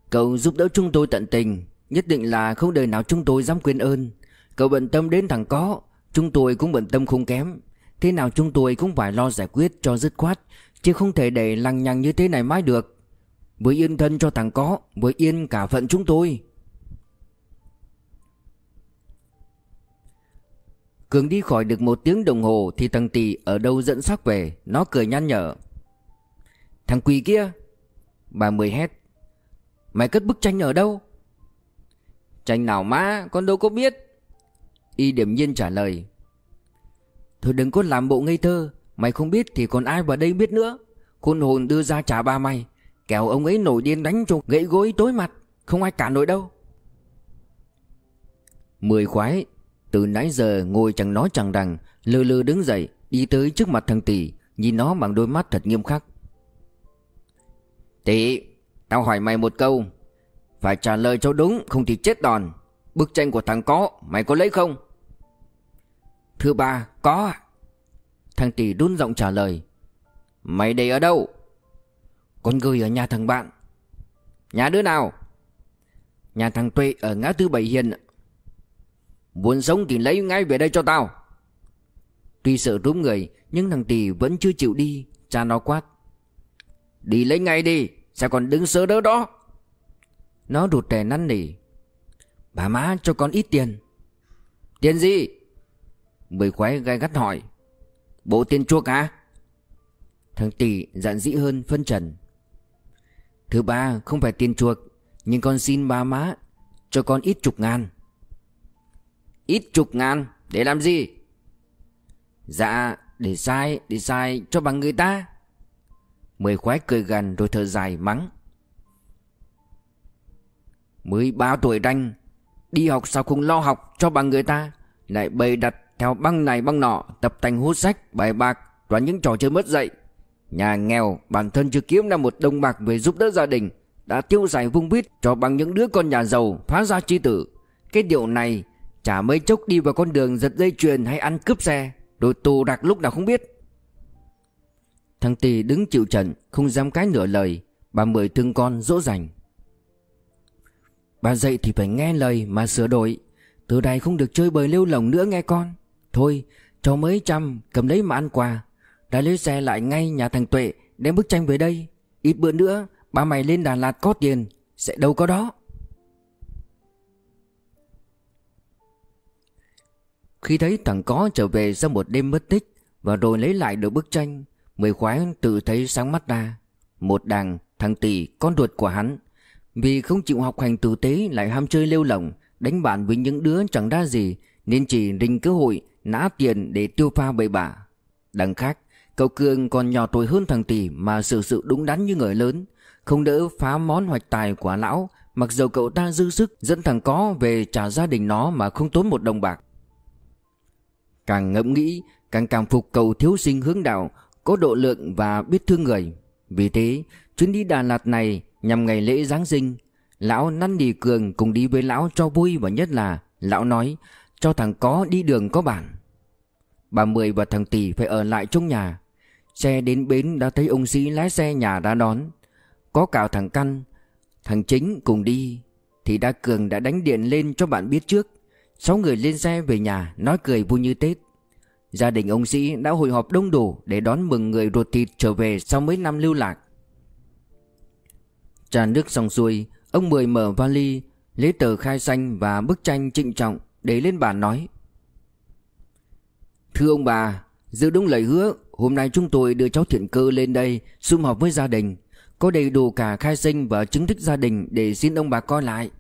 [SPEAKER 1] Cậu giúp đỡ chúng tôi tận tình Nhất định là không đời nào chúng tôi dám quên ơn Cậu bận tâm đến thằng có Chúng tôi cũng bận tâm không kém Thế nào chúng tôi cũng phải lo giải quyết cho dứt khoát Chứ không thể để lằng nhằng như thế này mãi được Với yên thân cho thằng có Với yên cả phận chúng tôi Cường đi khỏi được một tiếng đồng hồ thì thằng Tỳ ở đâu dẫn xác về, nó cười nhăn nhở. Thằng quỳ kia! Bà Mười hét. Mày cất bức tranh ở đâu? Tranh nào má, con đâu có biết. Y điểm nhiên trả lời. Thôi đừng có làm bộ ngây thơ, mày không biết thì còn ai vào đây biết nữa. Khôn hồn đưa ra trả ba mày, kẻo ông ấy nổi điên đánh cho gãy gối tối mặt, không ai cả nổi đâu. Mười khoái từ nãy giờ ngồi chẳng nói chẳng rằng Lừ lừ đứng dậy Đi tới trước mặt thằng tỷ Nhìn nó bằng đôi mắt thật nghiêm khắc Tỷ Tao hỏi mày một câu Phải trả lời cho đúng không thì chết đòn Bức tranh của thằng có Mày có lấy không Thưa ba có Thằng tỷ đun giọng trả lời Mày đây ở đâu Con gửi ở nhà thằng bạn Nhà đứa nào Nhà thằng Tuệ ở ngã tư Bảy Hiền Muốn sống thì lấy ngay về đây cho tao Tuy sợ rúm người Nhưng thằng Tỳ vẫn chưa chịu đi Cha nó quát Đi lấy ngay đi Sao còn đứng sớ đỡ đó Nó rụt rè năn nỉ Bà má cho con ít tiền Tiền gì Mười khoái gai gắt hỏi Bộ tiền chuộc cả Thằng Tỳ dạn dĩ hơn phân trần Thứ ba không phải tiền chuộc Nhưng con xin ba má Cho con ít chục ngàn ít chục ngàn để làm gì? Dạ, để sai, để sai cho bằng người ta. Mười khoái cười gần rồi thở dài mắng. Mới ba tuổi ranh, đi học sao không lo học cho bằng người ta, lại bày đặt theo băng này băng nọ, tập thành hút sách, bài bạc toàn những trò chơi mất dạy. Nhà nghèo bản thân chưa kiếm ra một đồng bạc về giúp đỡ gia đình, đã tiêu xài vung vít cho bằng những đứa con nhà giàu phá ra chi tử. Cái điều này Chả mấy chốc đi vào con đường giật dây chuyền hay ăn cướp xe Đồ tù đặc lúc nào không biết Thằng Tì đứng chịu trận Không dám cái nửa lời Bà Mười thương con dỗ dành Bà dậy thì phải nghe lời mà sửa đổi Từ đây không được chơi bời lêu lỏng nữa nghe con Thôi cho mấy trăm cầm lấy mà ăn quà Đã lấy xe lại ngay nhà thằng Tuệ Đem bức tranh về đây Ít bữa nữa ba mày lên Đà Lạt có tiền Sẽ đâu có đó Khi thấy thằng có trở về sau một đêm mất tích Và rồi lấy lại được bức tranh Mười khoái tự thấy sáng mắt ra Một đàn thằng tỷ con ruột của hắn Vì không chịu học hành tử tế Lại ham chơi lêu lỏng Đánh bạn với những đứa chẳng ra gì Nên chỉ rình cơ hội nã tiền để tiêu pha bậy bạ Đằng khác Cậu Cương còn nhỏ tuổi hơn thằng tỷ Mà sự sự đúng đắn như người lớn Không đỡ phá món hoạch tài của lão Mặc dù cậu ta dư sức dẫn thằng có về trả gia đình nó mà không tốn một đồng bạc Càng ngẫm nghĩ càng cảm phục cầu thiếu sinh hướng đạo Có độ lượng và biết thương người Vì thế chuyến đi Đà Lạt này nhằm ngày lễ Giáng sinh Lão năn nỉ cường cùng đi với lão cho vui và nhất là Lão nói cho thằng có đi đường có bản Bà Mười và thằng Tỷ phải ở lại trong nhà Xe đến bến đã thấy ông Sĩ lái xe nhà đã đón Có cả thằng Căn Thằng Chính cùng đi Thì đã Cường đã đánh điện lên cho bạn biết trước Sáu người lên xe về nhà nói cười vui như Tết Gia đình ông Sĩ đã hội họp đông đủ Để đón mừng người ruột thịt trở về sau mấy năm lưu lạc tràn nước xong xuôi Ông Mười mở vali Lấy tờ khai xanh và bức tranh trịnh trọng Để lên bàn nói Thưa ông bà Giữ đúng lời hứa Hôm nay chúng tôi đưa cháu thiện cơ lên đây sum họp với gia đình Có đầy đủ cả khai sinh và chứng thức gia đình Để xin ông bà coi lại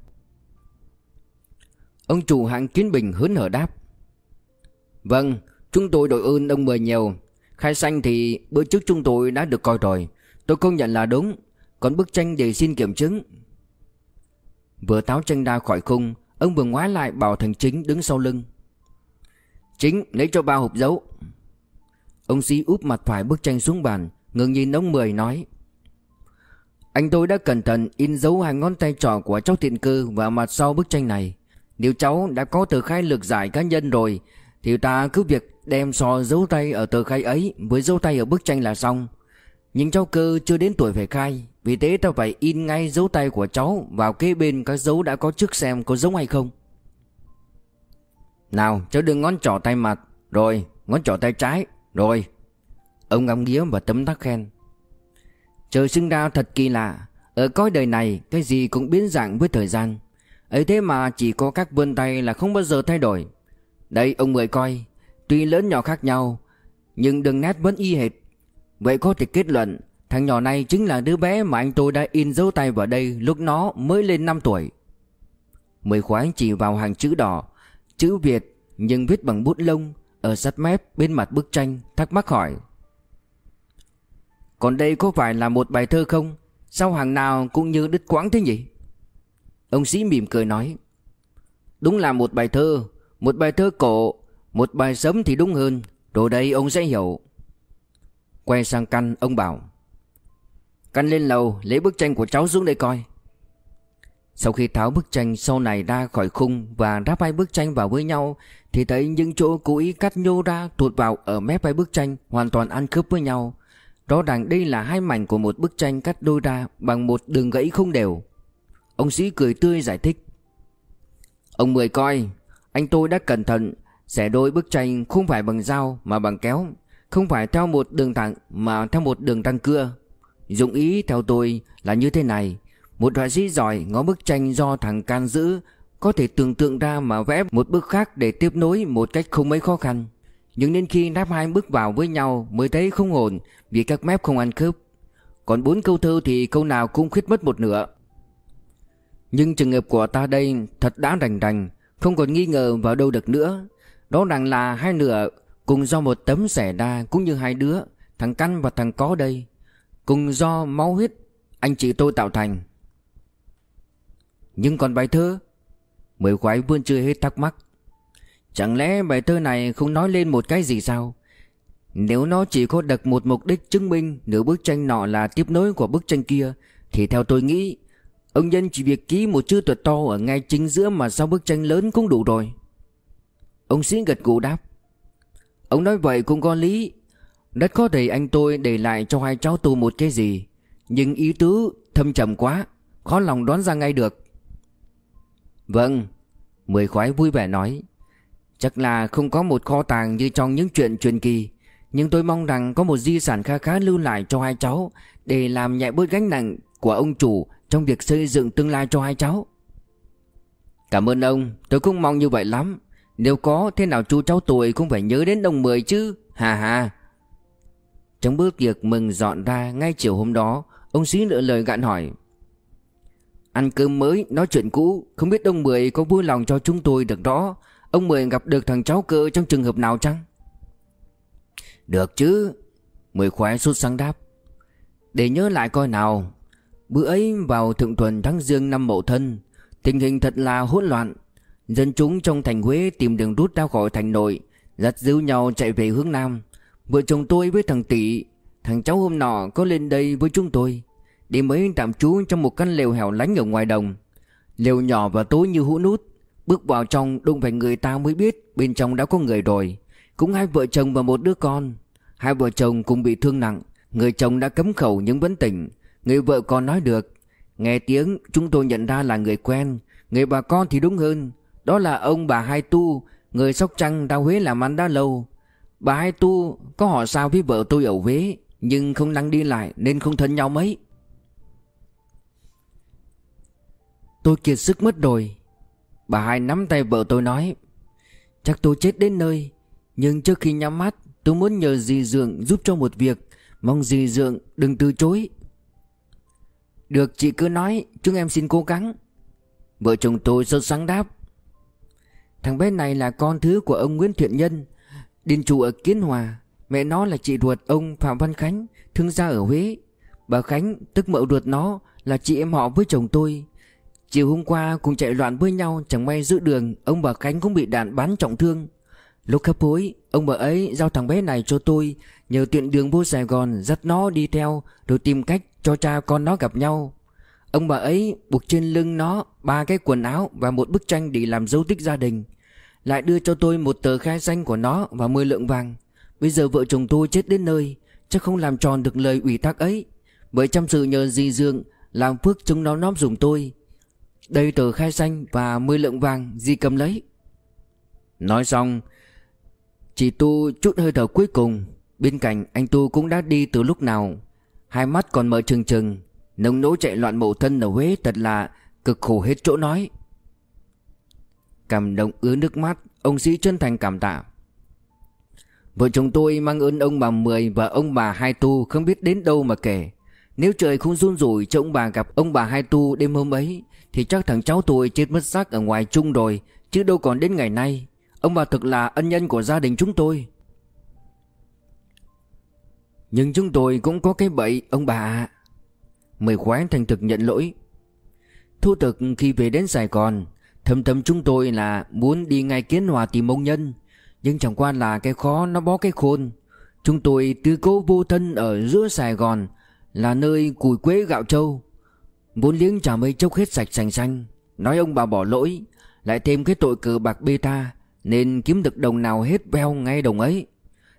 [SPEAKER 1] Ông chủ hãng Kiến Bình hớn hở đáp Vâng Chúng tôi đội ơn ông mời nhiều Khai xanh thì bữa trước chúng tôi đã được coi rồi Tôi công nhận là đúng Còn bức tranh để xin kiểm chứng Vừa táo tranh ra khỏi khung Ông vừa ngoái lại bảo thằng Chính đứng sau lưng Chính lấy cho ba hộp dấu Ông Sĩ úp mặt phải bức tranh xuống bàn Ngừng nhìn ông Mười nói Anh tôi đã cẩn thận in dấu hai ngón tay trỏ của cháu thiện cư Và mặt sau bức tranh này nếu cháu đã có tờ khai lược giải cá nhân rồi Thì ta cứ việc đem so dấu tay ở tờ khai ấy Với dấu tay ở bức tranh là xong Nhưng cháu cơ chưa đến tuổi phải khai Vì thế ta phải in ngay dấu tay của cháu Vào kế bên các dấu đã có trước xem có giống hay không Nào cháu đưa ngón trỏ tay mặt Rồi ngón trỏ tay trái Rồi Ông ngắm nghía và tấm tắc khen Trời sinh ra thật kỳ lạ Ở cõi đời này cái gì cũng biến dạng với thời gian ấy thế mà chỉ có các vươn tay là không bao giờ thay đổi Đây ông mười coi Tuy lớn nhỏ khác nhau Nhưng đường nét vẫn y hệt Vậy có thể kết luận Thằng nhỏ này chính là đứa bé mà anh tôi đã in dấu tay vào đây Lúc nó mới lên 5 tuổi Mười khoái chỉ vào hàng chữ đỏ Chữ Việt nhưng viết bằng bút lông Ở sát mép bên mặt bức tranh Thắc mắc hỏi Còn đây có phải là một bài thơ không Sao hàng nào cũng như đứt quãng thế nhỉ Ông sĩ mỉm cười nói Đúng là một bài thơ Một bài thơ cổ Một bài sớm thì đúng hơn Rồi đây ông sẽ hiểu Quay sang căn ông bảo Căn lên lầu lấy bức tranh của cháu xuống đây coi Sau khi tháo bức tranh sau này ra khỏi khung Và ráp hai bức tranh vào với nhau Thì thấy những chỗ cố ý cắt nhô ra tụt vào ở mép hai bức tranh Hoàn toàn ăn khớp với nhau Rõ ràng đây là hai mảnh của một bức tranh cắt đôi ra Bằng một đường gãy không đều Ông Sĩ cười tươi giải thích Ông Mười coi Anh tôi đã cẩn thận Xẻ đôi bức tranh không phải bằng dao mà bằng kéo Không phải theo một đường thẳng mà theo một đường tăng cưa Dụng ý theo tôi là như thế này Một họa sĩ giỏi ngó bức tranh do thằng can giữ Có thể tưởng tượng ra mà vẽ một bức khác để tiếp nối một cách không mấy khó khăn Nhưng nên khi nắp hai bức vào với nhau mới thấy không ổn Vì các mép không ăn khớp Còn bốn câu thơ thì câu nào cũng khuyết mất một nửa nhưng trường hợp của ta đây thật đã rành rành Không còn nghi ngờ vào đâu được nữa Đó rằng là hai nửa Cùng do một tấm xẻ đa cũng như hai đứa Thằng Căn và thằng Có đây Cùng do máu huyết Anh chị tôi tạo thành Nhưng còn bài thơ Mười khoái vươn chưa hết thắc mắc Chẳng lẽ bài thơ này không nói lên một cái gì sao Nếu nó chỉ có đặt một mục đích chứng minh Nửa bức tranh nọ là tiếp nối của bức tranh kia Thì theo tôi nghĩ Ông Nhân chỉ việc ký một chữ tuyệt to ở ngay chính giữa mà sau bức tranh lớn cũng đủ rồi Ông Sĩ gật gù đáp Ông nói vậy cũng có lý đất có thể anh tôi để lại cho hai cháu tôi một cái gì Nhưng ý tứ thâm trầm quá Khó lòng đoán ra ngay được Vâng Mười khói vui vẻ nói Chắc là không có một kho tàng như trong những chuyện truyền kỳ Nhưng tôi mong rằng có một di sản kha khá lưu lại cho hai cháu Để làm nhẹ bớt gánh nặng của ông chủ trong việc xây dựng tương lai cho hai cháu Cảm ơn ông Tôi cũng mong như vậy lắm Nếu có thế nào chú cháu tuổi cũng phải nhớ đến ông mười chứ Hà hà Trong bước tiệc mừng dọn ra ngay chiều hôm đó Ông sĩ lựa lời gạn hỏi Ăn cơm mới nói chuyện cũ Không biết ông mười có vui lòng cho chúng tôi được đó Ông mười gặp được thằng cháu cơ trong trường hợp nào chăng Được chứ Mười khoái sốt sáng đáp Để nhớ lại coi nào Bữa ấy vào thượng tuần tháng dương năm mậu thân Tình hình thật là hỗn loạn Dân chúng trong thành Huế tìm đường rút ra khỏi thành nội Giặt díu nhau chạy về hướng Nam Vợ chồng tôi với thằng Tỷ Thằng cháu hôm nọ có lên đây với chúng tôi đi ấy tạm trú trong một căn lều hẻo lánh ở ngoài đồng Lều nhỏ và tối như hũ nút Bước vào trong đụng phải người ta mới biết Bên trong đã có người rồi Cũng hai vợ chồng và một đứa con Hai vợ chồng cũng bị thương nặng Người chồng đã cấm khẩu những vấn tỉnh Người vợ còn nói được Nghe tiếng chúng tôi nhận ra là người quen Người bà con thì đúng hơn Đó là ông bà Hai Tu Người Sóc Trăng ra Huế làm ăn đã lâu Bà Hai Tu có họ sao với vợ tôi ở Huế Nhưng không năng đi lại nên không thân nhau mấy Tôi kiệt sức mất rồi Bà Hai nắm tay vợ tôi nói Chắc tôi chết đến nơi Nhưng trước khi nhắm mắt Tôi muốn nhờ dì Dượng giúp cho một việc Mong dì Dượng đừng từ chối được chị cứ nói Chúng em xin cố gắng Vợ chồng tôi sơ sáng đáp Thằng bé này là con thứ của ông Nguyễn Thiện Nhân Điền chủ ở Kiến Hòa Mẹ nó là chị ruột ông Phạm Văn Khánh Thương gia ở Huế Bà Khánh tức mợ ruột nó Là chị em họ với chồng tôi Chiều hôm qua cùng chạy loạn với nhau Chẳng may giữa đường Ông bà Khánh cũng bị đạn bắn trọng thương Lúc khắp hối Ông bà ấy giao thằng bé này cho tôi Nhờ tiện đường vô Sài Gòn dắt nó đi theo Rồi tìm cách cho cha con nó gặp nhau Ông bà ấy buộc trên lưng nó ba cái quần áo và một bức tranh để làm dấu tích gia đình Lại đưa cho tôi một tờ khai danh của nó và mười lượng vàng Bây giờ vợ chồng tôi chết đến nơi Chắc không làm tròn được lời ủy thác ấy Bởi chăm sự nhờ dì dương Làm phước chúng nó nóm dùng tôi Đây tờ khai danh và 10 lượng vàng dì cầm lấy Nói xong Chị Tu chút hơi thở cuối cùng Bên cạnh anh Tu cũng đã đi từ lúc nào Hai mắt còn mở trừng trừng Nông nỗi chạy loạn mẫu thân ở Huế thật là cực khổ hết chỗ nói Cảm động ứa nước mắt Ông sĩ chân thành cảm tạ Vợ chồng tôi mang ơn ông bà Mười và ông bà Hai Tu không biết đến đâu mà kể Nếu trời không run rủi cho ông bà gặp ông bà Hai Tu đêm hôm ấy Thì chắc thằng cháu tôi chết mất xác ở ngoài chung rồi Chứ đâu còn đến ngày nay Ông bà thực là ân nhân của gia đình chúng tôi Nhưng chúng tôi cũng có cái bậy ông bà ạ Mười khoái thành thực nhận lỗi Thu thực khi về đến Sài Gòn Thầm thầm chúng tôi là muốn đi ngay kiến hòa tìm ông nhân Nhưng chẳng qua là cái khó nó bó cái khôn Chúng tôi tứ cố vô thân ở giữa Sài Gòn Là nơi củi quế gạo trâu Bốn liếng chả mây chốc hết sạch sành xanh Nói ông bà bỏ lỗi Lại thêm cái tội cờ bạc bê ta nên kiếm được đồng nào hết beo ngay đồng ấy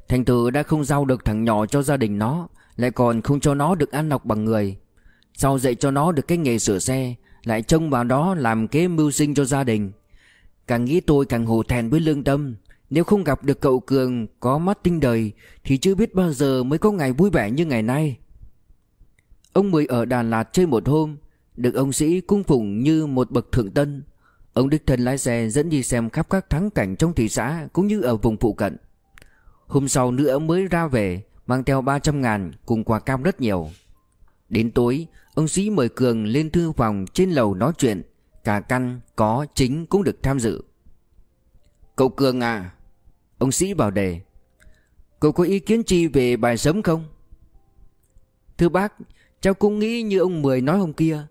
[SPEAKER 1] Thành tử đã không giao được thằng nhỏ cho gia đình nó Lại còn không cho nó được ăn học bằng người Sau dạy cho nó được cái nghề sửa xe Lại trông vào đó làm kế mưu sinh cho gia đình Càng nghĩ tôi càng hồ thèn với lương tâm Nếu không gặp được cậu Cường có mắt tinh đời Thì chưa biết bao giờ mới có ngày vui vẻ như ngày nay Ông Mười ở Đà Lạt chơi một hôm Được ông Sĩ cung phụng như một bậc thượng tân Ông đích thân lái xe dẫn đi xem khắp các thắng cảnh trong thị xã cũng như ở vùng phụ cận. Hôm sau nữa mới ra về, mang theo 300 ngàn cùng quà cam rất nhiều. Đến tối, ông Sĩ mời Cường lên thư phòng trên lầu nói chuyện. Cả căn, có, chính cũng được tham dự. Cậu Cường à, ông Sĩ bảo đề. Cậu có ý kiến gì về bài sớm không? Thưa bác, cháu cũng nghĩ như ông Mười nói hôm kia.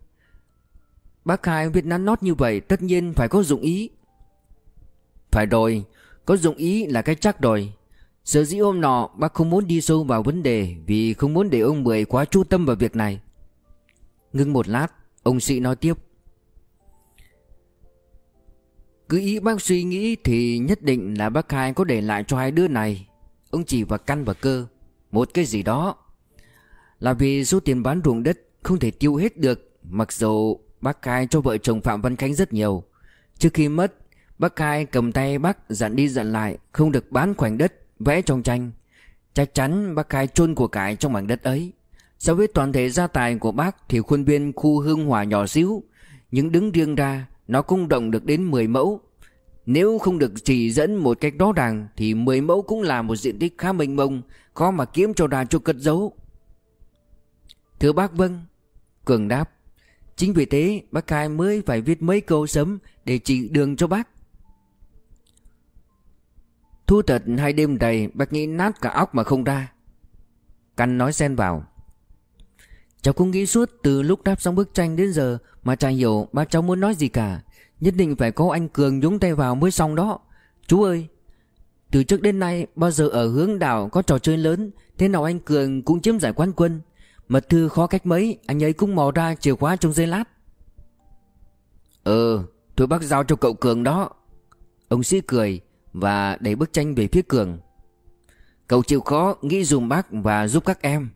[SPEAKER 1] Bác khai biết nắn nót như vậy tất nhiên phải có dụng ý Phải rồi Có dụng ý là cái chắc rồi Sở dĩ ôm nọ bác không muốn đi sâu vào vấn đề Vì không muốn để ông Mười quá chú tâm vào việc này Ngưng một lát Ông sĩ nói tiếp Cứ ý bác suy nghĩ thì nhất định là bác khai có để lại cho hai đứa này Ông chỉ vào căn và cơ Một cái gì đó Là vì số tiền bán ruộng đất không thể tiêu hết được Mặc dù Bác Cai cho vợ chồng Phạm Văn Khánh rất nhiều Trước khi mất Bác Cai cầm tay bác dặn đi dặn lại Không được bán khoảnh đất Vẽ trong tranh Chắc chắn bác Cai chôn của cải trong mảnh đất ấy So với toàn thể gia tài của bác Thì khuôn viên khu hương hòa nhỏ xíu Nhưng đứng riêng ra Nó cũng động được đến 10 mẫu Nếu không được chỉ dẫn một cách rõ ràng Thì 10 mẫu cũng là một diện tích khá mênh mông Khó mà kiếm cho ra cho cất dấu. Thưa bác vâng Cường đáp Chính vì thế bác Khai mới phải viết mấy câu sớm để chỉ đường cho bác. Thu thật hai đêm đầy bác nghĩ nát cả óc mà không ra. Căn nói xen vào. Cháu cũng nghĩ suốt từ lúc đáp xong bức tranh đến giờ mà chả hiểu bác cháu muốn nói gì cả. Nhất định phải có anh Cường nhúng tay vào mới xong đó. Chú ơi, từ trước đến nay bao giờ ở hướng đảo có trò chơi lớn Thế nào anh Cường cũng chiếm giải quán quân Mật thư khó cách mấy Anh ấy cũng mò ra chìa khóa trong dây lát Ừ Tôi bác giao cho cậu Cường đó Ông sĩ cười Và đẩy bức tranh về phía Cường Cậu chịu khó nghĩ dùm bác và giúp các em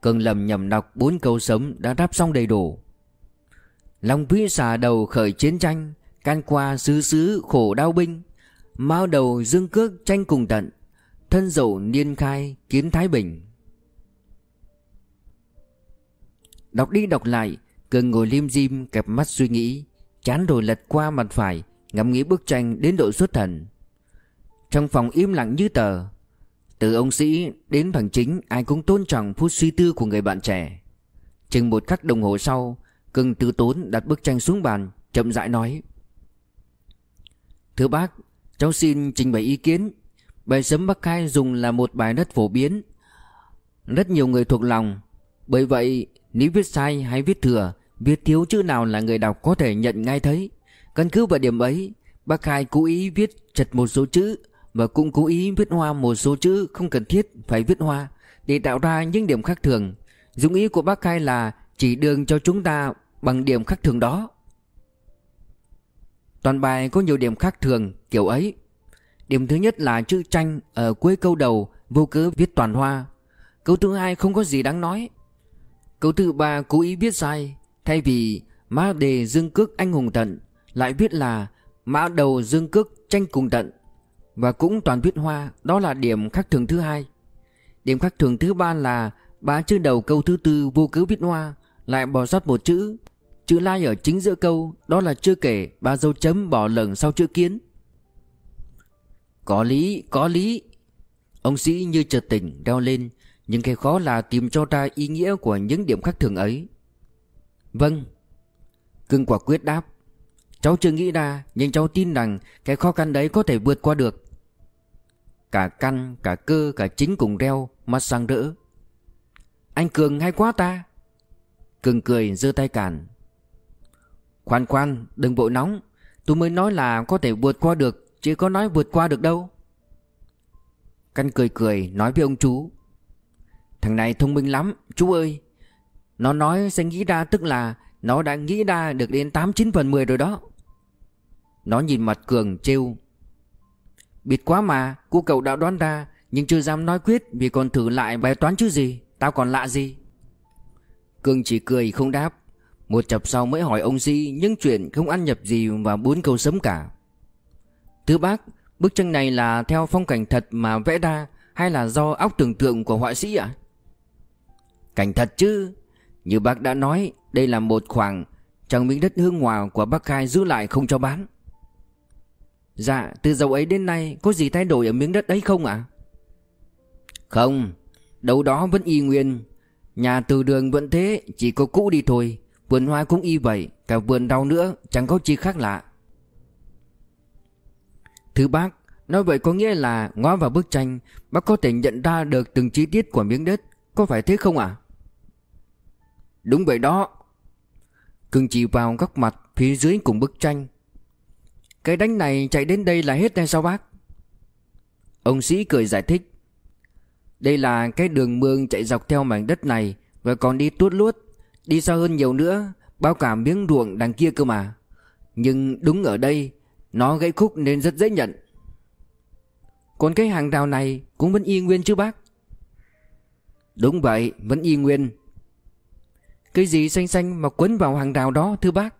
[SPEAKER 1] Cường lầm nhầm đọc bốn câu sấm đã đáp xong đầy đủ Long vĩ xà đầu khởi chiến tranh Can qua xứ xứ khổ đau binh Mao đầu dương cước tranh cùng tận Thân dậu niên khai kiến Thái Bình Đọc đi đọc lại Cường ngồi liêm dim kẹp mắt suy nghĩ Chán rồi lật qua mặt phải Ngắm nghĩ bức tranh đến độ xuất thần Trong phòng im lặng như tờ Từ ông sĩ đến thằng chính Ai cũng tôn trọng phút suy tư của người bạn trẻ Chừng một khắc đồng hồ sau Cường từ tốn đặt bức tranh xuống bàn Chậm rãi nói Thưa bác Cháu xin trình bày ý kiến Bài sấm Bắc Khai dùng là một bài đất phổ biến Rất nhiều người thuộc lòng bởi vậy nếu viết sai hay viết thừa Viết thiếu chữ nào là người đọc có thể nhận ngay thấy Căn cứ vào điểm ấy Bác Khai cố ý viết chật một số chữ Và cũng cố ý viết hoa một số chữ không cần thiết phải viết hoa Để tạo ra những điểm khác thường dùng ý của bác Khai là chỉ đường cho chúng ta bằng điểm khác thường đó Toàn bài có nhiều điểm khác thường kiểu ấy Điểm thứ nhất là chữ tranh ở cuối câu đầu vô cớ viết toàn hoa Câu thứ hai không có gì đáng nói Câu thứ ba cố ý viết sai Thay vì mã đề dương cước anh hùng tận Lại viết là mã đầu dương cước tranh cùng tận Và cũng toàn viết hoa Đó là điểm khác thường thứ hai Điểm khác thường thứ ba là ba chữ đầu câu thứ tư vô cứ viết hoa Lại bỏ sót một chữ Chữ lai ở chính giữa câu Đó là chưa kể ba dấu chấm bỏ lửng sau chữ kiến Có lý, có lý Ông sĩ như chợt tỉnh đeo lên nhưng cái khó là tìm cho ra ý nghĩa của những điểm khác thường ấy Vâng Cưng quả quyết đáp Cháu chưa nghĩ ra Nhưng cháu tin rằng Cái khó khăn đấy có thể vượt qua được Cả căn, cả cơ, cả chính cùng reo Mắt sang rỡ Anh Cường hay quá ta Cường cười giơ tay cản Khoan khoan, đừng vội nóng Tôi mới nói là có thể vượt qua được Chứ có nói vượt qua được đâu Căn cười cười nói với ông chú Thằng này thông minh lắm chú ơi Nó nói sẽ nghĩ ra tức là Nó đã nghĩ ra được đến 8-9 phần 10 rồi đó Nó nhìn mặt Cường trêu Biết quá mà Cô cậu đã đoán ra Nhưng chưa dám nói quyết Vì còn thử lại bài toán chứ gì Tao còn lạ gì Cường chỉ cười không đáp Một chập sau mới hỏi ông Di Những chuyện không ăn nhập gì và bốn câu sấm cả Thưa bác Bức tranh này là theo phong cảnh thật mà vẽ ra Hay là do óc tưởng tượng của họa sĩ ạ à? Cảnh thật chứ Như bác đã nói Đây là một khoảng Trong miếng đất hương hòa của bác Khai giữ lại không cho bán Dạ từ dầu ấy đến nay Có gì thay đổi ở miếng đất ấy không ạ Không Đâu đó vẫn y nguyên Nhà từ đường vẫn thế Chỉ có cũ đi thôi Vườn hoa cũng y vậy Cả vườn rau nữa Chẳng có chi khác lạ Thứ bác Nói vậy có nghĩa là ngó vào bức tranh Bác có thể nhận ra được từng chi tiết của miếng đất Có phải thế không ạ Đúng vậy đó Cưng chỉ vào góc mặt phía dưới cùng bức tranh Cái đánh này chạy đến đây là hết hay sao bác Ông sĩ cười giải thích Đây là cái đường mương chạy dọc theo mảnh đất này Và còn đi tuốt luốt Đi xa hơn nhiều nữa Bao cả miếng ruộng đằng kia cơ mà Nhưng đúng ở đây Nó gãy khúc nên rất dễ nhận Còn cái hàng rào này Cũng vẫn y nguyên chứ bác Đúng vậy vẫn y nguyên cái gì xanh xanh mà quấn vào hàng đào đó thưa bác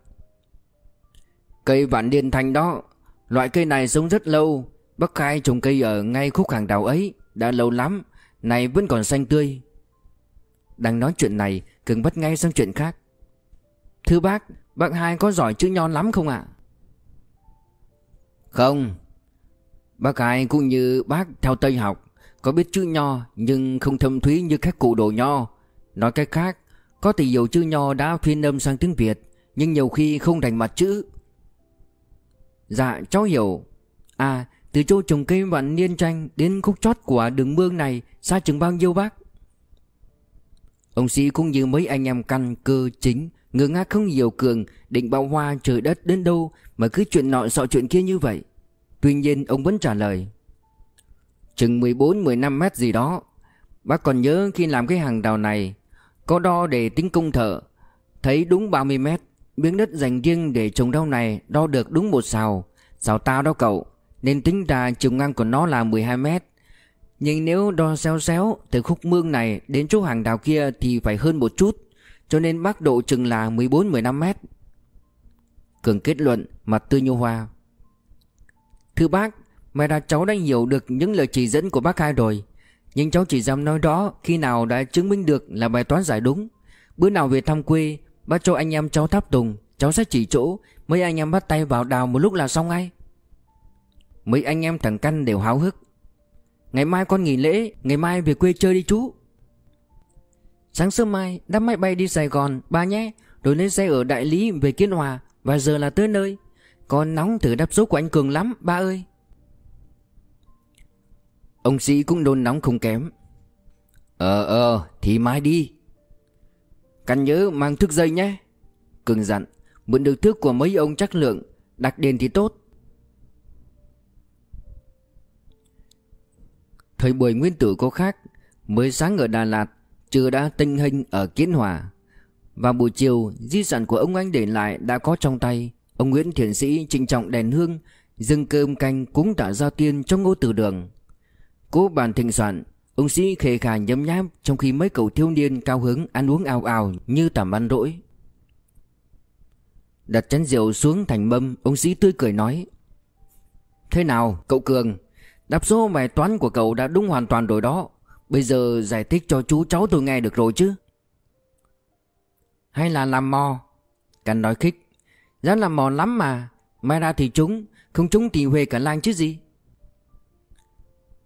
[SPEAKER 1] Cây vạn niên thành đó Loại cây này sống rất lâu Bác khai trồng cây ở ngay khúc hàng đào ấy Đã lâu lắm Này vẫn còn xanh tươi Đang nói chuyện này Cường bắt ngay sang chuyện khác Thưa bác Bác hai có giỏi chữ nho lắm không ạ Không Bác hai cũng như bác theo Tây học Có biết chữ nho Nhưng không thâm thúy như các cụ đồ nho Nói cách khác có thể dụ chữ nho đã phiên âm sang tiếng Việt Nhưng nhiều khi không thành mặt chữ Dạ cháu hiểu À từ chỗ trồng cây vạn niên tranh Đến khúc chót của đường mương này Xa chừng bao nhiêu bác Ông sĩ cũng như mấy anh em căn cơ chính Ngơ ngác không hiểu cường Định bao hoa trời đất đến đâu Mà cứ chuyện nọ sợ chuyện kia như vậy Tuy nhiên ông vẫn trả lời Chừng 14-15 mét gì đó Bác còn nhớ khi làm cái hàng đào này có đo để tính công thợ Thấy đúng 30 mét Miếng đất dành riêng để trồng rau này Đo được đúng một xào Xào tao đó cậu Nên tính ra chiều ngang của nó là 12 mét Nhưng nếu đo xéo xéo Từ khúc mương này đến chỗ hàng đào kia Thì phải hơn một chút Cho nên bác độ chừng là 14-15 mét Cường kết luận mặt tươi nhô hoa Thưa bác May ra cháu đã hiểu được những lời chỉ dẫn của bác hai rồi nhưng cháu chỉ dám nói đó khi nào đã chứng minh được là bài toán giải đúng Bữa nào về thăm quê Bác cho anh em cháu tháp tùng Cháu sẽ chỉ chỗ Mấy anh em bắt tay vào đào một lúc là xong ngay Mấy anh em thằng Căn đều háo hức Ngày mai con nghỉ lễ Ngày mai về quê chơi đi chú Sáng sớm mai đáp máy bay đi Sài Gòn Ba nhé Rồi lên xe ở đại lý về Kiên Hòa Và giờ là tới nơi Con nóng thử đáp số của anh Cường lắm ba ơi Ông sĩ cũng nôn nóng không kém Ờ ờ thì mai đi căn nhớ mang thước dây nhé Cường dặn Mượn được thước của mấy ông chắc lượng Đặt đền thì tốt Thời buổi nguyên tử có khác Mới sáng ở Đà Lạt Chưa đã tinh hình ở Kiến Hòa Và buổi chiều Di sản của ông anh để lại đã có trong tay Ông Nguyễn Thiện Sĩ trịnh trọng đèn hương dâng cơm canh cúng tả gia tiên trong ngô tử đường Cố bàn thịnh soạn Ông sĩ khề khà nhấm nháp Trong khi mấy cậu thiếu niên cao hứng ăn uống ao ào như tảm ăn rỗi Đặt chén rượu xuống thành mâm Ông sĩ tươi cười nói Thế nào cậu Cường Đáp số bài toán của cậu đã đúng hoàn toàn rồi đó Bây giờ giải thích cho chú cháu tôi nghe được rồi chứ Hay là làm mò Cắn nói khích Dám làm mò lắm mà Mai ra thì chúng Không chúng thì huề cả lang chứ gì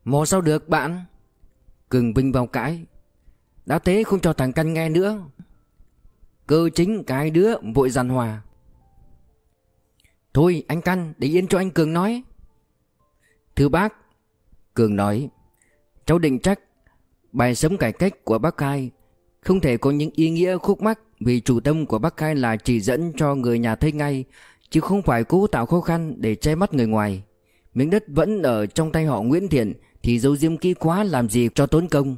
[SPEAKER 1] Mò sao được bạn Cường Vinh vào cãi Đã thế không cho thằng Căn nghe nữa Cơ chính cái đứa vội giàn hòa Thôi anh Căn để yên cho anh Cường nói Thưa bác Cường nói Cháu định chắc Bài sớm cải cách của bác Khai Không thể có những ý nghĩa khúc mắc Vì chủ tâm của bác Khai là chỉ dẫn cho người nhà thấy ngay Chứ không phải cố tạo khó khăn để che mắt người ngoài Miếng đất vẫn ở trong tay họ Nguyễn Thiện thì giấu diếm kỹ quá làm gì cho tốn công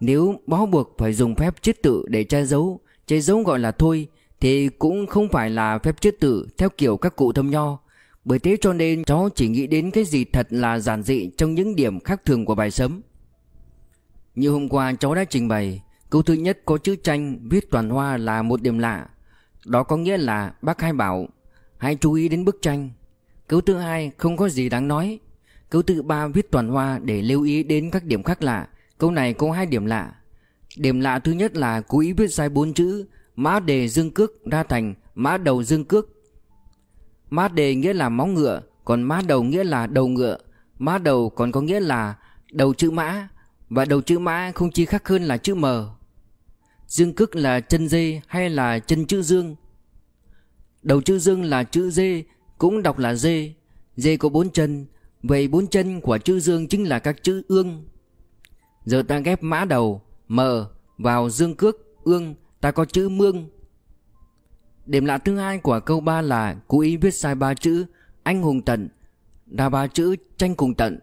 [SPEAKER 1] Nếu bó buộc phải dùng phép chiết tự để che giấu Che giấu gọi là thôi Thì cũng không phải là phép chiết tự theo kiểu các cụ thâm nho Bởi thế cho nên cháu chỉ nghĩ đến cái gì thật là giản dị trong những điểm khác thường của bài sấm Như hôm qua cháu đã trình bày Câu thứ nhất có chữ tranh viết toàn hoa là một điểm lạ Đó có nghĩa là bác hai bảo Hãy chú ý đến bức tranh Câu thứ hai không có gì đáng nói Câu tự ba viết toàn hoa để lưu ý đến các điểm khác lạ Câu này có hai điểm lạ Điểm lạ thứ nhất là cố ý viết sai bốn chữ Mã đề dương cước ra thành mã đầu dương cước Mã đề nghĩa là móng ngựa Còn mã đầu nghĩa là đầu ngựa Mã đầu còn có nghĩa là đầu chữ mã Và đầu chữ mã không chi khác hơn là chữ mờ Dương cước là chân dê hay là chân chữ dương Đầu chữ dương là chữ dê Cũng đọc là dê Dê có bốn chân Vậy bốn chân của chữ dương chính là các chữ ương Giờ ta ghép mã đầu M vào dương cước ương Ta có chữ mương Điểm lạ thứ hai của câu 3 là Cố ý viết sai ba chữ Anh hùng tận Đa ba chữ tranh cùng tận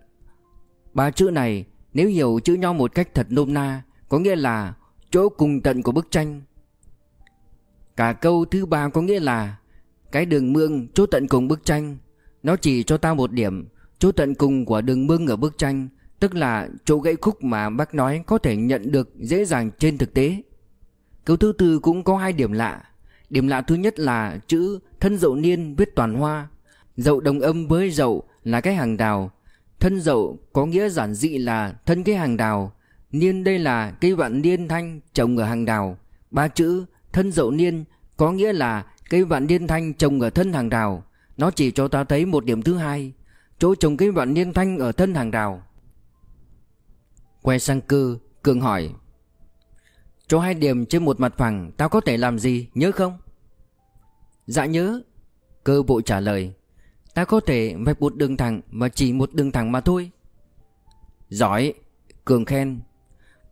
[SPEAKER 1] Ba chữ này nếu hiểu chữ nhau một cách thật nôm na Có nghĩa là chỗ cùng tận của bức tranh Cả câu thứ ba có nghĩa là Cái đường mương chỗ tận cùng bức tranh Nó chỉ cho ta một điểm Chỗ tận cùng của đường bưng ở bức tranh Tức là chỗ gãy khúc mà bác nói có thể nhận được dễ dàng trên thực tế Câu thứ tư cũng có hai điểm lạ Điểm lạ thứ nhất là chữ thân dậu niên viết toàn hoa Dậu đồng âm với dậu là cái hàng đào Thân dậu có nghĩa giản dị là thân cái hàng đào Niên đây là cây vạn niên thanh trồng ở hàng đào Ba chữ thân dậu niên có nghĩa là cây vạn niên thanh trồng ở thân hàng đào Nó chỉ cho ta thấy một điểm thứ hai Chỗ trồng cây vạn niên thanh ở thân hàng rào Quay sang cư Cường hỏi Chỗ hai điểm trên một mặt phẳng Tao có thể làm gì nhớ không Dạ nhớ Cơ bộ trả lời Ta có thể vạch một đường thẳng và chỉ một đường thẳng mà thôi Giỏi Cường khen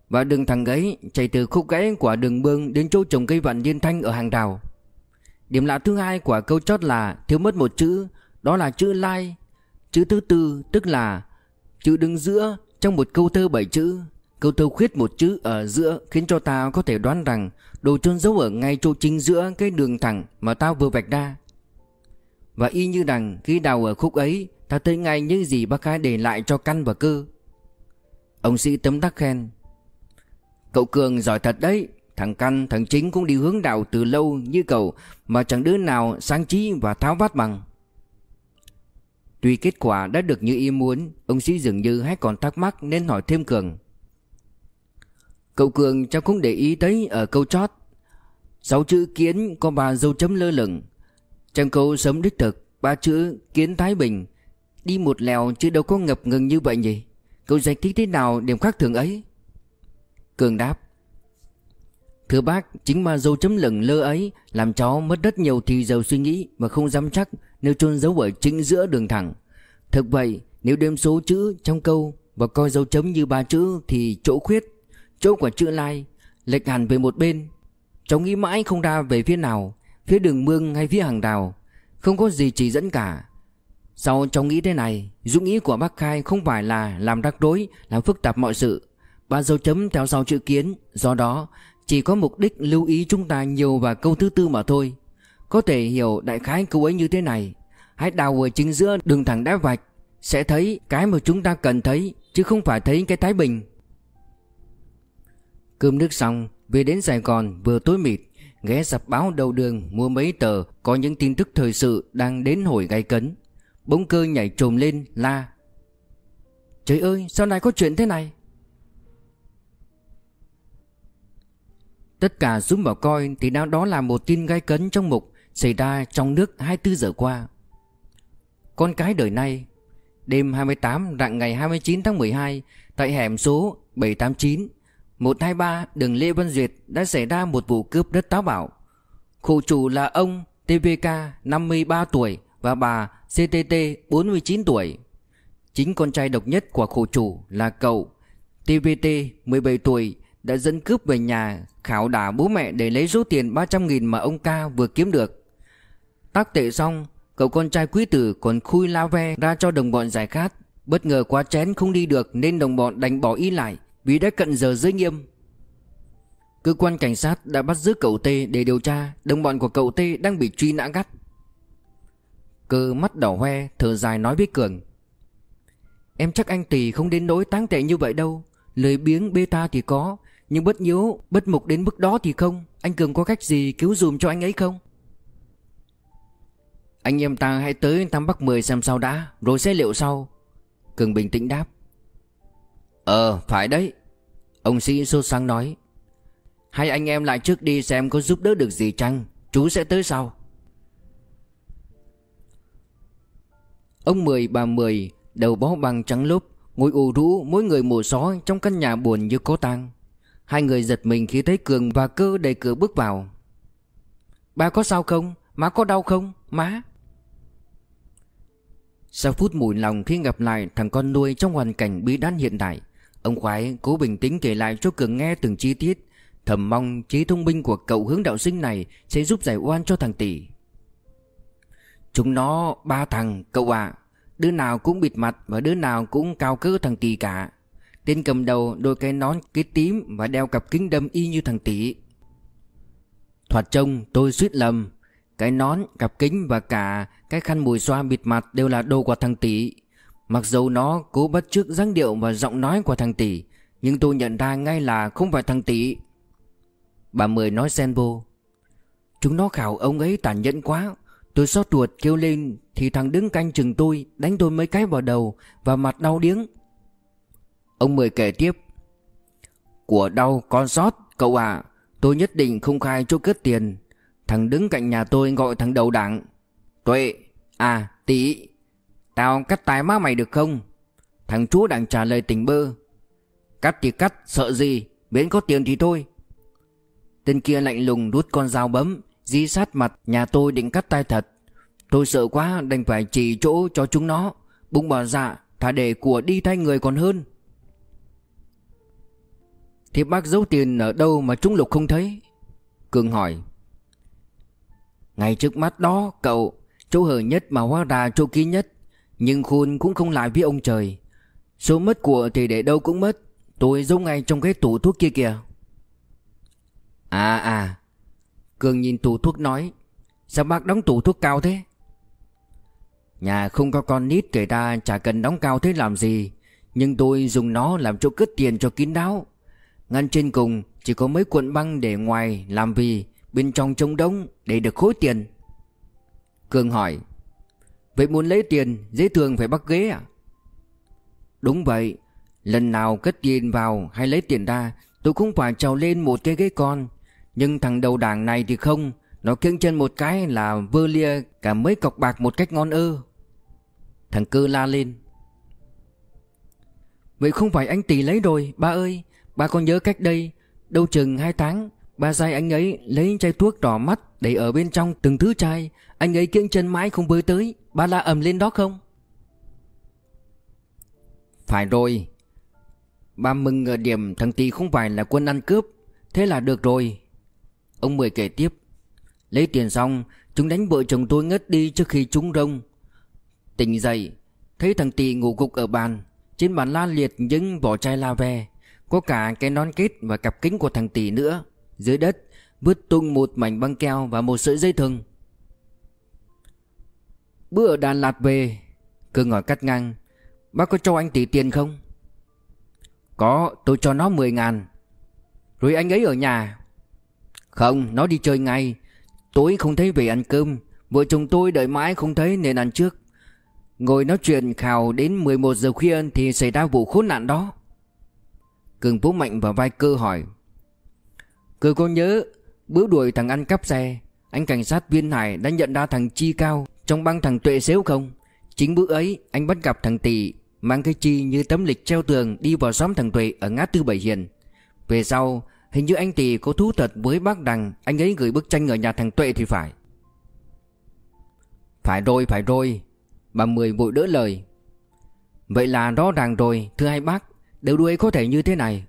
[SPEAKER 1] Và đường thẳng ấy chạy từ khúc gãy của đường bương Đến chỗ trồng cây vạn niên thanh ở hàng rào Điểm lạ thứ hai của câu chót là thiếu mất một chữ Đó là chữ lai like. Chữ thứ tư tức là chữ đứng giữa trong một câu thơ bảy chữ. Câu thơ khuyết một chữ ở giữa khiến cho ta có thể đoán rằng đồ trôn giấu ở ngay chỗ chính giữa cái đường thẳng mà tao vừa vạch ra. Và y như rằng khi đào ở khúc ấy, ta thấy ngay những gì bác Khai để lại cho căn và cơ. Ông sĩ tấm tắc khen. Cậu Cường giỏi thật đấy, thằng căn thằng chính cũng đi hướng đào từ lâu như cậu mà chẳng đứa nào sáng trí và tháo vát bằng. Tuy kết quả đã được như ý muốn Ông Sĩ dường như hay còn thắc mắc nên hỏi thêm Cường Cậu Cường cháu cũng để ý thấy ở ờ, câu chót Sáu chữ kiến có ba dấu chấm lơ lửng Trong câu sớm đích thực Ba chữ kiến Thái Bình Đi một lèo chứ đâu có ngập ngừng như vậy nhỉ Cậu giải thích thế nào điểm khác thường ấy Cường đáp Thưa bác, chính mà dấu chấm lửng lơ ấy làm cháu mất rất nhiều thì giờ suy nghĩ mà không dám chắc nếu chôn dấu ở chính giữa đường thẳng. Thực vậy, nếu đếm số chữ trong câu và coi dấu chấm như ba chữ thì chỗ khuyết, chỗ của chữ lai lệch hẳn về một bên. Cháu nghĩ mãi không ra về phía nào, phía đường mương hay phía hàng đào, không có gì chỉ dẫn cả. Sau cháu nghĩ thế này, dụng ý của bác Khai không phải là làm rắc rối, làm phức tạp mọi sự. Ba dấu chấm theo sau chữ kiến, do đó chỉ có mục đích lưu ý chúng ta nhiều vào câu thứ tư mà thôi Có thể hiểu đại khái câu ấy như thế này Hãy đào ở chính giữa đường thẳng đá vạch Sẽ thấy cái mà chúng ta cần thấy Chứ không phải thấy cái Thái Bình Cơm nước xong Về đến Sài Gòn vừa tối mịt Ghé sạp báo đầu đường mua mấy tờ Có những tin tức thời sự đang đến hồi gai cấn Bỗng cơ nhảy trồm lên la Trời ơi sao lại có chuyện thế này Tất cả dũng vào coi thì đó, đó là một tin gai cấn trong mục xảy ra trong nước 24 giờ qua. Con cái đời nay, đêm 28 rạng ngày 29 tháng 12 tại hẻm số 789, 123 đường Lê Văn Duyệt đã xảy ra một vụ cướp đất táo bạo Khu chủ là ông TVK 53 tuổi và bà CTT 49 tuổi. Chính con trai độc nhất của khổ chủ là cậu TVT 17 tuổi đã dẫn cướp về nhà khảo đả bố mẹ để lấy số tiền 300 nghìn mà ông ca vừa kiếm được. Tác tệ xong, cậu con trai quý tử còn khui la ve ra cho đồng bọn giải khát. Bất ngờ quá chén không đi được nên đồng bọn đánh bỏ y lại vì đã cận giờ giới nghiêm. Cơ quan cảnh sát đã bắt giữ cậu T để điều tra đồng bọn của cậu T đang bị truy nã gắt. Cơ mắt đỏ hoe thở dài nói với Cường Em chắc anh Tỳ không đến nỗi táng tệ như vậy đâu Lời biếng bê ta thì có nhưng bất nhiễu bất mục đến mức đó thì không Anh Cường có cách gì cứu dùm cho anh ấy không Anh em ta hãy tới thăm Bắc Mười xem sao đã Rồi sẽ liệu sau Cường bình tĩnh đáp Ờ phải đấy Ông sĩ xô sáng nói Hai anh em lại trước đi xem có giúp đỡ được gì chăng Chú sẽ tới sau Ông Mười bà Mười Đầu bó bằng trắng lốp Ngồi ù rũ mỗi người mùa xó Trong căn nhà buồn như có tang Hai người giật mình khi thấy Cường và Cơ đẩy cửa bước vào ba có sao không? Má có đau không? Má Sau phút mùi lòng khi gặp lại thằng con nuôi trong hoàn cảnh bí đán hiện tại Ông Khoái cố bình tĩnh kể lại cho Cường nghe từng chi tiết Thầm mong trí thông minh của cậu hướng đạo sinh này sẽ giúp giải oan cho thằng tỷ Chúng nó ba thằng cậu ạ Đứa nào cũng bịt mặt và đứa nào cũng cao cỡ thằng tỷ cả Tên cầm đầu đôi cái nón cái tím Và đeo cặp kính đâm y như thằng tỷ Thoạt trông tôi suýt lầm Cái nón, cặp kính và cả Cái khăn mùi xoa bịt mặt đều là đồ của thằng tỷ Mặc dù nó cố bắt chước dáng điệu và giọng nói của thằng tỷ Nhưng tôi nhận ra ngay là không phải thằng tỷ Bà Mười nói xen vô Chúng nó khảo ông ấy tàn nhẫn quá Tôi xót tuột kêu lên Thì thằng đứng canh chừng tôi Đánh tôi mấy cái vào đầu Và mặt đau điếng Ông Mười kể tiếp Của đau con sót cậu ạ à, Tôi nhất định không khai cho cướp tiền Thằng đứng cạnh nhà tôi gọi thằng đầu đảng Tuệ À tỷ Tao cắt tai má mày được không Thằng chú đảng trả lời tình bơ Cắt thì cắt sợ gì Miễn có tiền thì thôi Tên kia lạnh lùng đút con dao bấm Di sát mặt nhà tôi định cắt tay thật Tôi sợ quá đành phải chỉ chỗ cho chúng nó Bung bỏ dạ Thà để của đi thay người còn hơn thì bác giấu tiền ở đâu mà chúng Lục không thấy Cường hỏi Ngay trước mắt đó cậu Chỗ hở nhất mà hoa đà chỗ ký nhất Nhưng khôn cũng không lại với ông trời Số mất của thì để đâu cũng mất Tôi giấu ngay trong cái tủ thuốc kia kìa À à Cường nhìn tủ thuốc nói Sao bác đóng tủ thuốc cao thế Nhà không có con nít kể ta chả cần đóng cao thế làm gì Nhưng tôi dùng nó làm chỗ cất tiền cho kín đáo Ngăn trên cùng chỉ có mấy cuộn băng để ngoài làm vì Bên trong trông đông để được khối tiền Cường hỏi Vậy muốn lấy tiền dễ thường phải bắt ghế à? Đúng vậy Lần nào cất tiền vào hay lấy tiền ra Tôi cũng phải trèo lên một cái ghế con Nhưng thằng đầu đảng này thì không Nó kiêng chân một cái là vơ lia cả mấy cọc bạc một cách ngon ơ Thằng cơ la lên Vậy không phải anh tỷ lấy rồi ba ơi Ba con nhớ cách đây Đâu chừng 2 tháng Ba sai anh ấy lấy chai thuốc đỏ mắt Để ở bên trong từng thứ chai Anh ấy kiêng chân mãi không bơi tới Ba la ầm lên đó không Phải rồi Ba mừng ở điểm thằng Tì không phải là quân ăn cướp Thế là được rồi Ông Mười kể tiếp Lấy tiền xong Chúng đánh vợ chồng tôi ngất đi trước khi chúng rông Tỉnh dậy Thấy thằng Tì ngủ gục ở bàn Trên bàn la liệt những vỏ chai la ve có cả cái nón kết và cặp kính của thằng tỷ nữa Dưới đất vứt tung một mảnh băng keo và một sợi dây thừng Bữa ở Đà Lạt về Cương hỏi cắt ngang Bác có cho anh tỷ tiền không? Có tôi cho nó 10 ngàn Rồi anh ấy ở nhà Không nó đi chơi ngay Tối không thấy về ăn cơm Vợ chồng tôi đợi mãi không thấy nên ăn trước Ngồi nói chuyện khào đến 11 giờ khuya thì xảy ra vụ khốn nạn đó Cường vỗ mạnh vào vai cơ hỏi Cơ có nhớ Bữa đuổi thằng ăn cắp xe Anh cảnh sát viên Hải đã nhận ra thằng Chi Cao Trong băng thằng Tuệ xếu không Chính bữa ấy anh bắt gặp thằng Tỷ Mang cái chi như tấm lịch treo tường Đi vào xóm thằng Tuệ ở ngã tư Bảy Hiền Về sau hình như anh Tỷ có thú thật với bác Đằng Anh ấy gửi bức tranh ở nhà thằng Tuệ thì phải Phải rồi phải rồi Bà Mười vội đỡ lời Vậy là rõ ràng rồi thưa hai bác Đều đuôi có thể như thế này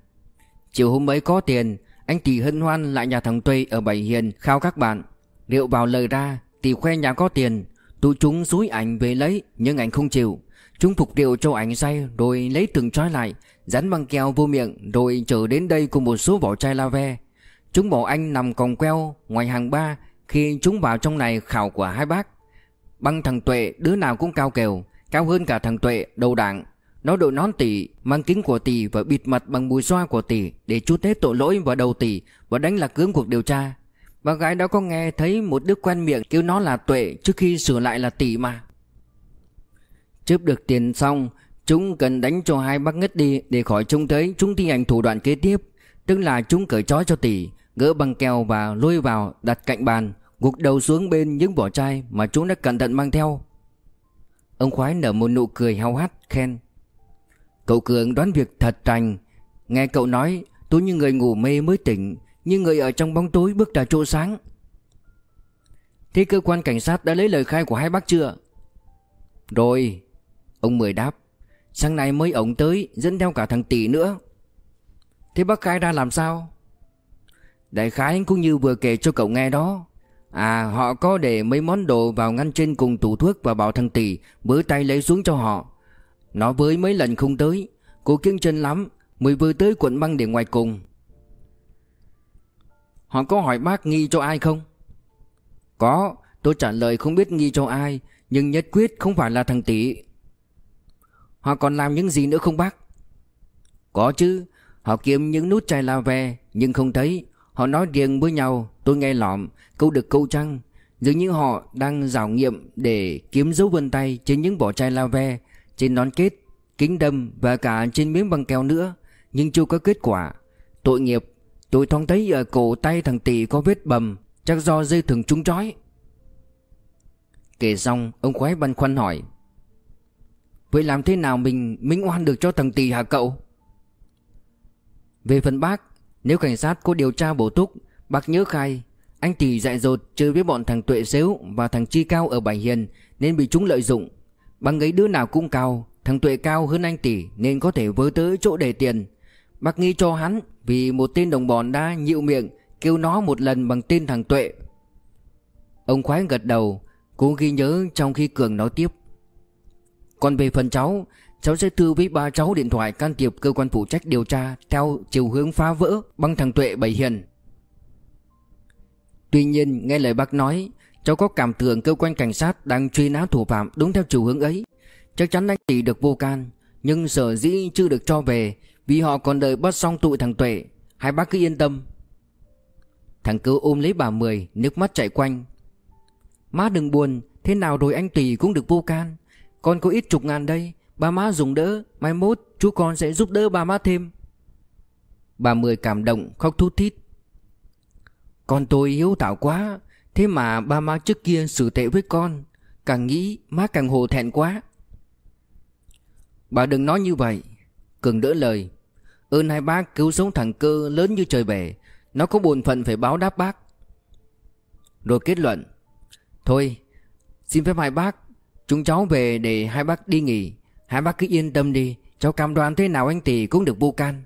[SPEAKER 1] Chiều hôm ấy có tiền Anh tỷ hân hoan lại nhà thằng Tuê ở Bảy Hiền khao các bạn Rượu vào lời ra Tỷ khoe nhà có tiền Tụi chúng dúi ảnh về lấy Nhưng ảnh không chịu Chúng phục điệu cho ảnh say Rồi lấy từng trói lại Dán băng keo vô miệng Rồi trở đến đây cùng một số vỏ chai la ve Chúng bảo anh nằm còn queo Ngoài hàng ba Khi chúng vào trong này khảo quả hai bác Băng thằng Tuệ đứa nào cũng cao kèo Cao hơn cả thằng Tuệ đầu đảng nó đội nón tỷ, mang kính của tỷ và bịt mặt bằng mùi xoa của tỷ để chút hết tội lỗi vào đầu tỷ và đánh lạc hướng cuộc điều tra. Bà gái đã có nghe thấy một đứa quen miệng kêu nó là tuệ trước khi sửa lại là tỷ mà. Chớp được tiền xong, chúng cần đánh cho hai bác ngất đi để khỏi trông thấy chúng thi hành thủ đoạn kế tiếp. Tức là chúng cởi trói cho tỷ, gỡ băng keo và lôi vào đặt cạnh bàn, gục đầu xuống bên những vỏ chai mà chúng đã cẩn thận mang theo. Ông khoái nở một nụ cười hao hắt khen. Cậu Cường đoán việc thật rành Nghe cậu nói tôi như người ngủ mê mới tỉnh Như người ở trong bóng tối bước ra chỗ sáng Thế cơ quan cảnh sát đã lấy lời khai của hai bác chưa? Rồi Ông Mười đáp Sáng nay mới ổng tới dẫn theo cả thằng Tỷ nữa Thế bác khai ra làm sao? Đại khái cũng như vừa kể cho cậu nghe đó À họ có để mấy món đồ vào ngăn trên cùng tủ thuốc Và bảo thằng Tỷ bớ tay lấy xuống cho họ nó với mấy lần không tới Cô kiêng chân lắm Mới vừa tới quận băng để ngoài cùng Họ có hỏi bác nghi cho ai không? Có Tôi trả lời không biết nghi cho ai Nhưng nhất quyết không phải là thằng Tỷ Họ còn làm những gì nữa không bác? Có chứ Họ kiếm những nút chai la ve Nhưng không thấy Họ nói riêng với nhau Tôi nghe lỏm Câu được câu trăng Dường như họ đang rào nghiệm để kiếm dấu vân tay trên những vỏ chai la ve trên nón kết, kính đâm và cả trên miếng băng keo nữa nhưng chưa có kết quả. Tội nghiệp, tôi thông thấy ở cổ tay thằng Tỷ có vết bầm chắc do dây thừng trúng chói Kể xong, ông khoái băn khoăn hỏi Vậy làm thế nào mình minh oan được cho thằng Tỷ hả cậu? Về phần bác, nếu cảnh sát có điều tra bổ túc, bác nhớ khai anh Tỷ dại dột chơi với bọn thằng Tuệ Xếu và thằng Chi Cao ở Bảy Hiền nên bị chúng lợi dụng Bằng ấy đứa nào cũng cao Thằng Tuệ cao hơn anh tỷ Nên có thể với tới chỗ để tiền Bác nghi cho hắn Vì một tên đồng bọn đã nhịu miệng Kêu nó một lần bằng tên thằng Tuệ Ông khoái gật đầu Cố ghi nhớ trong khi Cường nói tiếp Còn về phần cháu Cháu sẽ thư với ba cháu điện thoại can thiệp cơ quan phụ trách điều tra Theo chiều hướng phá vỡ băng thằng Tuệ bày hiền Tuy nhiên nghe lời bác nói Cháu có cảm tưởng cơ quan cảnh sát đang truy nã thủ phạm đúng theo chiều hướng ấy Chắc chắn anh chị được vô can Nhưng sở dĩ chưa được cho về Vì họ còn đợi bắt xong tụi thằng Tuệ Hai bác cứ yên tâm Thằng cứu ôm lấy bà Mười Nước mắt chạy quanh Má đừng buồn Thế nào rồi anh tỷ cũng được vô can Con có ít chục ngàn đây ba má dùng đỡ Mai mốt chú con sẽ giúp đỡ ba má thêm Bà Mười cảm động khóc thút thít Con tôi hiếu thảo quá Thế mà ba má trước kia xử tệ với con Càng nghĩ má càng hồ thẹn quá Bà đừng nói như vậy Cường đỡ lời Ơn hai bác cứu sống thằng cơ lớn như trời bể Nó có buồn phận phải báo đáp bác Rồi kết luận Thôi xin phép hai bác Chúng cháu về để hai bác đi nghỉ Hai bác cứ yên tâm đi Cháu cam đoan thế nào anh tỷ cũng được vô can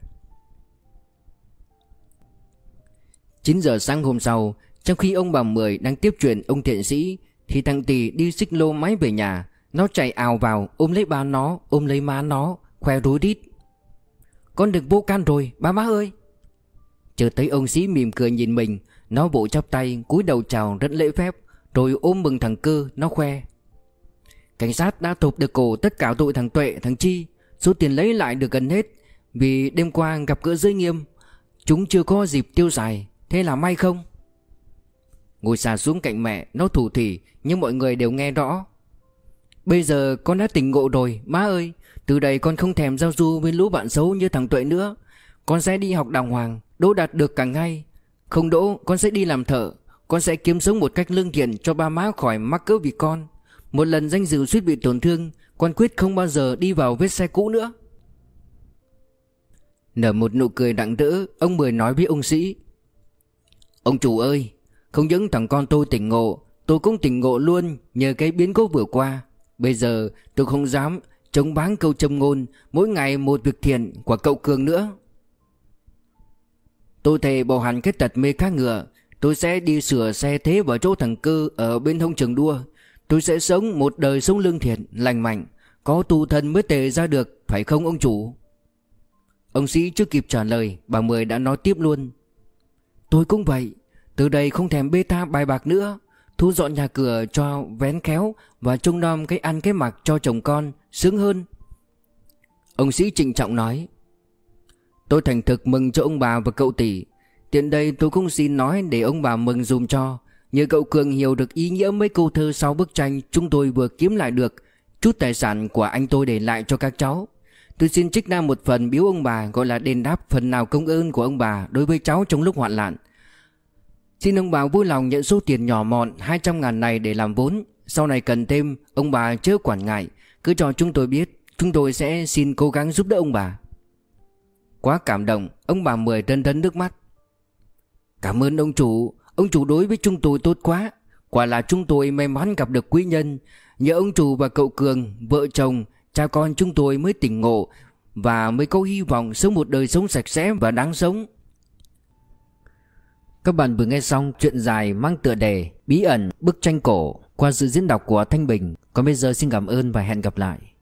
[SPEAKER 1] 9 giờ sáng hôm sau trong khi ông bà Mười đang tiếp chuyện ông thiện sĩ Thì thằng Tỳ đi xích lô máy về nhà Nó chạy ào vào ôm lấy ba nó Ôm lấy má nó Khoe rối đít Con được vô can rồi ba má ơi Chờ thấy ông sĩ mỉm cười nhìn mình Nó bộ chắp tay cúi đầu chào rất lễ phép Rồi ôm mừng thằng cơ nó khoe Cảnh sát đã thụp được cổ tất cả tội thằng Tuệ thằng Chi Số tiền lấy lại được gần hết Vì đêm qua gặp gỡ giới nghiêm Chúng chưa có dịp tiêu xài Thế là may không Ngồi xà xuống cạnh mẹ Nó thủ thỉ Nhưng mọi người đều nghe rõ Bây giờ con đã tỉnh ngộ rồi Má ơi Từ đây con không thèm giao du với lũ bạn xấu như thằng Tuệ nữa Con sẽ đi học đàng hoàng Đỗ đạt được càng ngay Không đỗ con sẽ đi làm thợ Con sẽ kiếm sống một cách lương thiện cho ba má khỏi mắc cỡ vì con Một lần danh dự suýt bị tổn thương Con quyết không bao giờ đi vào vết xe cũ nữa Nở một nụ cười đặng đỡ Ông Mười nói với ông Sĩ Ông chủ ơi không những thằng con tôi tỉnh ngộ Tôi cũng tỉnh ngộ luôn nhờ cái biến cố vừa qua Bây giờ tôi không dám chống bán câu châm ngôn Mỗi ngày một việc thiện của cậu Cường nữa Tôi thề bỏ hẳn cái tật mê cá ngựa Tôi sẽ đi sửa xe thế vào chỗ thằng cư ở bên thông trường đua Tôi sẽ sống một đời sống lương thiện, lành mạnh Có tu thân mới tề ra được, phải không ông chủ? Ông sĩ chưa kịp trả lời, bà Mười đã nói tiếp luôn Tôi cũng vậy từ đây không thèm bê tha bài bạc nữa Thu dọn nhà cửa cho vén khéo Và trông nom cái ăn cái mặc cho chồng con Sướng hơn Ông sĩ trịnh trọng nói Tôi thành thực mừng cho ông bà và cậu tỷ Tiện đây tôi cũng xin nói để ông bà mừng dùm cho Nhờ cậu Cường hiểu được ý nghĩa mấy câu thơ sau bức tranh Chúng tôi vừa kiếm lại được Chút tài sản của anh tôi để lại cho các cháu Tôi xin trích ra một phần biếu ông bà Gọi là đền đáp phần nào công ơn của ông bà Đối với cháu trong lúc hoạn nạn Xin ông bà vui lòng nhận số tiền nhỏ mọn 200 ngàn này để làm vốn Sau này cần thêm ông bà chớ quản ngại Cứ cho chúng tôi biết Chúng tôi sẽ xin cố gắng giúp đỡ ông bà Quá cảm động Ông bà Mười thân thân nước mắt Cảm ơn ông chủ Ông chủ đối với chúng tôi tốt quá Quả là chúng tôi may mắn gặp được quý nhân Nhờ ông chủ và cậu Cường Vợ chồng, cha con chúng tôi mới tỉnh ngộ Và mới có hy vọng sống một đời sống sạch sẽ và đáng sống các bạn vừa nghe xong chuyện dài mang tựa đề Bí ẩn bức tranh cổ qua sự diễn đọc của Thanh Bình. Còn bây giờ xin cảm ơn và hẹn gặp lại.